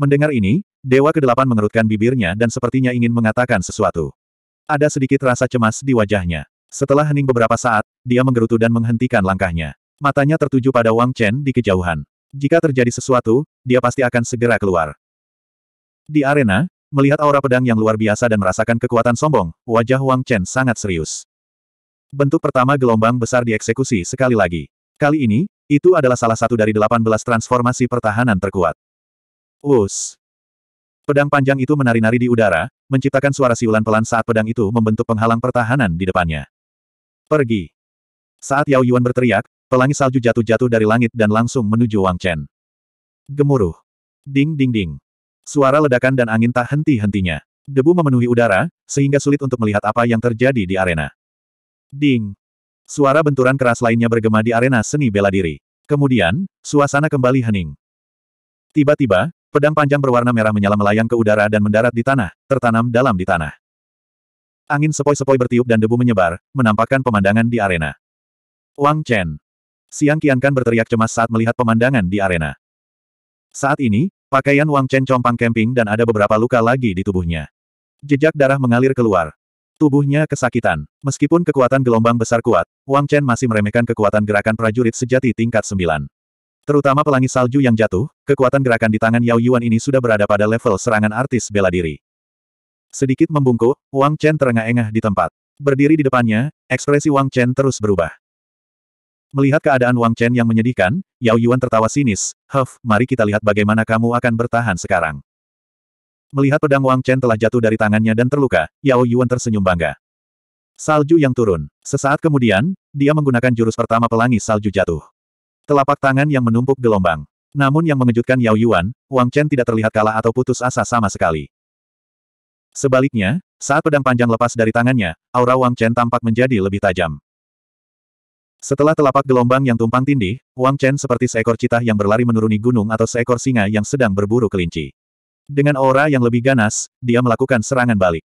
Mendengar ini, Dewa ke-8 mengerutkan bibirnya dan sepertinya ingin mengatakan sesuatu. Ada sedikit rasa cemas di wajahnya. Setelah hening beberapa saat, dia menggerutu dan menghentikan langkahnya. Matanya tertuju pada Wang Chen di kejauhan. Jika terjadi sesuatu, dia pasti akan segera keluar. Di arena, melihat aura pedang yang luar biasa dan merasakan kekuatan sombong, wajah Wang Chen sangat serius. Bentuk pertama gelombang besar dieksekusi sekali lagi. Kali ini, itu adalah salah satu dari 18 transformasi pertahanan terkuat. Us. Pedang panjang itu menari-nari di udara, menciptakan suara siulan pelan saat pedang itu membentuk penghalang pertahanan di depannya. Pergi. Saat Yao Yuan berteriak, pelangi salju jatuh-jatuh dari langit dan langsung menuju Wang Chen. Gemuruh. Ding ding ding. Suara ledakan dan angin tak henti-hentinya. Debu memenuhi udara, sehingga sulit untuk melihat apa yang terjadi di arena. Ding. Suara benturan keras lainnya bergema di arena seni bela diri. Kemudian, suasana kembali hening. Tiba-tiba, pedang panjang berwarna merah menyala melayang ke udara dan mendarat di tanah, tertanam dalam di tanah. Angin sepoi-sepoi bertiup dan debu menyebar, menampakkan pemandangan di arena. Wang Chen. Siang Qiankan berteriak cemas saat melihat pemandangan di arena. Saat ini, pakaian Wang Chen compang camping dan ada beberapa luka lagi di tubuhnya. Jejak darah mengalir keluar. Tubuhnya kesakitan. Meskipun kekuatan gelombang besar kuat, Wang Chen masih meremehkan kekuatan gerakan prajurit sejati tingkat 9. Terutama pelangi salju yang jatuh, kekuatan gerakan di tangan Yao Yuan ini sudah berada pada level serangan artis bela diri. Sedikit membungkuk, Wang Chen terengah-engah di tempat. Berdiri di depannya, ekspresi Wang Chen terus berubah. Melihat keadaan Wang Chen yang menyedihkan, Yao Yuan tertawa sinis, Huff, mari kita lihat bagaimana kamu akan bertahan sekarang. Melihat pedang Wang Chen telah jatuh dari tangannya dan terluka, Yao Yuan tersenyum bangga. Salju yang turun. Sesaat kemudian, dia menggunakan jurus pertama pelangi salju jatuh. Telapak tangan yang menumpuk gelombang. Namun yang mengejutkan Yao Yuan, Wang Chen tidak terlihat kalah atau putus asa sama sekali. Sebaliknya, saat pedang panjang lepas dari tangannya, aura Wang Chen tampak menjadi lebih tajam. Setelah telapak gelombang yang tumpang tindih, Wang Chen seperti seekor citah yang berlari menuruni gunung atau seekor singa yang sedang berburu kelinci. Dengan aura yang lebih ganas, dia melakukan serangan balik.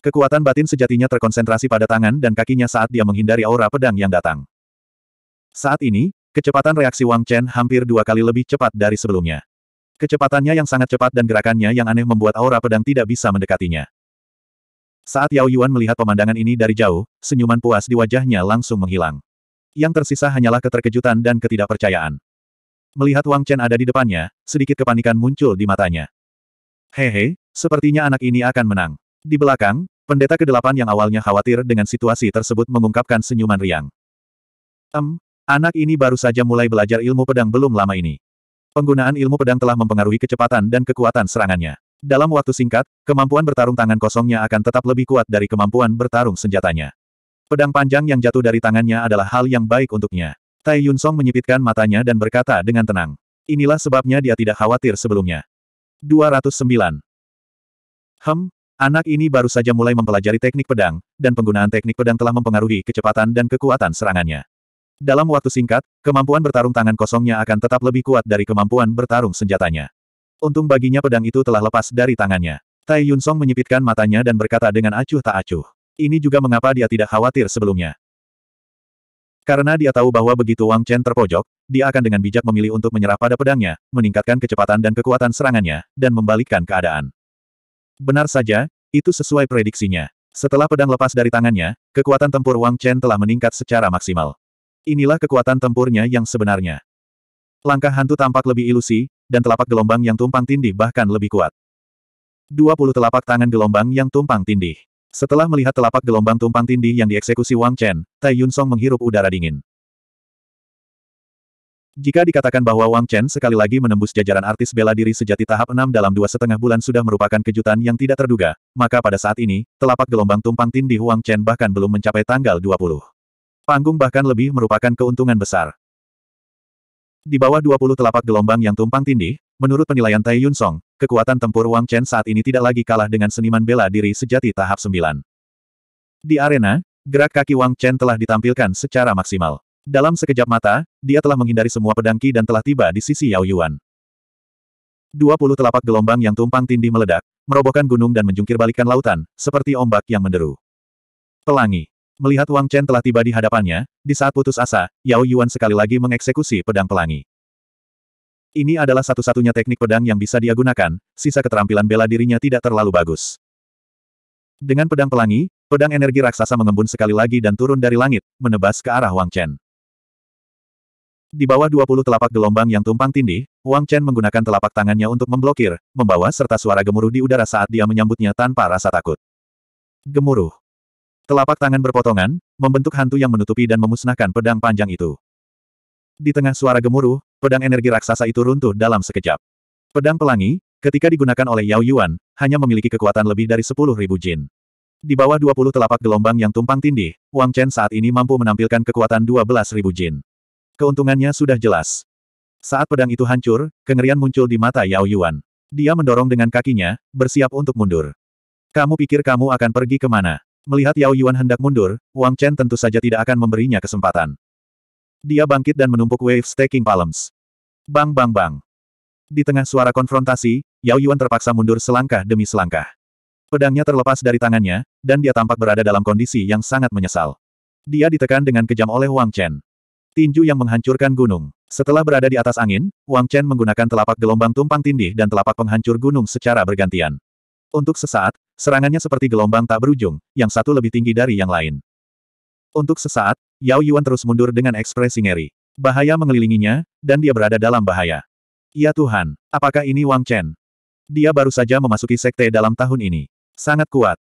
Kekuatan batin sejatinya terkonsentrasi pada tangan dan kakinya saat dia menghindari aura pedang yang datang. Saat ini, kecepatan reaksi Wang Chen hampir dua kali lebih cepat dari sebelumnya. Kecepatannya yang sangat cepat dan gerakannya yang aneh membuat aura pedang tidak bisa mendekatinya. Saat Yao Yuan melihat pemandangan ini dari jauh, senyuman puas di wajahnya langsung menghilang. Yang tersisa hanyalah keterkejutan dan ketidakpercayaan. Melihat Wang Chen ada di depannya, sedikit kepanikan muncul di matanya. Hehe, sepertinya anak ini akan menang. Di belakang, pendeta kedelapan yang awalnya khawatir dengan situasi tersebut mengungkapkan senyuman riang. Em, anak ini baru saja mulai belajar ilmu pedang belum lama ini. Penggunaan ilmu pedang telah mempengaruhi kecepatan dan kekuatan serangannya. Dalam waktu singkat, kemampuan bertarung tangan kosongnya akan tetap lebih kuat dari kemampuan bertarung senjatanya. Pedang panjang yang jatuh dari tangannya adalah hal yang baik untuknya. Tai Yun Song menyipitkan matanya dan berkata dengan tenang. Inilah sebabnya dia tidak khawatir sebelumnya. 209. Hem, anak ini baru saja mulai mempelajari teknik pedang, dan penggunaan teknik pedang telah mempengaruhi kecepatan dan kekuatan serangannya. Dalam waktu singkat, kemampuan bertarung tangan kosongnya akan tetap lebih kuat dari kemampuan bertarung senjatanya. Untung baginya pedang itu telah lepas dari tangannya. Tai Yun Song menyipitkan matanya dan berkata dengan acuh tak acuh. Ini juga mengapa dia tidak khawatir sebelumnya. Karena dia tahu bahwa begitu Wang Chen terpojok, dia akan dengan bijak memilih untuk menyerah pada pedangnya, meningkatkan kecepatan dan kekuatan serangannya, dan membalikkan keadaan. Benar saja, itu sesuai prediksinya. Setelah pedang lepas dari tangannya, kekuatan tempur Wang Chen telah meningkat secara maksimal. Inilah kekuatan tempurnya yang sebenarnya. Langkah hantu tampak lebih ilusi, dan telapak gelombang yang tumpang tindih bahkan lebih kuat. 20 telapak tangan gelombang yang tumpang tindih. Setelah melihat telapak gelombang tumpang tindih yang dieksekusi Wang Chen, Tai Yun Song menghirup udara dingin. Jika dikatakan bahwa Wang Chen sekali lagi menembus jajaran artis bela diri sejati tahap 6 dalam dua setengah bulan sudah merupakan kejutan yang tidak terduga, maka pada saat ini, telapak gelombang tumpang tindih Wang Chen bahkan belum mencapai tanggal 20. Panggung bahkan lebih merupakan keuntungan besar. Di bawah 20 telapak gelombang yang tumpang tindih, menurut penilaian Tai Yun Song, kekuatan tempur Wang Chen saat ini tidak lagi kalah dengan seniman bela diri sejati tahap 9. Di arena, gerak kaki Wang Chen telah ditampilkan secara maksimal. Dalam sekejap mata, dia telah menghindari semua pedangki dan telah tiba di sisi Yao Yuan. 20 telapak gelombang yang tumpang tindih meledak, merobohkan gunung dan menjungkir lautan, seperti ombak yang menderu. Pelangi. Melihat Wang Chen telah tiba di hadapannya, di saat putus asa, Yao Yuan sekali lagi mengeksekusi pedang pelangi. Ini adalah satu-satunya teknik pedang yang bisa dia gunakan, sisa keterampilan bela dirinya tidak terlalu bagus. Dengan pedang pelangi, pedang energi raksasa mengembun sekali lagi dan turun dari langit, menebas ke arah Wang Chen. Di bawah 20 telapak gelombang yang tumpang tindih, Wang Chen menggunakan telapak tangannya untuk memblokir, membawa serta suara gemuruh di udara saat dia menyambutnya tanpa rasa takut. Gemuruh. Telapak tangan berpotongan, membentuk hantu yang menutupi dan memusnahkan pedang panjang itu. Di tengah suara gemuruh, pedang energi raksasa itu runtuh dalam sekejap. Pedang pelangi, ketika digunakan oleh Yao Yuan, hanya memiliki kekuatan lebih dari 10.000 jin. Di bawah 20 telapak gelombang yang tumpang tindih, Wang Chen saat ini mampu menampilkan kekuatan 12.000 jin. Keuntungannya sudah jelas. Saat pedang itu hancur, kengerian muncul di mata Yao Yuan. Dia mendorong dengan kakinya, bersiap untuk mundur. Kamu pikir kamu akan pergi kemana? Melihat Yao Yuan hendak mundur, Wang Chen tentu saja tidak akan memberinya kesempatan. Dia bangkit dan menumpuk wave staking palms. Bang bang bang. Di tengah suara konfrontasi, Yao Yuan terpaksa mundur selangkah demi selangkah. Pedangnya terlepas dari tangannya, dan dia tampak berada dalam kondisi yang sangat menyesal. Dia ditekan dengan kejam oleh Wang Chen. Tinju yang menghancurkan gunung. Setelah berada di atas angin, Wang Chen menggunakan telapak gelombang tumpang tindih dan telapak penghancur gunung secara bergantian. Untuk sesaat, Serangannya seperti gelombang tak berujung, yang satu lebih tinggi dari yang lain. Untuk sesaat, Yao Yuan terus mundur dengan ekspresi ngeri. Bahaya mengelilinginya, dan dia berada dalam bahaya. Ya Tuhan, apakah ini Wang Chen? Dia baru saja memasuki sekte dalam tahun ini. Sangat kuat.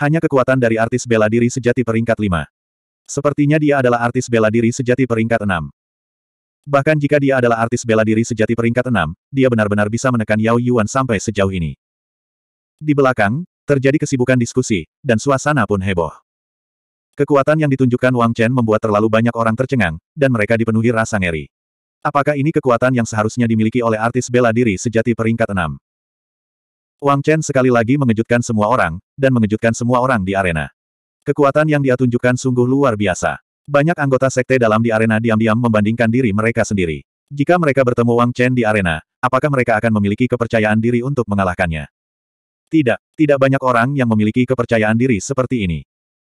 Hanya kekuatan dari artis bela diri sejati peringkat 5. Sepertinya dia adalah artis bela diri sejati peringkat 6. Bahkan jika dia adalah artis bela diri sejati peringkat 6, dia benar-benar bisa menekan Yao Yuan sampai sejauh ini. Di belakang, Terjadi kesibukan diskusi, dan suasana pun heboh. Kekuatan yang ditunjukkan Wang Chen membuat terlalu banyak orang tercengang, dan mereka dipenuhi rasa ngeri. Apakah ini kekuatan yang seharusnya dimiliki oleh artis bela diri sejati peringkat enam? Wang Chen sekali lagi mengejutkan semua orang, dan mengejutkan semua orang di arena. Kekuatan yang dia tunjukkan sungguh luar biasa. Banyak anggota sekte dalam di arena diam-diam membandingkan diri mereka sendiri. Jika mereka bertemu Wang Chen di arena, apakah mereka akan memiliki kepercayaan diri untuk mengalahkannya? Tidak, tidak banyak orang yang memiliki kepercayaan diri seperti ini.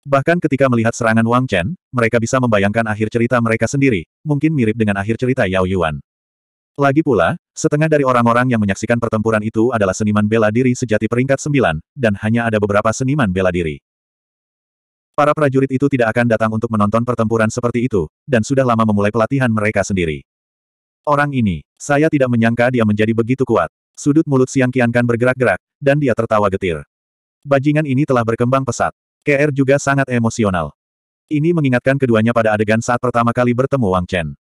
Bahkan ketika melihat serangan Wang Chen, mereka bisa membayangkan akhir cerita mereka sendiri, mungkin mirip dengan akhir cerita Yao Yuan. Lagi pula, setengah dari orang-orang yang menyaksikan pertempuran itu adalah seniman bela diri sejati peringkat sembilan, dan hanya ada beberapa seniman bela diri. Para prajurit itu tidak akan datang untuk menonton pertempuran seperti itu, dan sudah lama memulai pelatihan mereka sendiri. Orang ini, saya tidak menyangka dia menjadi begitu kuat. Sudut mulut Kian Kan bergerak-gerak, dan dia tertawa getir. Bajingan ini telah berkembang pesat. KR juga sangat emosional. Ini mengingatkan keduanya pada adegan saat pertama kali bertemu Wang Chen.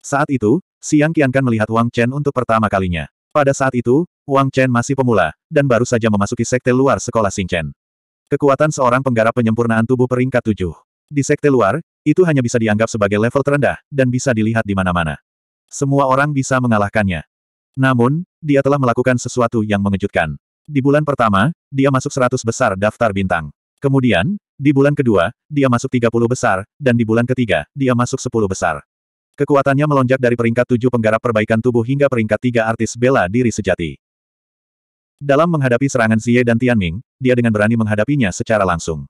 Saat itu, Siang Kian Kan melihat Wang Chen untuk pertama kalinya. Pada saat itu, Wang Chen masih pemula, dan baru saja memasuki sekte luar sekolah Xing Chen. Kekuatan seorang penggarap penyempurnaan tubuh peringkat tujuh. Di sekte luar, itu hanya bisa dianggap sebagai level terendah, dan bisa dilihat di mana-mana. Semua orang bisa mengalahkannya. Namun, dia telah melakukan sesuatu yang mengejutkan. Di bulan pertama, dia masuk 100 besar daftar bintang. Kemudian, di bulan kedua, dia masuk 30 besar, dan di bulan ketiga, dia masuk 10 besar. Kekuatannya melonjak dari peringkat 7 penggarap perbaikan tubuh hingga peringkat 3 artis bela diri sejati. Dalam menghadapi serangan Xie dan Tianming, dia dengan berani menghadapinya secara langsung.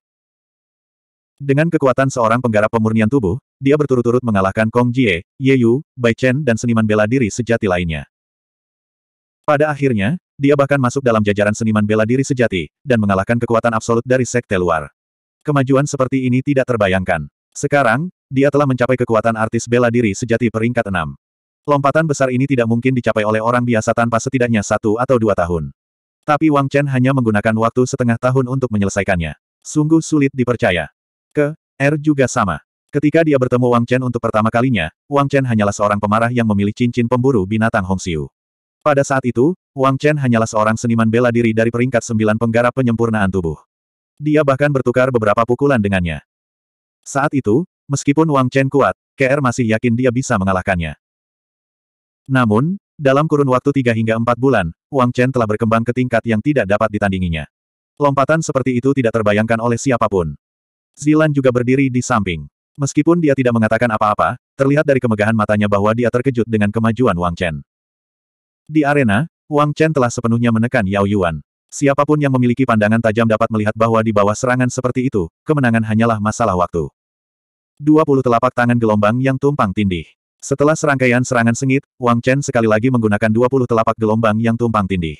Dengan kekuatan seorang penggarap pemurnian tubuh, dia berturut-turut mengalahkan Kong Jie, Ye Yu, Bai Chen dan seniman bela diri sejati lainnya. Pada akhirnya, dia bahkan masuk dalam jajaran seniman bela diri sejati, dan mengalahkan kekuatan absolut dari sekte luar. Kemajuan seperti ini tidak terbayangkan. Sekarang, dia telah mencapai kekuatan artis bela diri sejati peringkat 6. Lompatan besar ini tidak mungkin dicapai oleh orang biasa tanpa setidaknya satu atau dua tahun. Tapi Wang Chen hanya menggunakan waktu setengah tahun untuk menyelesaikannya. Sungguh sulit dipercaya. Ke, R er juga sama. Ketika dia bertemu Wang Chen untuk pertama kalinya, Wang Chen hanyalah seorang pemarah yang memilih cincin pemburu binatang Hong Hongxiu. Pada saat itu, Wang Chen hanyalah seorang seniman bela diri dari peringkat sembilan penggarap penyempurnaan tubuh. Dia bahkan bertukar beberapa pukulan dengannya. Saat itu, meskipun Wang Chen kuat, KR masih yakin dia bisa mengalahkannya. Namun, dalam kurun waktu tiga hingga empat bulan, Wang Chen telah berkembang ke tingkat yang tidak dapat ditandinginya. Lompatan seperti itu tidak terbayangkan oleh siapapun. Zilan juga berdiri di samping. Meskipun dia tidak mengatakan apa-apa, terlihat dari kemegahan matanya bahwa dia terkejut dengan kemajuan Wang Chen. Di arena, Wang Chen telah sepenuhnya menekan Yao Yuan. Siapapun yang memiliki pandangan tajam dapat melihat bahwa di bawah serangan seperti itu, kemenangan hanyalah masalah waktu. 20 telapak tangan gelombang yang tumpang tindih. Setelah serangkaian serangan sengit, Wang Chen sekali lagi menggunakan 20 telapak gelombang yang tumpang tindih.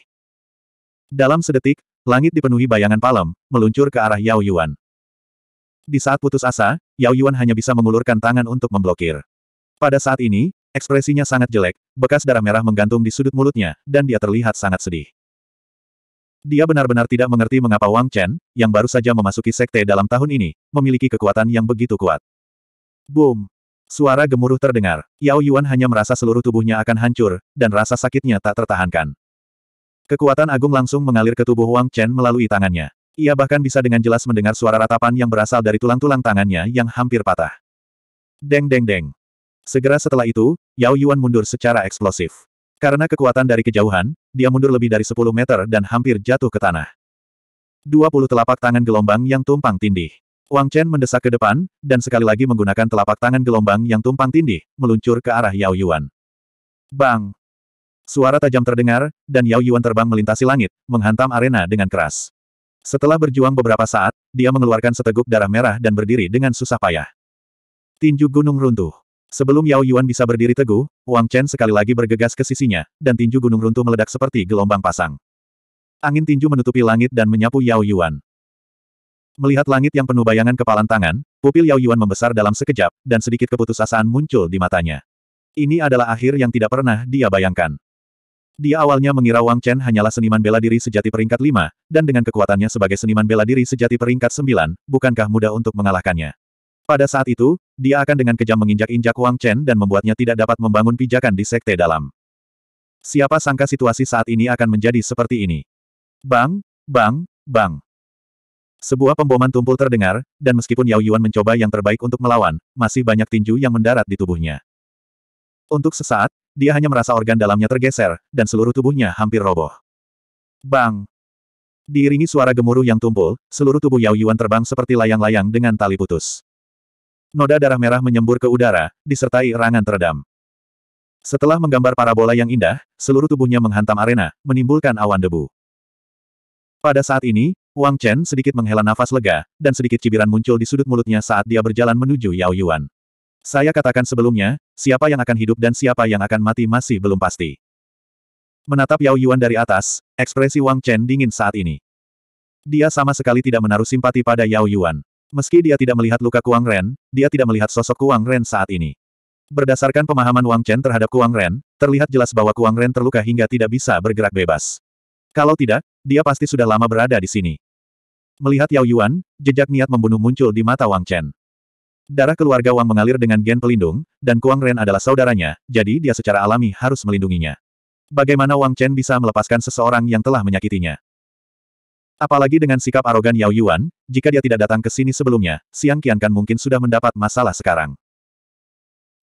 Dalam sedetik, langit dipenuhi bayangan palem, meluncur ke arah Yao Yuan. Di saat putus asa, Yao Yuan hanya bisa mengulurkan tangan untuk memblokir. Pada saat ini, Ekspresinya sangat jelek, bekas darah merah menggantung di sudut mulutnya, dan dia terlihat sangat sedih. Dia benar-benar tidak mengerti mengapa Wang Chen, yang baru saja memasuki sekte dalam tahun ini, memiliki kekuatan yang begitu kuat. Boom! Suara gemuruh terdengar. Yao Yuan hanya merasa seluruh tubuhnya akan hancur, dan rasa sakitnya tak tertahankan. Kekuatan agung langsung mengalir ke tubuh Wang Chen melalui tangannya. Ia bahkan bisa dengan jelas mendengar suara ratapan yang berasal dari tulang-tulang tangannya yang hampir patah. Deng deng deng. Segera setelah itu, Yao Yuan mundur secara eksplosif. Karena kekuatan dari kejauhan, dia mundur lebih dari 10 meter dan hampir jatuh ke tanah. 20 telapak tangan gelombang yang tumpang tindih. Wang Chen mendesak ke depan, dan sekali lagi menggunakan telapak tangan gelombang yang tumpang tindih, meluncur ke arah Yao Yuan. Bang! Suara tajam terdengar, dan Yao Yuan terbang melintasi langit, menghantam arena dengan keras. Setelah berjuang beberapa saat, dia mengeluarkan seteguk darah merah dan berdiri dengan susah payah. Tinju gunung runtuh. Sebelum Yao Yuan bisa berdiri teguh, Wang Chen sekali lagi bergegas ke sisinya, dan tinju gunung runtuh meledak seperti gelombang pasang. Angin tinju menutupi langit dan menyapu Yao Yuan. Melihat langit yang penuh bayangan kepalan tangan, pupil Yao Yuan membesar dalam sekejap, dan sedikit keputusasaan muncul di matanya. Ini adalah akhir yang tidak pernah dia bayangkan. Dia awalnya mengira Wang Chen hanyalah seniman bela diri sejati peringkat 5, dan dengan kekuatannya sebagai seniman bela diri sejati peringkat 9, bukankah mudah untuk mengalahkannya. Pada saat itu, dia akan dengan kejam menginjak-injak Wang Chen dan membuatnya tidak dapat membangun pijakan di sekte dalam. Siapa sangka situasi saat ini akan menjadi seperti ini. Bang, bang, bang. Sebuah pemboman tumpul terdengar, dan meskipun Yao Yuan mencoba yang terbaik untuk melawan, masih banyak tinju yang mendarat di tubuhnya. Untuk sesaat, dia hanya merasa organ dalamnya tergeser, dan seluruh tubuhnya hampir roboh. Bang! Diiringi suara gemuruh yang tumpul, seluruh tubuh Yao Yuan terbang seperti layang-layang dengan tali putus noda darah merah menyembur ke udara, disertai erangan teredam. Setelah menggambar parabola yang indah, seluruh tubuhnya menghantam arena, menimbulkan awan debu. Pada saat ini, Wang Chen sedikit menghela nafas lega, dan sedikit cibiran muncul di sudut mulutnya saat dia berjalan menuju Yao Yuan. Saya katakan sebelumnya, siapa yang akan hidup dan siapa yang akan mati masih belum pasti. Menatap Yao Yuan dari atas, ekspresi Wang Chen dingin saat ini. Dia sama sekali tidak menaruh simpati pada Yao Yuan. Meski dia tidak melihat luka Kuang Ren, dia tidak melihat sosok Kuang Ren saat ini. Berdasarkan pemahaman Wang Chen terhadap Kuang Ren, terlihat jelas bahwa Kuang Ren terluka hingga tidak bisa bergerak bebas. Kalau tidak, dia pasti sudah lama berada di sini. Melihat Yao Yuan, jejak niat membunuh muncul di mata Wang Chen. Darah keluarga Wang mengalir dengan gen pelindung, dan Kuang Ren adalah saudaranya, jadi dia secara alami harus melindunginya. Bagaimana Wang Chen bisa melepaskan seseorang yang telah menyakitinya? Apalagi dengan sikap arogan Yao Yuan, jika dia tidak datang ke sini sebelumnya, Xiang Qiankan mungkin sudah mendapat masalah sekarang.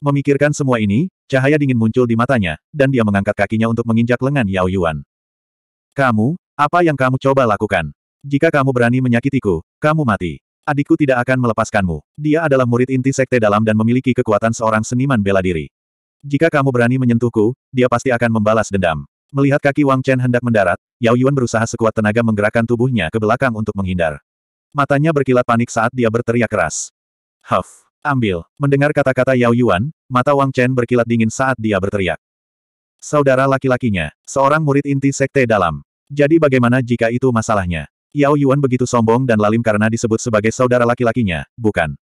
Memikirkan semua ini, cahaya dingin muncul di matanya, dan dia mengangkat kakinya untuk menginjak lengan Yao Yuan. Kamu, apa yang kamu coba lakukan? Jika kamu berani menyakitiku, kamu mati. Adikku tidak akan melepaskanmu. Dia adalah murid inti sekte dalam dan memiliki kekuatan seorang seniman bela diri. Jika kamu berani menyentuhku, dia pasti akan membalas dendam. Melihat kaki Wang Chen hendak mendarat, Yao Yuan berusaha sekuat tenaga menggerakkan tubuhnya ke belakang untuk menghindar. Matanya berkilat panik saat dia berteriak keras. Huff! Ambil! Mendengar kata-kata Yao Yuan, mata Wang Chen berkilat dingin saat dia berteriak. Saudara laki-lakinya, seorang murid inti sekte dalam. Jadi bagaimana jika itu masalahnya? Yao Yuan begitu sombong dan lalim karena disebut sebagai saudara laki-lakinya, bukan?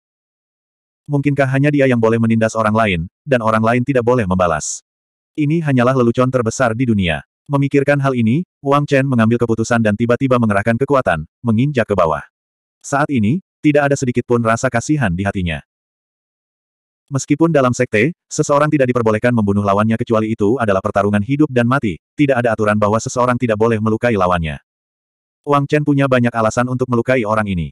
Mungkinkah hanya dia yang boleh menindas orang lain, dan orang lain tidak boleh membalas? Ini hanyalah lelucon terbesar di dunia. Memikirkan hal ini, Wang Chen mengambil keputusan dan tiba-tiba mengerahkan kekuatan, menginjak ke bawah. Saat ini, tidak ada sedikit pun rasa kasihan di hatinya. Meskipun dalam sekte, seseorang tidak diperbolehkan membunuh lawannya kecuali itu adalah pertarungan hidup dan mati, tidak ada aturan bahwa seseorang tidak boleh melukai lawannya. Wang Chen punya banyak alasan untuk melukai orang ini.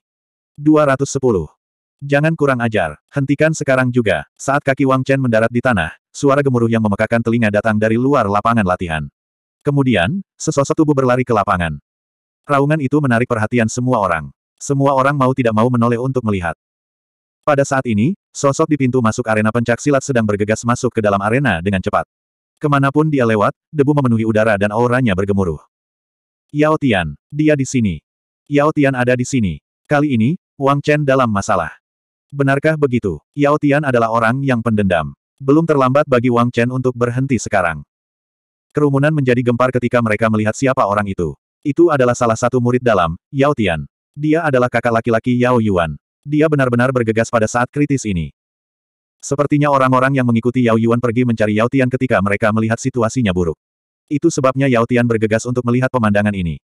210. Jangan kurang ajar, hentikan sekarang juga. Saat kaki Wang Chen mendarat di tanah, suara gemuruh yang memekakan telinga datang dari luar lapangan latihan. Kemudian, sesosok tubuh berlari ke lapangan. Raungan itu menarik perhatian semua orang. Semua orang mau tidak mau menoleh untuk melihat. Pada saat ini, sosok di pintu masuk arena pencak silat sedang bergegas masuk ke dalam arena dengan cepat. Kemanapun dia lewat, debu memenuhi udara dan auranya bergemuruh. Yao Tian, dia di sini. Yao Tian ada di sini. Kali ini, Wang Chen dalam masalah. Benarkah begitu? Yao Tian adalah orang yang pendendam. Belum terlambat bagi Wang Chen untuk berhenti sekarang. Kerumunan menjadi gempar ketika mereka melihat siapa orang itu. Itu adalah salah satu murid dalam, Yao Tian. Dia adalah kakak laki-laki Yao Yuan. Dia benar-benar bergegas pada saat kritis ini. Sepertinya orang-orang yang mengikuti Yao Yuan pergi mencari Yao Tian ketika mereka melihat situasinya buruk. Itu sebabnya Yao Tian bergegas untuk melihat pemandangan ini.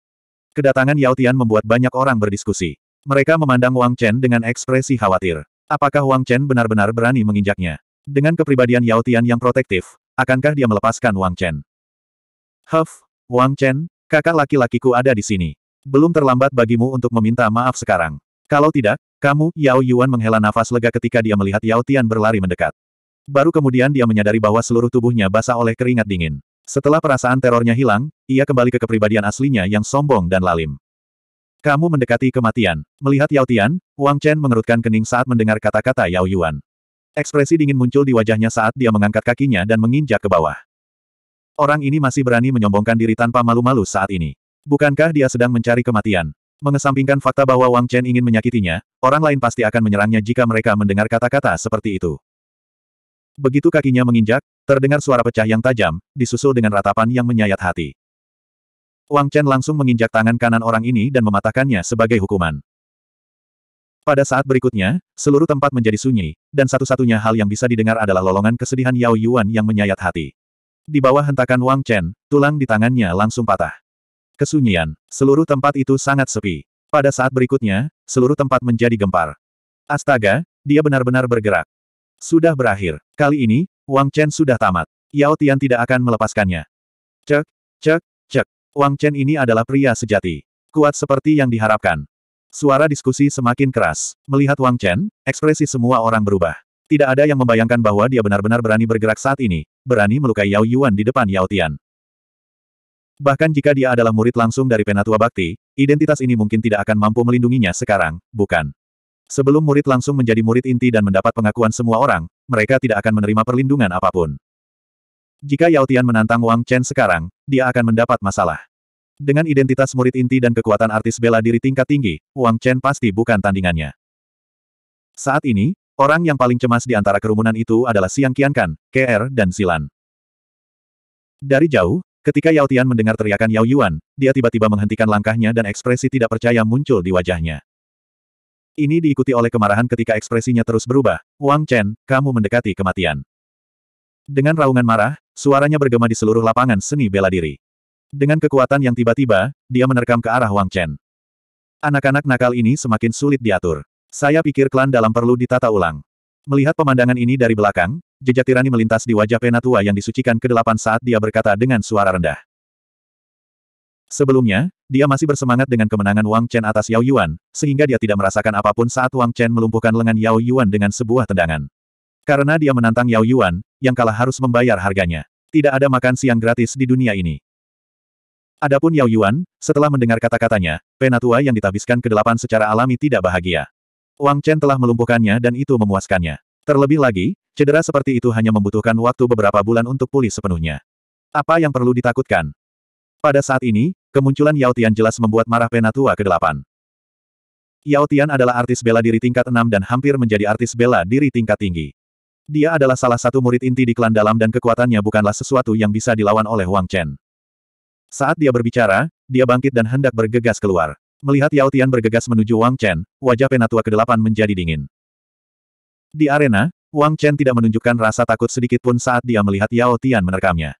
Kedatangan Yao Tian membuat banyak orang berdiskusi. Mereka memandang Wang Chen dengan ekspresi khawatir. Apakah Wang Chen benar-benar berani menginjaknya? Dengan kepribadian Yao Tian yang protektif, akankah dia melepaskan Wang Chen? Huff, Wang Chen, kakak laki-lakiku ada di sini. Belum terlambat bagimu untuk meminta maaf sekarang. Kalau tidak, kamu, Yao Yuan menghela nafas lega ketika dia melihat Yao Tian berlari mendekat. Baru kemudian dia menyadari bahwa seluruh tubuhnya basah oleh keringat dingin. Setelah perasaan terornya hilang, ia kembali ke kepribadian aslinya yang sombong dan lalim. Kamu mendekati kematian. Melihat Yao Tian, Wang Chen mengerutkan kening saat mendengar kata-kata Yao Yuan. Ekspresi dingin muncul di wajahnya saat dia mengangkat kakinya dan menginjak ke bawah. Orang ini masih berani menyombongkan diri tanpa malu-malu saat ini. Bukankah dia sedang mencari kematian? Mengesampingkan fakta bahwa Wang Chen ingin menyakitinya, orang lain pasti akan menyerangnya jika mereka mendengar kata-kata seperti itu. Begitu kakinya menginjak, terdengar suara pecah yang tajam, disusul dengan ratapan yang menyayat hati. Wang Chen langsung menginjak tangan kanan orang ini dan mematahkannya sebagai hukuman. Pada saat berikutnya, seluruh tempat menjadi sunyi, dan satu-satunya hal yang bisa didengar adalah lolongan kesedihan Yao Yuan yang menyayat hati. Di bawah hentakan Wang Chen, tulang di tangannya langsung patah. Kesunyian, seluruh tempat itu sangat sepi. Pada saat berikutnya, seluruh tempat menjadi gempar. Astaga, dia benar-benar bergerak. Sudah berakhir. Kali ini, Wang Chen sudah tamat. Yao Tian tidak akan melepaskannya. Cek, cek, Wang Chen ini adalah pria sejati. Kuat seperti yang diharapkan. Suara diskusi semakin keras. Melihat Wang Chen, ekspresi semua orang berubah. Tidak ada yang membayangkan bahwa dia benar-benar berani bergerak saat ini, berani melukai Yao Yuan di depan Yao Tian. Bahkan jika dia adalah murid langsung dari Penatua Bakti, identitas ini mungkin tidak akan mampu melindunginya sekarang, bukan? Sebelum murid langsung menjadi murid inti dan mendapat pengakuan semua orang, mereka tidak akan menerima perlindungan apapun. Jika Yao Tian menantang Wang Chen sekarang, dia akan mendapat masalah. Dengan identitas murid inti dan kekuatan artis bela diri tingkat tinggi, Wang Chen pasti bukan tandingannya. Saat ini, orang yang paling cemas di antara kerumunan itu adalah Siang Qiankan, KR dan Silan. Dari jauh, ketika Yao Tian mendengar teriakan Yao Yuan, dia tiba-tiba menghentikan langkahnya dan ekspresi tidak percaya muncul di wajahnya. Ini diikuti oleh kemarahan ketika ekspresinya terus berubah, Wang Chen, kamu mendekati kematian. Dengan raungan marah, suaranya bergema di seluruh lapangan seni bela diri. Dengan kekuatan yang tiba-tiba, dia menerkam ke arah Wang Chen. Anak-anak nakal ini semakin sulit diatur. Saya pikir klan dalam perlu ditata ulang. Melihat pemandangan ini dari belakang, jejak tirani melintas di wajah penatua yang disucikan ke delapan saat dia berkata dengan suara rendah. Sebelumnya, dia masih bersemangat dengan kemenangan Wang Chen atas Yao Yuan, sehingga dia tidak merasakan apapun saat Wang Chen melumpuhkan lengan Yao Yuan dengan sebuah tendangan. Karena dia menantang Yao Yuan, yang kalah harus membayar harganya. Tidak ada makan siang gratis di dunia ini. Adapun Yao Yuan, setelah mendengar kata-katanya, penatua yang ditabiskan ke delapan secara alami tidak bahagia. Wang Chen telah melumpuhkannya dan itu memuaskannya. Terlebih lagi, cedera seperti itu hanya membutuhkan waktu beberapa bulan untuk pulih sepenuhnya. Apa yang perlu ditakutkan? Pada saat ini, kemunculan Yao Tian jelas membuat marah penatua ke delapan. Yao Tian adalah artis bela diri tingkat enam dan hampir menjadi artis bela diri tingkat tinggi. Dia adalah salah satu murid inti di klan dalam dan kekuatannya bukanlah sesuatu yang bisa dilawan oleh Wang Chen. Saat dia berbicara, dia bangkit dan hendak bergegas keluar. Melihat Yao Tian bergegas menuju Wang Chen, wajah penatua ke-8 menjadi dingin. Di arena, Wang Chen tidak menunjukkan rasa takut sedikit pun saat dia melihat Yao Tian menerkamnya.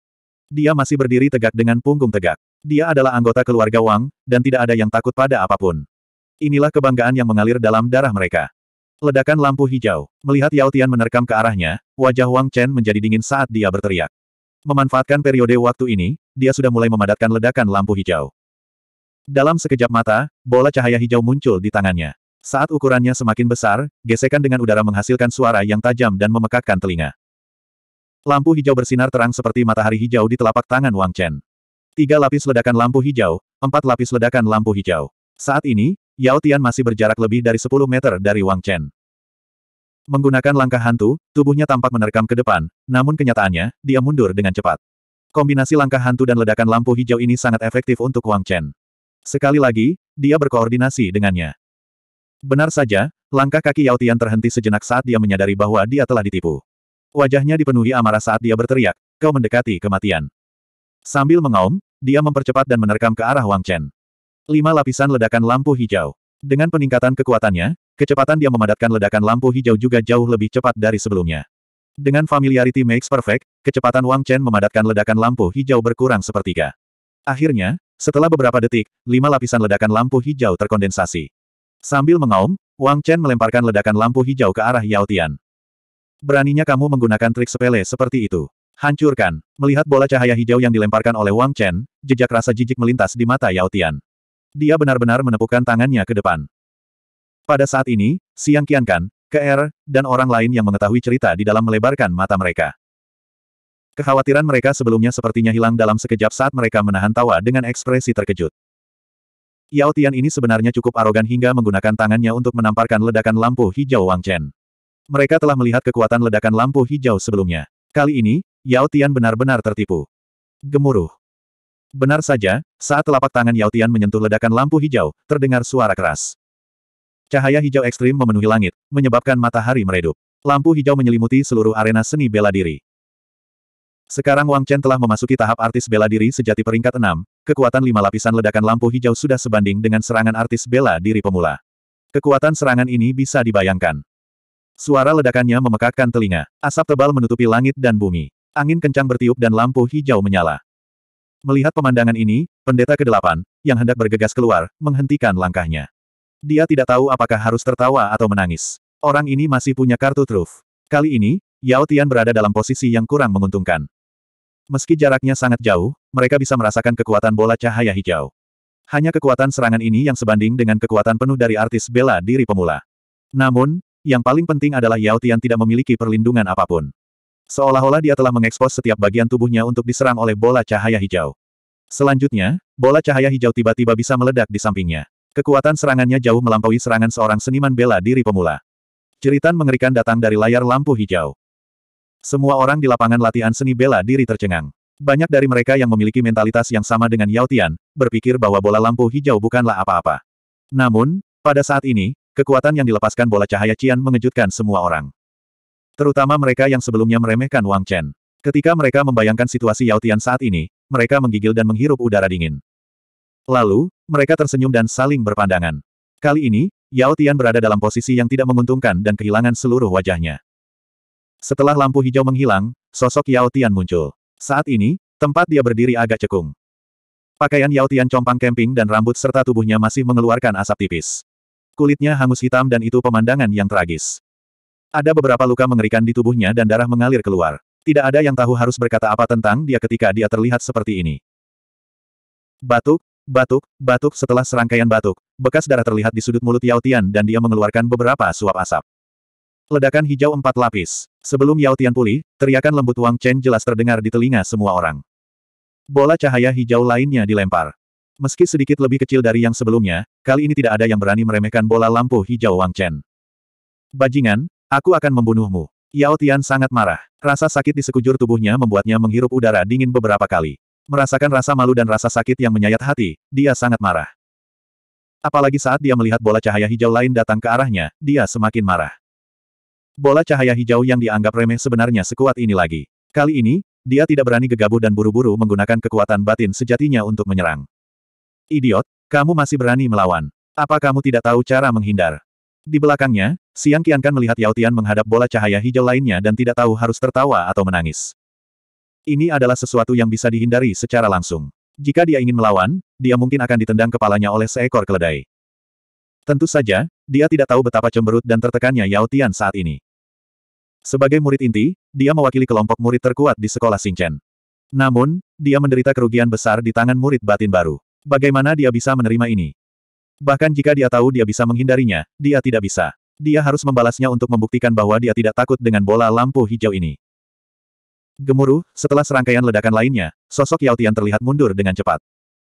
Dia masih berdiri tegak dengan punggung tegak. Dia adalah anggota keluarga Wang, dan tidak ada yang takut pada apapun. Inilah kebanggaan yang mengalir dalam darah mereka. Ledakan lampu hijau. Melihat Yao Tian menerkam ke arahnya, wajah Wang Chen menjadi dingin saat dia berteriak. Memanfaatkan periode waktu ini, dia sudah mulai memadatkan ledakan lampu hijau. Dalam sekejap mata, bola cahaya hijau muncul di tangannya. Saat ukurannya semakin besar, gesekan dengan udara menghasilkan suara yang tajam dan memekakkan telinga. Lampu hijau bersinar terang seperti matahari hijau di telapak tangan Wang Chen. Tiga lapis ledakan lampu hijau, empat lapis ledakan lampu hijau. Saat ini, Yao Tian masih berjarak lebih dari 10 meter dari Wang Chen. Menggunakan langkah hantu, tubuhnya tampak menerkam ke depan, namun kenyataannya, dia mundur dengan cepat. Kombinasi langkah hantu dan ledakan lampu hijau ini sangat efektif untuk Wang Chen. Sekali lagi, dia berkoordinasi dengannya. Benar saja, langkah kaki Yao Tian terhenti sejenak saat dia menyadari bahwa dia telah ditipu. Wajahnya dipenuhi amarah saat dia berteriak, kau mendekati kematian. Sambil mengaum, dia mempercepat dan menerkam ke arah Wang Chen. Lima lapisan ledakan lampu hijau. Dengan peningkatan kekuatannya, kecepatan dia memadatkan ledakan lampu hijau juga jauh lebih cepat dari sebelumnya. Dengan familiarity makes perfect, kecepatan Wang Chen memadatkan ledakan lampu hijau berkurang sepertiga. Akhirnya, setelah beberapa detik, lima lapisan ledakan lampu hijau terkondensasi. Sambil mengaum, Wang Chen melemparkan ledakan lampu hijau ke arah Yao Tian. Beraninya kamu menggunakan trik sepele seperti itu. Hancurkan. Melihat bola cahaya hijau yang dilemparkan oleh Wang Chen, jejak rasa jijik melintas di mata Yao Tian dia benar-benar menepukkan tangannya ke depan. Pada saat ini, Siang Kian Kiankan, KR, er, dan orang lain yang mengetahui cerita di dalam melebarkan mata mereka. Kekhawatiran mereka sebelumnya sepertinya hilang dalam sekejap saat mereka menahan tawa dengan ekspresi terkejut. Yao Tian ini sebenarnya cukup arogan hingga menggunakan tangannya untuk menamparkan ledakan lampu hijau Wang Chen. Mereka telah melihat kekuatan ledakan lampu hijau sebelumnya. Kali ini, Yao Tian benar-benar tertipu. Gemuruh. Benar saja, saat telapak tangan Yao Tian menyentuh ledakan lampu hijau, terdengar suara keras. Cahaya hijau ekstrim memenuhi langit, menyebabkan matahari meredup. Lampu hijau menyelimuti seluruh arena seni bela diri. Sekarang Wang Chen telah memasuki tahap artis bela diri sejati peringkat 6, kekuatan lima lapisan ledakan lampu hijau sudah sebanding dengan serangan artis bela diri pemula. Kekuatan serangan ini bisa dibayangkan. Suara ledakannya memekakkan telinga, asap tebal menutupi langit dan bumi. Angin kencang bertiup dan lampu hijau menyala. Melihat pemandangan ini, pendeta ke-8, yang hendak bergegas keluar, menghentikan langkahnya. Dia tidak tahu apakah harus tertawa atau menangis. Orang ini masih punya kartu truf. Kali ini, Yao Tian berada dalam posisi yang kurang menguntungkan. Meski jaraknya sangat jauh, mereka bisa merasakan kekuatan bola cahaya hijau. Hanya kekuatan serangan ini yang sebanding dengan kekuatan penuh dari artis bela diri pemula. Namun, yang paling penting adalah Yao Tian tidak memiliki perlindungan apapun. Seolah-olah dia telah mengekspos setiap bagian tubuhnya untuk diserang oleh bola cahaya hijau. Selanjutnya, bola cahaya hijau tiba-tiba bisa meledak di sampingnya. Kekuatan serangannya jauh melampaui serangan seorang seniman bela diri pemula. Ceritan mengerikan datang dari layar lampu hijau. Semua orang di lapangan latihan seni bela diri tercengang. Banyak dari mereka yang memiliki mentalitas yang sama dengan Yao Tian, berpikir bahwa bola lampu hijau bukanlah apa-apa. Namun, pada saat ini, kekuatan yang dilepaskan bola cahaya Cian mengejutkan semua orang. Terutama mereka yang sebelumnya meremehkan Wang Chen. Ketika mereka membayangkan situasi Yao Tian saat ini, mereka menggigil dan menghirup udara dingin. Lalu, mereka tersenyum dan saling berpandangan. Kali ini, Yao Tian berada dalam posisi yang tidak menguntungkan dan kehilangan seluruh wajahnya. Setelah lampu hijau menghilang, sosok Yao Tian muncul. Saat ini, tempat dia berdiri agak cekung. Pakaian Yao Tian compang camping dan rambut serta tubuhnya masih mengeluarkan asap tipis. Kulitnya hangus hitam dan itu pemandangan yang tragis. Ada beberapa luka mengerikan di tubuhnya dan darah mengalir keluar. Tidak ada yang tahu harus berkata apa tentang dia ketika dia terlihat seperti ini. Batuk, batuk, batuk setelah serangkaian batuk, bekas darah terlihat di sudut mulut Yao Tian dan dia mengeluarkan beberapa suap asap. Ledakan hijau empat lapis. Sebelum Yao Tian pulih, teriakan lembut Wang Chen jelas terdengar di telinga semua orang. Bola cahaya hijau lainnya dilempar. Meski sedikit lebih kecil dari yang sebelumnya, kali ini tidak ada yang berani meremehkan bola lampu hijau Wang Chen. Bajingan, Aku akan membunuhmu. Yao Tian sangat marah. Rasa sakit di sekujur tubuhnya membuatnya menghirup udara dingin beberapa kali. Merasakan rasa malu dan rasa sakit yang menyayat hati, dia sangat marah. Apalagi saat dia melihat bola cahaya hijau lain datang ke arahnya, dia semakin marah. Bola cahaya hijau yang dianggap remeh sebenarnya sekuat ini lagi. Kali ini, dia tidak berani gegabah dan buru-buru menggunakan kekuatan batin sejatinya untuk menyerang. Idiot, kamu masih berani melawan. Apa kamu tidak tahu cara menghindar? Di belakangnya, Siang Qiankan melihat Yao Tian menghadap bola cahaya hijau lainnya dan tidak tahu harus tertawa atau menangis. Ini adalah sesuatu yang bisa dihindari secara langsung. Jika dia ingin melawan, dia mungkin akan ditendang kepalanya oleh seekor keledai. Tentu saja, dia tidak tahu betapa cemberut dan tertekannya Yao Tian saat ini. Sebagai murid inti, dia mewakili kelompok murid terkuat di sekolah Xingchen. Namun, dia menderita kerugian besar di tangan murid batin baru. Bagaimana dia bisa menerima ini? Bahkan jika dia tahu dia bisa menghindarinya, dia tidak bisa. Dia harus membalasnya untuk membuktikan bahwa dia tidak takut dengan bola lampu hijau ini. Gemuruh, setelah serangkaian ledakan lainnya, sosok Yao Tian terlihat mundur dengan cepat.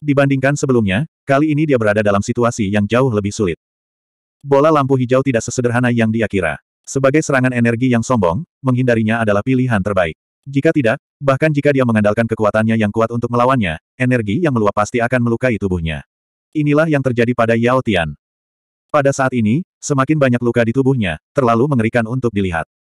Dibandingkan sebelumnya, kali ini dia berada dalam situasi yang jauh lebih sulit. Bola lampu hijau tidak sesederhana yang dia kira. Sebagai serangan energi yang sombong, menghindarinya adalah pilihan terbaik. Jika tidak, bahkan jika dia mengandalkan kekuatannya yang kuat untuk melawannya, energi yang meluap pasti akan melukai tubuhnya. Inilah yang terjadi pada Yao Tian. Pada saat ini, Semakin banyak luka di tubuhnya, terlalu mengerikan untuk dilihat.